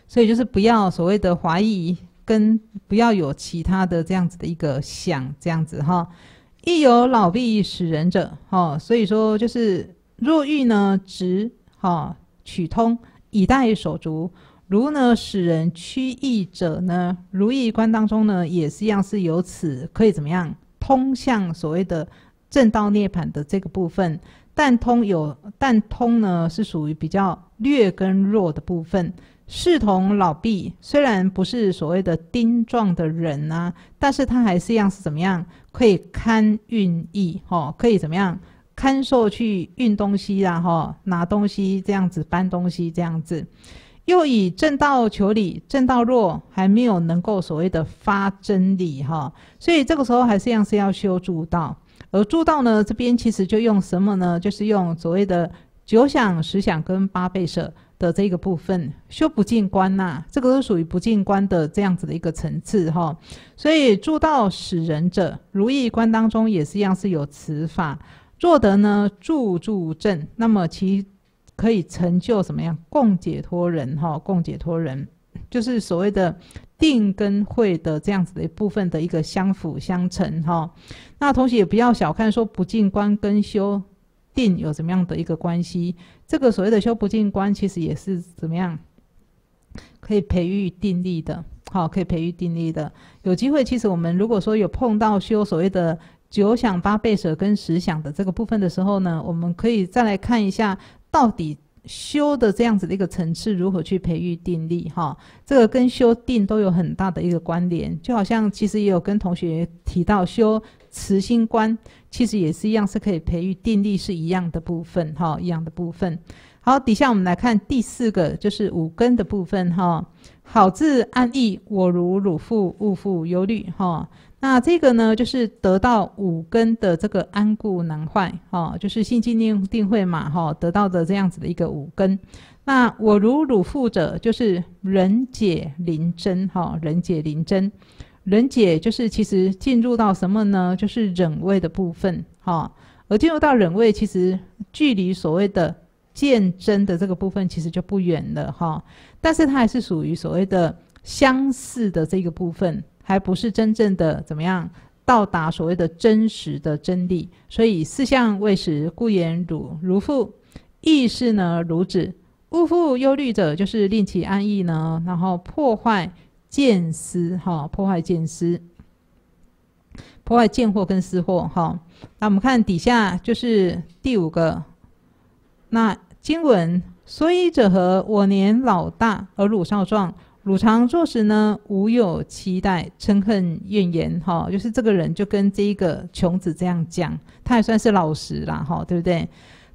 所以就是不要所谓的怀疑，跟不要有其他的这样子的一个想这样子哈。亦有老必使人者哈，所以说就是若欲呢直哈取通以待手足，如呢使人趋意者呢，如意观当中呢也是一样，是由此可以怎么样？通向所谓的正道涅槃的这个部分，但通有但通呢，是属于比较略跟弱的部分。视同老毕，虽然不是所谓的丁状的人呐，但是他还是一样是怎么样，可以堪运意哦，可以怎么样堪受去运东西，然后拿东西这样子搬东西这样子。又以正道求理，正道弱，还没有能够所谓的发真理哈，所以这个时候还是一样是要修诸道。而诸道呢，这边其实就用什么呢？就是用所谓的九想十想跟八倍舍的这个部分修不进观呐，这个都属于不进观的这样子的一个层次哈。所以诸道使人者如意观当中也是一样是有此法，若得呢助助正，那么其。可以成就什么样共解脱人哈？共解脱人就是所谓的定跟慧的这样子的一部分的一个相辅相成哈。那同时也不要小看说不净观跟修定有什么样的一个关系。这个所谓的修不净观其实也是怎么样可以培育定力的，好，可以培育定力的。有机会，其实我们如果说有碰到修所谓的九想八倍舍跟十想的这个部分的时候呢，我们可以再来看一下。到底修的这样子的一个层次，如何去培育定力？哈，这个跟修定都有很大的一个关联。就好像其实也有跟同学提到修慈心观，其实也是一样，是可以培育定力，是一样的部分。哈，一样的部分。好，底下我们来看第四个，就是五根的部分。哈，好自安逸，我如汝父，勿复忧虑。哈。那这个呢，就是得到五根的这个安固难坏，哈，就是心经念定慧嘛，哈，得到的这样子的一个五根。那我如汝父者，就是人解灵真，哈，人解灵真，人解就是其实进入到什么呢？就是忍位的部分，哈。而进入到忍位，其实距离所谓的见真的这个部分，其实就不远了，哈。但是它还是属于所谓的相似的这个部分。还不是真正的怎么样到达所谓的真实的真理，所以四相未实，故言汝如父，亦是呢如子。勿复忧虑者，就是令其安逸呢，然后破坏见思，哈，破坏见思，破坏见货跟思货哈。那我们看底下就是第五个，那经文所以者何？我年老大而汝少壮。汝常作时呢，无有期待、嗔恨、怨言，哈，就是这个人就跟这一个穷子这样讲，他也算是老实啦，哈，对不对？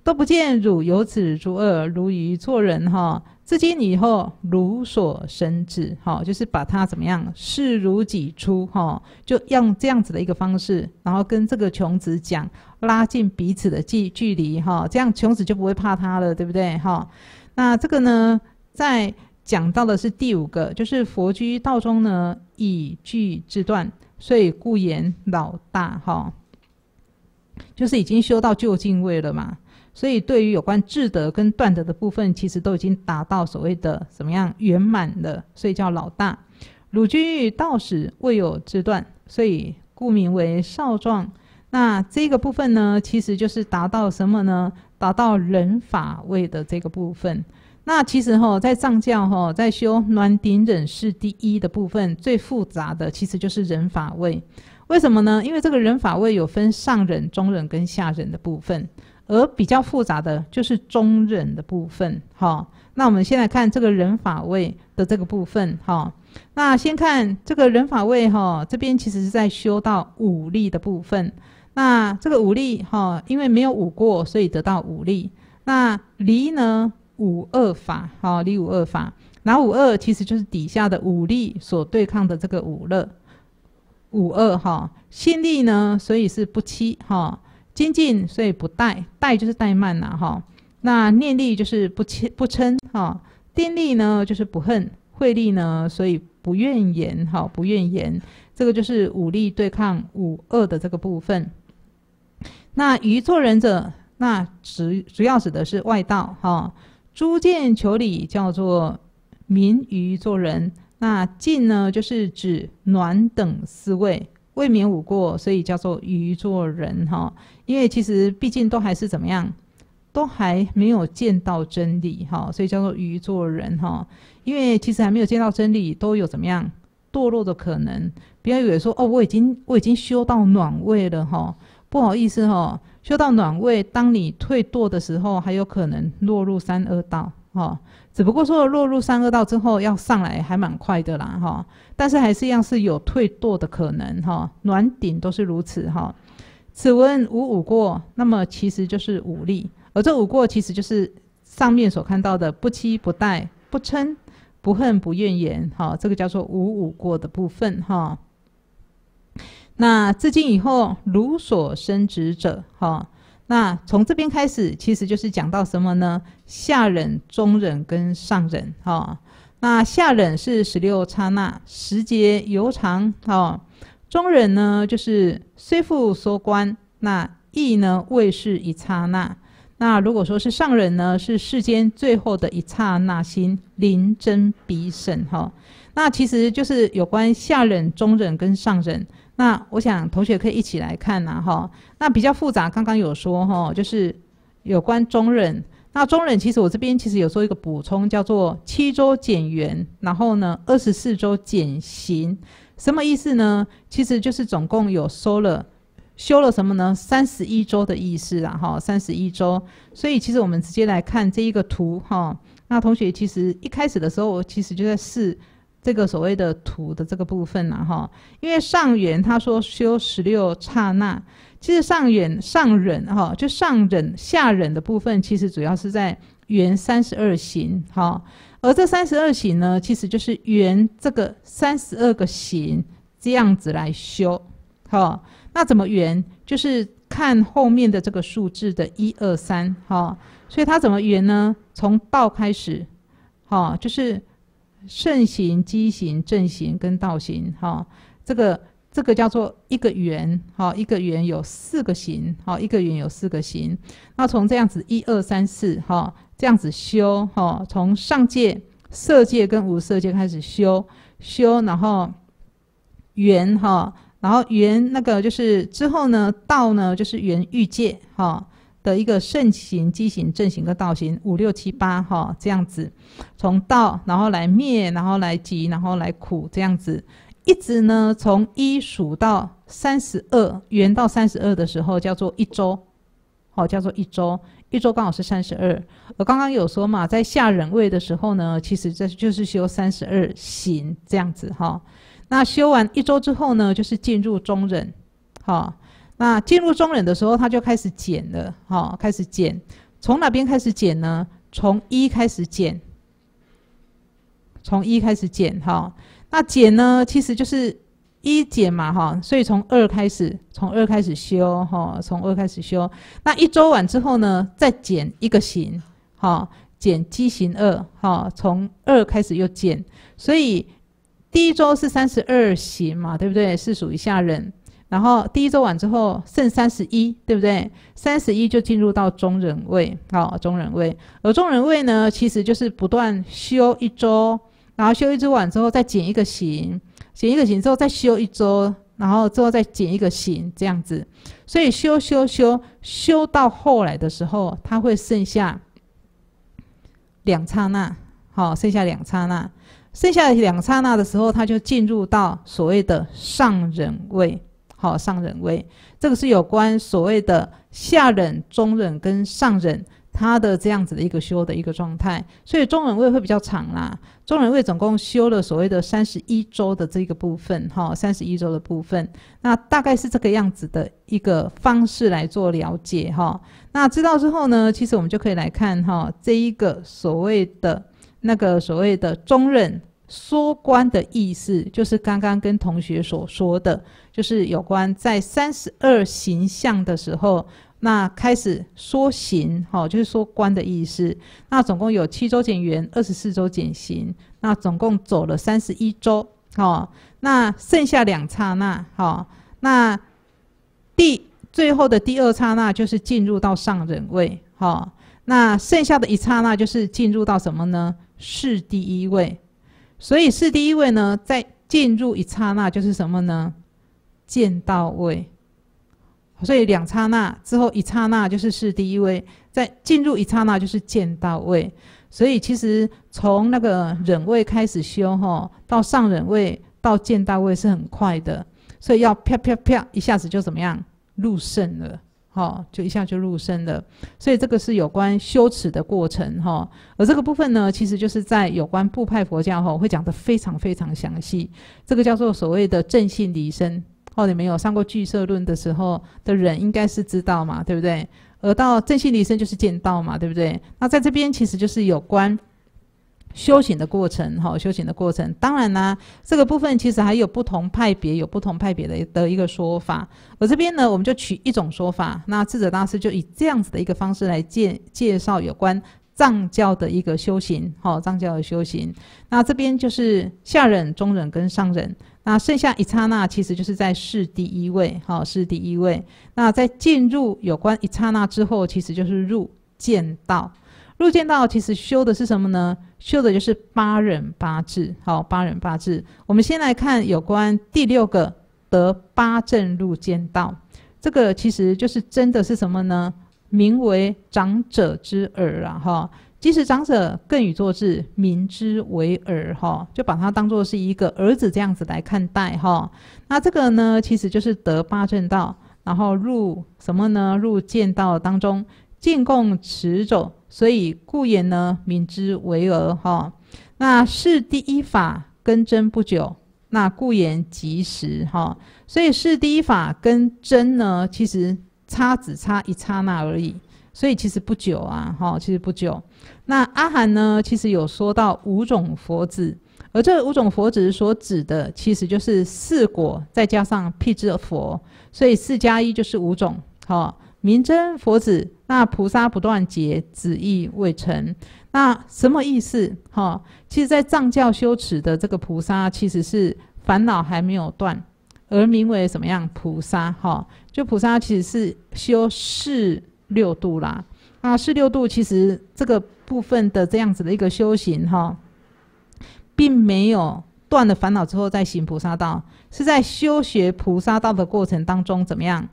都不见汝有子诸恶如愚做人，哈，自今以后汝所生子，哈，就是把他怎么样视如己出，哈，就用这样子的一个方式，然后跟这个穷子讲，拉近彼此的距距离，哈，这样穷子就不会怕他了，对不对？哈，那这个呢，在。讲到的是第五个，就是佛居道中呢，以具自断，所以故言老大哈。就是已经修到究竟位了嘛，所以对于有关智德跟断德的部分，其实都已经达到所谓的怎么样圆满了，所以叫老大。鲁居道士，未有之断，所以故名为少壮。那这个部分呢，其实就是达到什么呢？达到人法位的这个部分。那其实哈，在藏教哈，在修暖顶忍是第一的部分，最复杂的其实就是忍法位。为什么呢？因为这个忍法位有分上忍、中忍跟下忍的部分，而比较复杂的就是中忍的部分。哈，那我们先来看这个忍法位的这个部分。哈，那先看这个忍法位哈，这边其实是在修到武力的部分。那这个武力哈，因为没有武过，所以得到武力。那离呢？五二法，哈，六五二法。那五二其实就是底下的五力所对抗的这个五乐，五二哈。心力呢，所以是不欺哈；精进所以不怠，怠就是怠慢呐哈。那念力就是不欺不嗔哈；定力呢就是不恨，慧力呢所以不怨言哈，不怨言。这个就是五力对抗五二的这个部分。那于做人者，那主主要指的是外道哈。诸见求理，叫做明于做人。那尽呢，就是指暖等四位，未免五过，所以叫做于做人哈。因为其实毕竟都还是怎么样，都还没有见到真理哈，所以叫做于做人哈。因为其实还没有见到真理，都有怎么样堕落的可能。不要以为说，哦，我已经我已经修到暖位了哈。不好意思哈，修到暖位，当你退堕的时候，还有可能落入三恶道哈。只不过说落入三恶道之后，要上来还蛮快的啦哈。但是还是一样是有退堕的可能哈。暖顶都是如此哈。此文五五过，那么其实就是五力，而这五过其实就是上面所看到的不欺不怠不嗔不恨不怨言哈。这个叫做五五过的部分哈。那自今以后，如所生殖者，哈，那从这边开始，其实就是讲到什么呢？下忍、中忍跟上忍，哈。那下忍是十六刹那，时节犹长，哈。中忍呢，就是虽复缩观，那意呢未是一刹那。那如果说是上忍呢，是世间最后的一刹那心临真彼甚，哈。那其实就是有关下忍、中忍跟上忍。那我想同学可以一起来看呐，哈，那比较复杂，刚刚有说哈，就是有关中忍，那中忍其实我这边其实有做一个补充，叫做七周减员，然后呢二十四周减刑，什么意思呢？其实就是总共有收了，修了什么呢？三十一周的意思啊，哈，三十一周，所以其实我们直接来看这一个图哈，那同学其实一开始的时候，我其实就在试。这个所谓的土的这个部分呢，哈，因为上忍他说修十六刹那，其实上忍上忍哈，就上忍下忍的部分，其实主要是在圆三十二行，哈，而这三十二行呢，其实就是圆这个三十二个行这样子来修，哈，那怎么圆？就是看后面的这个数字的一二三，哈，所以它怎么圆呢？从道开始，哈，就是。圣行、畸形、正行跟道行，哈，这个这个叫做一个圆，哈，一个圆有四个形，哈，一个圆有四个形。那从这样子一二三四，哈，这样子修，哈，从上界色界跟无色界开始修修，然后圆，哈，然后圆那个就是之后呢道呢就是圆欲界，哈。的一个肾行、畸形、正行、跟道行，五六七八哈，这样子，从道，然后来灭，然后来集，然后来苦，这样子，一直呢，从一数到三十二，圆到三十二的时候，叫做一周，好，叫做一周，一周刚好是三十二。我刚刚有说嘛，在下人位的时候呢，其实这就是修三十二行这样子哈。那修完一周之后呢，就是进入中忍，好。那进入中忍的时候，他就开始减了，哈，开始减，从哪边开始减呢？从一开始减，从一开始减，哈，那减呢，其实就是一减嘛，哈，所以从二开始，从二开始修，哈，从二开始修。那一周完之后呢，再减一个型，哈，减机型二，哈，从二开始又减，所以第一周是三十二型嘛，对不对？是属于下忍。然后第一周完之后剩三十一，对不对？三十一就进入到中人位，好，中人位。而中人位呢，其实就是不断修一周，然后修一周完之后再减一个刑，减一个刑之后再修一周，然后最后再减一个刑，这样子。所以修修修修到后来的时候，它会剩下两刹那，好，剩下两刹那，剩下两刹那的时候，它就进入到所谓的上人位。好，上忍位，这个是有关所谓的下忍、中忍跟上忍，他的这样子的一个修的一个状态，所以中忍位会比较长啦。中忍位总共修了所谓的三十一周的这个部分，哈，三十一周的部分，那大概是这个样子的一个方式来做了解，哈。那知道之后呢，其实我们就可以来看，哈，这一个所谓的那个所谓的中忍。缩关的意思，就是刚刚跟同学所说的，就是有关在三十二形象的时候，那开始缩行，哈，就是说关的意思。那总共有七周减圆，二十四周减行，那总共走了三十一周，哦，那剩下两刹那，哈，那第最后的第二刹那就是进入到上人位，哈，那剩下的一刹那就是进入到什么呢？是第一位。所以是第一位呢，在进入一刹那就是什么呢？见到位。所以两刹那之后一刹那就是是第一位，在进入一刹那就是见到位。所以其实从那个忍位开始修哈，到上忍位到见到位是很快的，所以要啪啪啪一下子就怎么样入圣了。好，就一下就入身了，所以这个是有关羞耻的过程，哈。而这个部分呢，其实就是在有关部派佛教哈，会讲得非常非常详细。这个叫做所谓的正信离身，哦，你们有上过聚舍论的时候的人，应该是知道嘛，对不对？而到正信离身就是见道嘛，对不对？那在这边其实就是有关。修行的过程，哈，修行的过程，当然啦，这个部分其实还有不同派别，有不同派别的的一个说法。我这边呢，我们就取一种说法。那智者大师就以这样子的一个方式来介介绍有关藏教的一个修行，哈，藏教的修行。那这边就是下忍、中忍跟上忍。那剩下一刹那，其实就是在是第一位，哈，是第一位。那在进入有关一刹那之后，其实就是入见道。入见道其实修的是什么呢？修的就是八人八字，好，八人八字。我们先来看有关第六个得八正入见道，这个其实就是真的是什么呢？名为长者之耳啊，哈，即使长者更与作字，民之为耳，哈，就把它当做是一个儿子这样子来看待，哈。那这个呢，其实就是得八正道，然后入什么呢？入见道当中。进共持走，所以故言呢，明知为讹哈。那是第一法根真不久，那故言即时哈。所以是第一法根真呢，其实差只差一刹那而已。所以其实不久啊，哈，其实不久。那阿含呢，其实有说到五种佛子，而这五种佛子所指的，其实就是四果再加上辟支佛，所以四加一就是五种，哈。名真佛子，那菩萨不断结，旨意未成，那什么意思？哈，其实，在藏教修持的这个菩萨，其实是烦恼还没有断，而名为什么样菩萨？哈，就菩萨其实是修四六度啦。啊，四六度其实这个部分的这样子的一个修行，哈，并没有断了烦恼之后再行菩萨道，是在修学菩萨道的过程当中，怎么样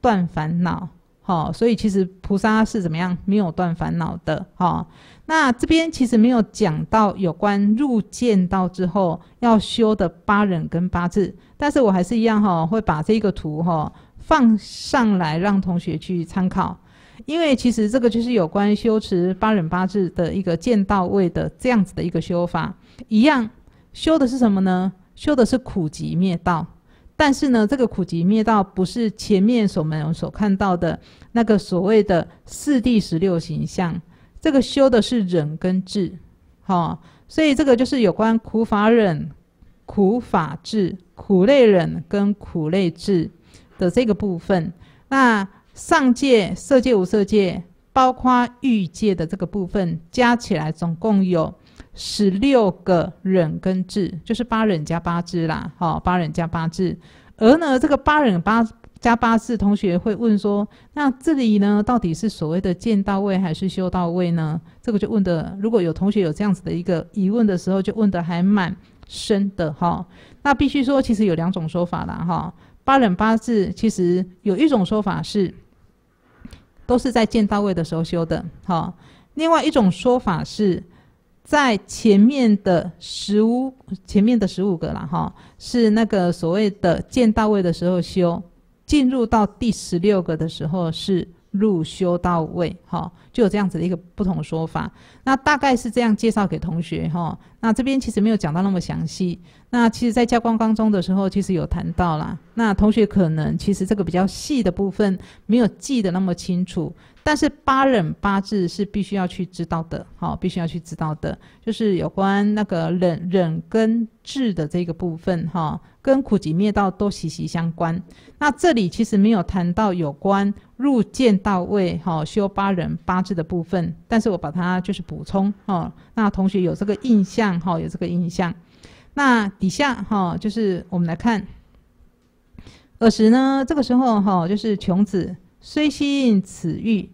断烦恼？好，所以其实菩萨是怎么样，没有断烦恼的。好，那这边其实没有讲到有关入见道之后要修的八忍跟八字，但是我还是一样哈，会把这个图哈放上来让同学去参考，因为其实这个就是有关修持八忍八字的一个见到位的这样子的一个修法，一样修的是什么呢？修的是苦集灭道。但是呢，这个苦集灭道不是前面所们所看到的那个所谓的四地十六形象，这个修的是忍跟智，哦，所以这个就是有关苦法忍、苦法治、苦类忍跟苦类智的这个部分。那上界色界无色界，包括欲界的这个部分，加起来总共有。十六个忍跟智，就是八忍加八智啦。好，八忍加八智，而呢，这个八忍八加八智，同学会问说，那这里呢，到底是所谓的见到位还是修到位呢？这个就问的，如果有同学有这样子的一个疑问的时候，就问的还蛮深的哈。那必须说，其实有两种说法啦哈。八忍八智，其实有一种说法是，都是在见到位的时候修的。哈，另外一种说法是。在前面的十五，前面的十五个了哈，是那个所谓的建到位的时候修，进入到第十六个的时候是。入修到位，哈，就有这样子的一个不同说法。那大概是这样介绍给同学，哈。那这边其实没有讲到那么详细。那其实在教官当中的时候，其实有谈到啦。那同学可能其实这个比较细的部分没有记得那么清楚，但是八忍八字是必须要去知道的，好，必须要去知道的，就是有关那个忍忍跟智的这个部分，哈。跟苦集灭道都息息相关。那这里其实没有谈到有关入见到位、哈修八人八字的部分，但是我把它就是补充哦。那同学有这个印象哈，有这个印象。那底下哈，就是我们来看，尔时呢，这个时候哈，就是穷子虽心此欲，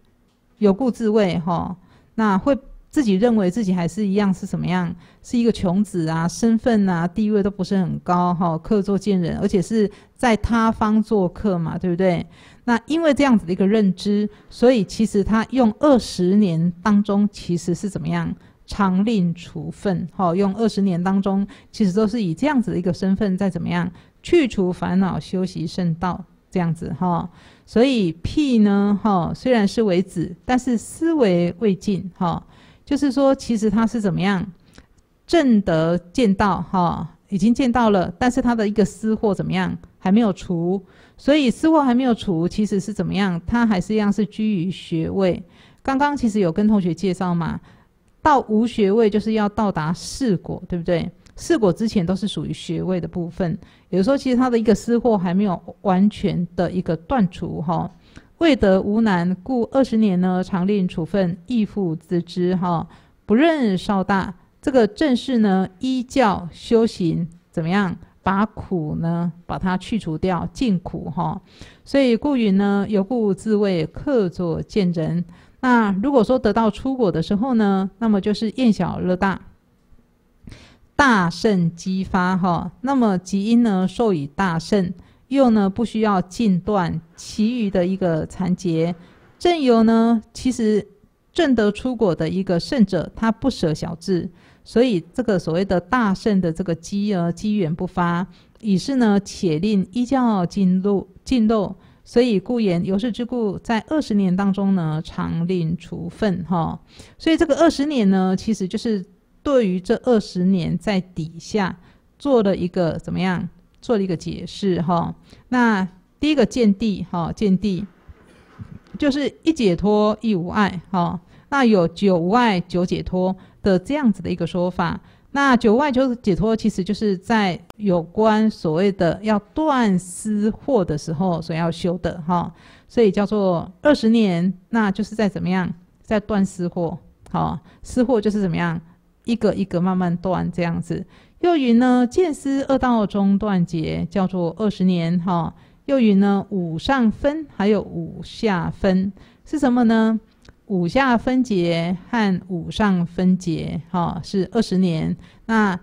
有故自慰，哈，那会自己认为自己还是一样是什么样？是一个穷子啊，身份啊，地位都不是很高哈。客座贱人，而且是在他方做客嘛，对不对？那因为这样子的一个认知，所以其实他用二十年当中，其实是怎么样常令处分哈。用二十年当中，其实都是以这样子的一个身份在怎么样去除烦恼、修习圣道这样子哈。所以辟呢哈，虽然是为子，但是思维未尽哈，就是说其实他是怎么样。正得见到哈，已经见到了，但是他的一个私货怎么样，还没有除，所以私货还没有除，其实是怎么样，他还是一样是居于学位。刚刚其实有跟同学介绍嘛，到无学位就是要到达四果，对不对？四果之前都是属于学位的部分，有时候其实他的一个私货还没有完全的一个断除，哈。未得无难，故二十年呢常令处分，亦复自知，哈，不认少大。这个正是呢，依教修行怎么样，把苦呢，把它去除掉，尽苦哈。所以，故云呢，由故自谓客作见人。那如果说得到出果的时候呢，那么就是厌小乐大，大胜激发哈。那么即因呢，受以大胜，又呢不需要尽断其余的一个残劫，正由呢，其实正得出果的一个圣者，他不舍小智。所以这个所谓的大圣的这个机呃机缘不发，以是呢，且令一教尽入尽入，所以故言有事之故，在二十年当中呢，常令除分哈。所以这个二十年呢，其实就是对于这二十年在底下做了一个怎么样做了一个解释哈。那第一个见地哈，见地就是一解脱亦无碍哈。那有九外九解脱的这样子的一个说法，那九外九解脱其实就是在有关所谓的要断私惑的时候所要修的哈，所以叫做二十年，那就是在怎么样，在断私惑，好，私惑就是怎么样一个一个慢慢断这样子。又云呢，见思二道中断结叫做二十年哈，又云呢五上分还有五下分是什么呢？五下分解和五上分解，哈，是二十年。那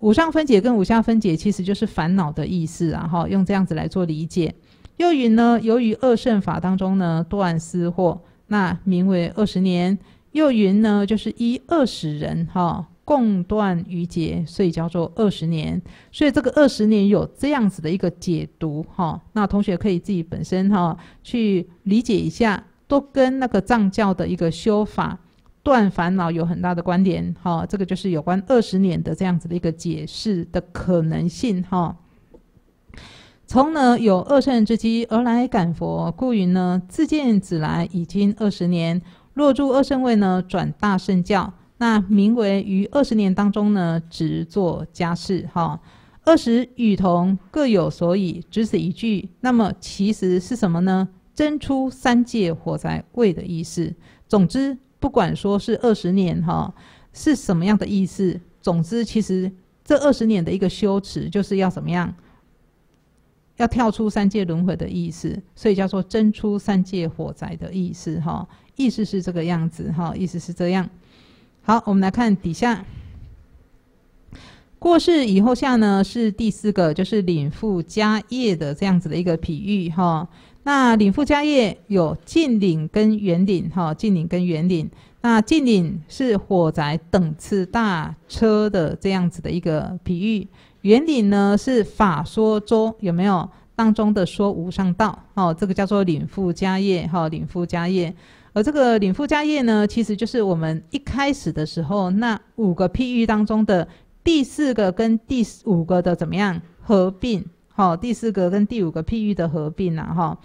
五上分解跟五下分解，其实就是烦恼的意思，然后用这样子来做理解。又云呢，由于二圣法当中呢断思惑，那名为二十年。又云呢，就是一二十人哈共断余劫，所以叫做二十年。所以这个二十年有这样子的一个解读哈。那同学可以自己本身哈去理解一下。都跟那个藏教的一个修法断烦恼有很大的关联，哈，这个就是有关二十年的这样子的一个解释的可能性，哈。从呢有二圣之机而来感佛，故云呢自见子来已经二十年，若住二圣位呢转大圣教，那名为于二十年当中呢执作家事，哈。二十与同各有所以，只此一句，那么其实是什么呢？真出三界火灾位的意思。总之，不管说是二十年哈，是什么样的意思。总之，其实这二十年的一个修持，就是要怎么样？要跳出三界轮回的意思，所以叫做真出三界火灾的意思哈。意思是这个样子哈，意思是这样。好，我们来看底下。过世以后，下呢是第四个，就是领父家业的这样子的一个比喻哈。那领父家业有近领跟远领哈，近领跟远领。那近领是火灾等次大车的这样子的一个比喻，远领呢是法说中有没有当中的说无上道？哦，这个叫做领父家业哈，领父家业。而这个领父家业呢，其实就是我们一开始的时候那五个譬喻当中的。第四个跟第五个的怎么样合并？好，第四个跟第五个譬喻的合并了哈。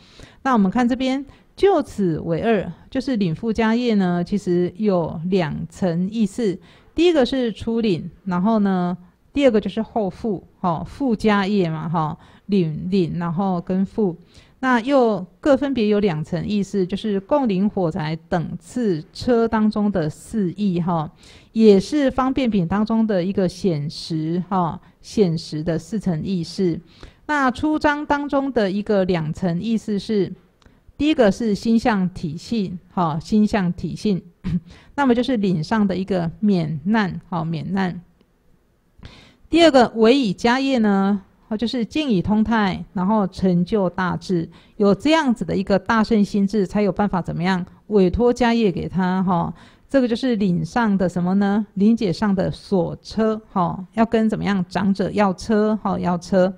那我们看这边，就此为二，就是领父家业呢，其实有两层意思。第一个是初领，然后呢，第二个就是后父，好，父家业嘛，哈，领领，然后跟父。那又各分别有两层意思，就是共领火宅等次车当中的四意哈，也是方便品当中的一个显实哈显实的四层意思。那出章当中的一个两层意思是，第一个是心象体性哈心象体性，那么就是领上的一个免难哈免难。第二个为以家业呢？哦，就是静以通泰，然后成就大智，有这样子的一个大圣心智，才有办法怎么样委托家业给他。哈，这个就是领上的什么呢？领解上的锁车。哈，要跟怎么样长者要车。哈，要车。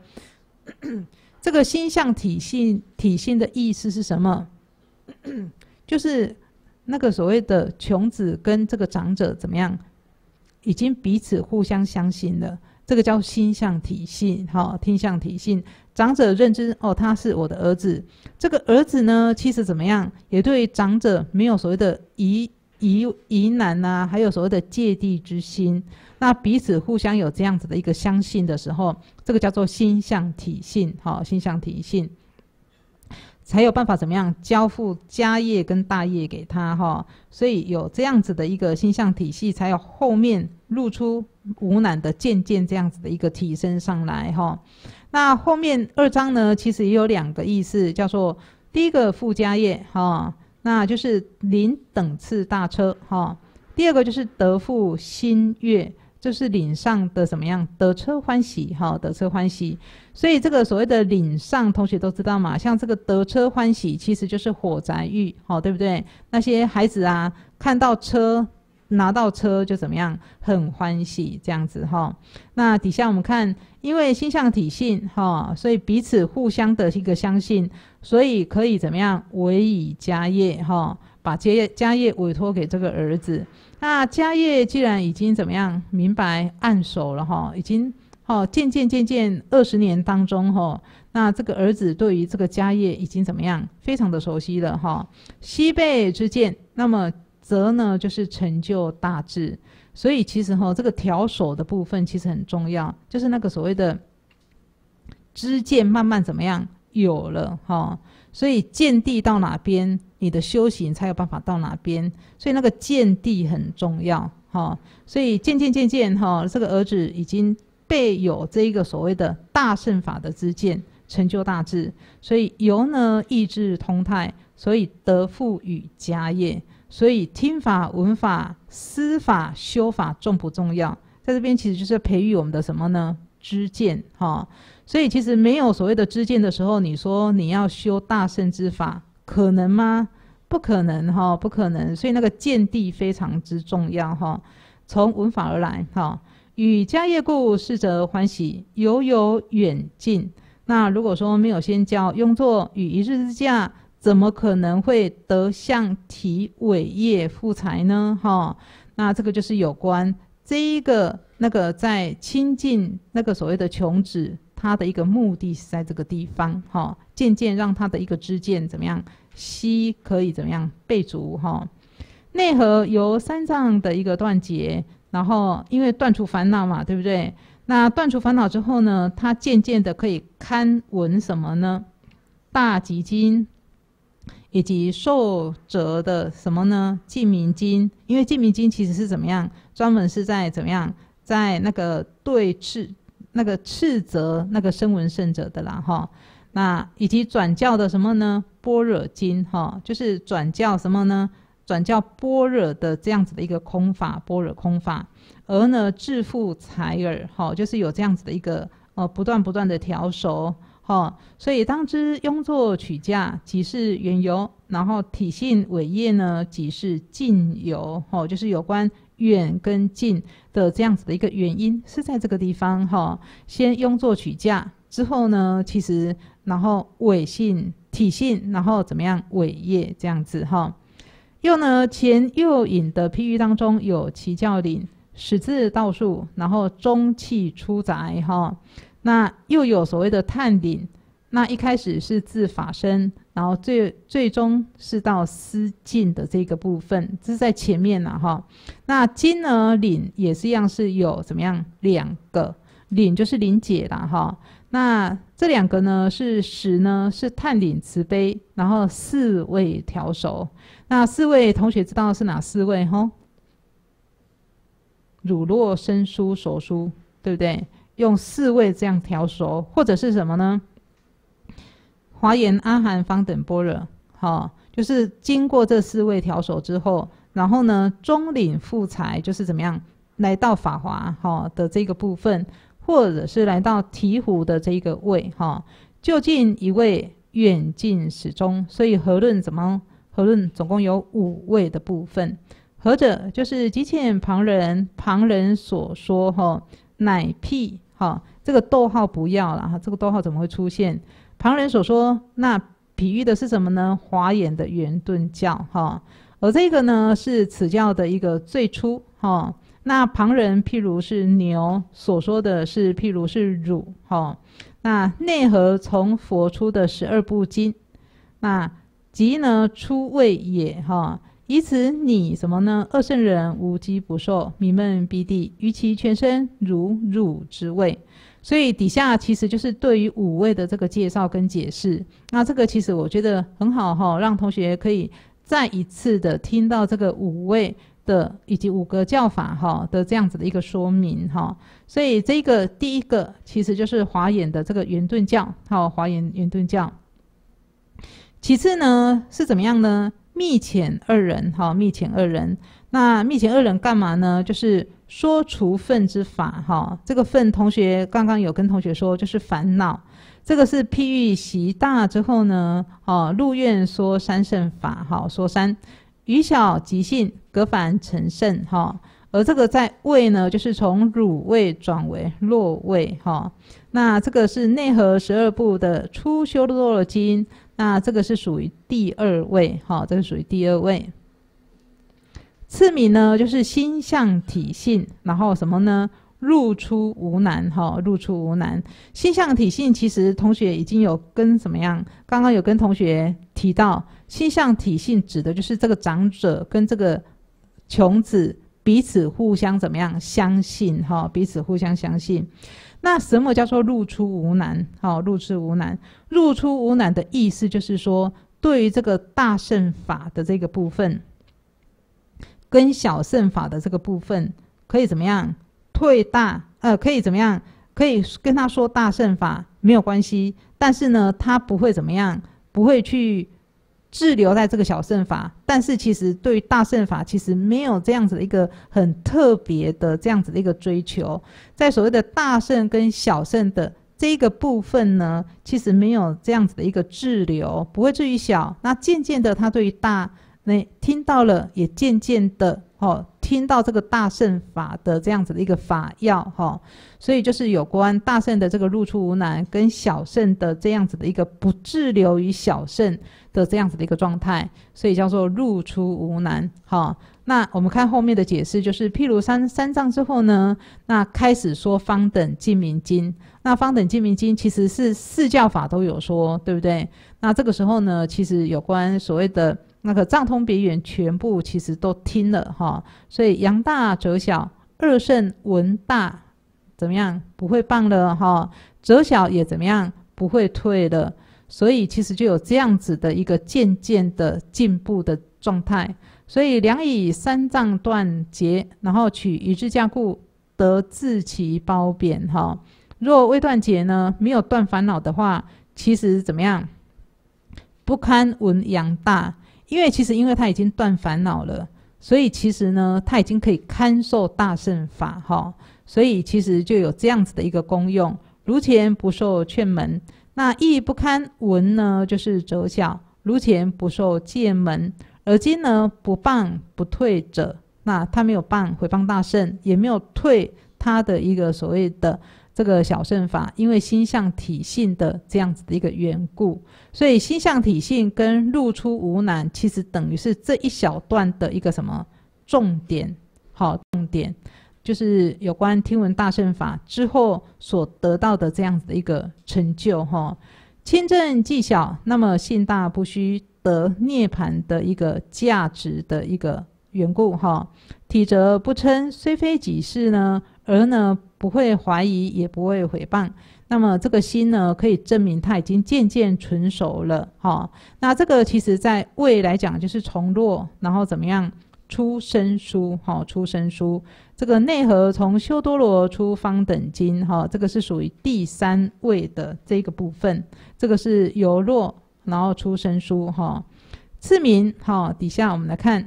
这个心相体系体系的意思是什么？就是那个所谓的穷子跟这个长者怎么样，已经彼此互相相信了。这个叫心象体信，好，天相体信。长者认知哦，他是我的儿子。这个儿子呢，其实怎么样，也对长者没有所谓的疑疑疑难呐，还有所谓的芥蒂之心。那彼此互相有这样子的一个相信的时候，这个叫做心象体信，哈，心象体信，才有办法怎么样交付家业跟大业给他哈。所以有这样子的一个心象体系，才有后面。露出无难的渐渐这样子的一个提升上来哈，那后面二章呢，其实也有两个意思，叫做第一个附家业哈，那就是领等次大车哈，第二个就是得富新月，就是领上的什么样？得车欢喜哈，得车欢喜。所以这个所谓的领上，同学都知道嘛，像这个得车欢喜，其实就是火宅狱，好对不对？那些孩子啊，看到车。拿到车就怎么样，很欢喜这样子哈。那底下我们看，因为心象体性哈，所以彼此互相的一个相信，所以可以怎么样委以家业哈，把家业家业委托给这个儿子。那家业既然已经怎么样明白暗手了哈，已经哦渐渐渐渐二十年当中哈，那这个儿子对于这个家业已经怎么样非常的熟悉了哈。西贝之见，那么。则呢，就是成就大智。所以其实哈，这个调手的部分其实很重要，就是那个所谓的知见慢慢怎么样有了哈。所以见地到哪边，你的修行才有办法到哪边。所以那个见地很重要哈。所以渐渐渐渐哈，这个儿子已经备有这一个所谓的大圣法的知见，成就大智。所以由呢意志通泰，所以得富与家业。所以听法、闻法、思法、修法重不重要？在这边其实就是培育我们的什么呢？知见，哈。所以其实没有所谓的知见的时候，你说你要修大圣之法，可能吗？不可能，哈，不可能。所以那个见地非常之重要，哈。从闻法而来，哈。与家业故，逝者欢喜，犹有远近。那如果说没有先教，用作与一日之假。怎么可能会得向体伟业富财呢？哈，那这个就是有关这一个那个在亲近那个所谓的穷子，他的一个目的是在这个地方哈，渐渐让他的一个知见怎么样，息可以怎么样备足哈。内核由三藏的一个断结，然后因为断除烦恼嘛，对不对？那断除烦恼之后呢，他渐渐的可以堪闻什么呢？大吉经。以及受折的什么呢？净明经，因为净明经其实是怎么样？专门是在怎么样，在那个对斥那个斥责那个声闻圣者的啦哈。那以及转教的什么呢？般若经哈，就是转教什么呢？转教般若的这样子的一个空法，般若空法。而呢，致富财耳哈，就是有这样子的一个呃，不断不断的调熟。哦，所以当知庸作取价，即是远游；然后体性伟业呢，即是近游。哦，就是有关远跟近的这样子的一个原因，是在这个地方。哈，先庸作取价，之后呢，其实然后伟性体性，然后怎么样伟业这样子。哈，又呢，前又引的譬喻当中有其教领，始自道数，然后中气出宅。哈。那又有所谓的探顶，那一开始是自法身，然后最最终是到思境的这个部分，这是在前面了哈。那金而领也是一样是有怎么样两个领，就是领解了哈。那这两个呢是十呢是探顶慈悲，然后四位调手，那四位同学知道是哪四位哈？汝若生疏所疏，对不对？用四位这样调熟，或者是什么呢？华严阿含方等般若，好，就是经过这四位调熟之后，然后呢，中领复财就是怎么样，来到法华哈，的这个部分，或者是来到提醐的这一个位，哈，就近一位，远近始终，所以何论怎么？何论总共有五位的部分，何者就是即欠旁人，旁人所说，哈，乃譬。好，这个逗号不要了哈。这个逗号怎么会出现？旁人所说，那比喻的是什么呢？华严的圆顿教哈，而这个呢是此教的一个最初哈。那旁人譬如是牛所说的是譬如是乳哈，那内核从佛出的十二部经，那即呢出位也哈。以此，你什么呢？二圣人无饥不瘦，迷闷必地，于其全身如汝之味。所以底下其实就是对于五味的这个介绍跟解释。那这个其实我觉得很好哈，让同学可以再一次的听到这个五味的以及五个叫法哈的这样子的一个说明哈。所以这个第一个其实就是华严的这个圆顿教，好，华严圆顿教。其次呢是怎么样呢？密遣二人，哈，密遣二人，那密遣二人干嘛呢？就是说除粪之法，哈，这个粪同学刚刚有跟同学说，就是烦恼，这个是譬喻习大之后呢，哦，入院说三圣法，哈，说三，以小即性，革凡成圣，哈，而这个在位呢，就是从乳位转为落位，哈，那这个是内河十二部的初修的落经。那这个是属于第二位，哈，这个属于第二位。次名呢，就是心向体性，然后什么呢？入出无难，哈，入出无难。心向体性，其实同学已经有跟怎么样？刚刚有跟同学提到，心向体性指的就是这个长者跟这个穷子彼此互相怎么样？相信，哈，彼此互相相信。那什么叫做入出无难？好，入出无难。入出无难的意思就是说，对于这个大圣法的这个部分，跟小圣法的这个部分，可以怎么样？退大，呃，可以怎么样？可以跟他说大圣法没有关系，但是呢，他不会怎么样，不会去。滞留在这个小圣法，但是其实对大圣法其实没有这样子的一个很特别的这样子的一个追求，在所谓的大圣跟小圣的这一个部分呢，其实没有这样子的一个滞留，不会至于小，那渐渐的他对于大，那听到了也渐渐的哦。听到这个大圣法的这样子的一个法要哈，所以就是有关大圣的这个入出无难，跟小圣的这样子的一个不滞留于小圣的这样子的一个状态，所以叫做入出无难哈。那我们看后面的解释，就是譬如三三藏之后呢，那开始说方等经明经，那方等经明经其实是四教法都有说，对不对？那这个时候呢，其实有关所谓的。那个藏通别院全部其实都听了哈，所以阳大则小，二圣闻大怎么样？不会棒了哈，则小也怎么样？不会退了，所以其实就有这样子的一个渐渐的进步的状态。所以两以三藏断结，然后取一字加固，得自其褒贬哈。若未断结呢，没有断烦恼的话，其实怎么样？不堪闻阳大。因为其实，因为他已经断烦恼了，所以其实呢，他已经可以堪受大圣法哈，所以其实就有这样子的一个功用。如前不受劝门，那亦不堪闻呢，就是折小；如前不受戒门，而今呢不谤不退者，那他没有谤毁谤大圣，也没有退他的一个所谓的。这个小乘法，因为心相体性的这样子的一个缘故，所以心相体性跟入出无难，其实等于是这一小段的一个什么重点？好，重点就是有关听闻大乘法之后所得到的这样子的一个成就。哈，轻正即小，那么信大不虚得涅盘的一个价值的一个缘故。哈，体则不称，虽非己事呢，而呢。不会怀疑，也不会诽谤，那么这个心呢，可以证明他已经渐渐纯熟了。哈，那这个其实在位来讲，就是从弱，然后怎么样出生疏，哈，出生疏。这个内核从修多罗出方等经，哈，这个是属于第三位的这个部分。这个是由弱，然后出生疏，哈，次名，哈，底下我们来看。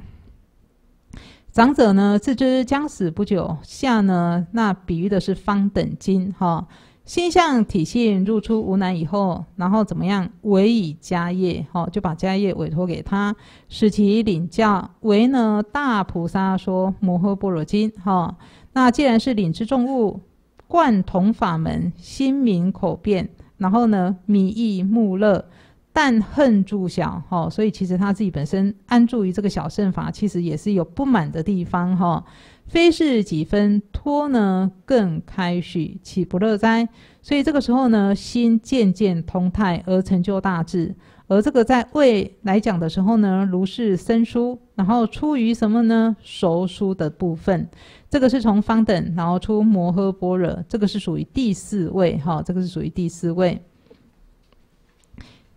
长者呢自知将死不久，下呢那比喻的是方等经哈，心相体性入出无难以后，然后怎么样委以家业哈，就把家业委托给他，使其领教为呢大菩萨说摩诃般若经哈，那既然是领之重物，贯通法门，心明口辩，然后呢迷意慕乐。但恨住小哈，所以其实他自己本身安住于这个小圣法，其实也是有不满的地方哈。非是几分脱呢，更开许岂不乐哉？所以这个时候呢，心渐渐通泰而成就大智。而这个在位来讲的时候呢，如是生疏，然后出于什么呢？熟疏的部分，这个是从方等，然后出摩诃般若，这个是属于第四位哈，这个是属于第四位。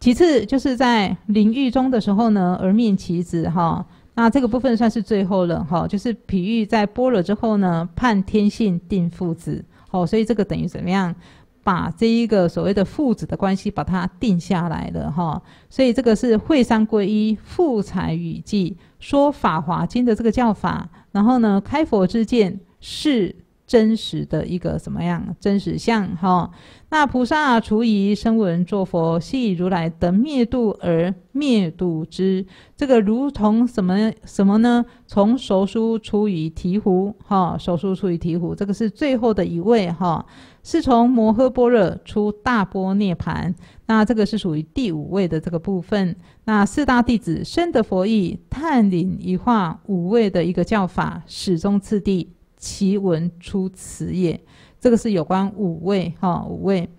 其次就是在淋浴中的时候呢，而面其子哈，那这个部分算是最后了哈，就是比喻在播了之后呢，判天性定父子，好，所以这个等于怎么样，把这一个所谓的父子的关系把它定下来了哈，所以这个是会三归一复才雨迹说法华经的这个教法，然后呢，开佛之见是。真实的一个什么样？真实相哈。那菩萨出于声闻作佛，系如来的灭度而灭度之。这个如同什么什么呢？从手书出于提壶哈，首书出于提壶，这个是最后的一位哈，是从摩诃般若出大波涅盘。那这个是属于第五位的这个部分。那四大弟子深得佛意，探领一化五位的一个教法，始终次第。奇闻出此也，这个是有关五位哈五位。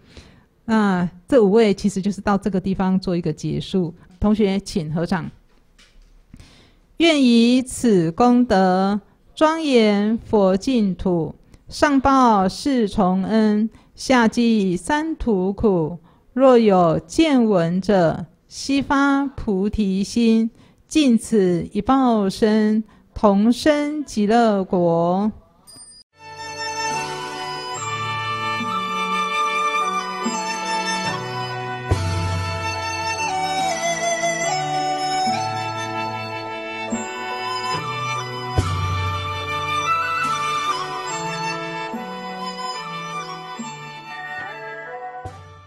那这五位其实就是到这个地方做一个结束。同学请合掌。愿以此功德，庄严佛净土，上报四重恩，下济三途苦。若有见闻者，悉发菩提心，尽此一报身，同生极乐国。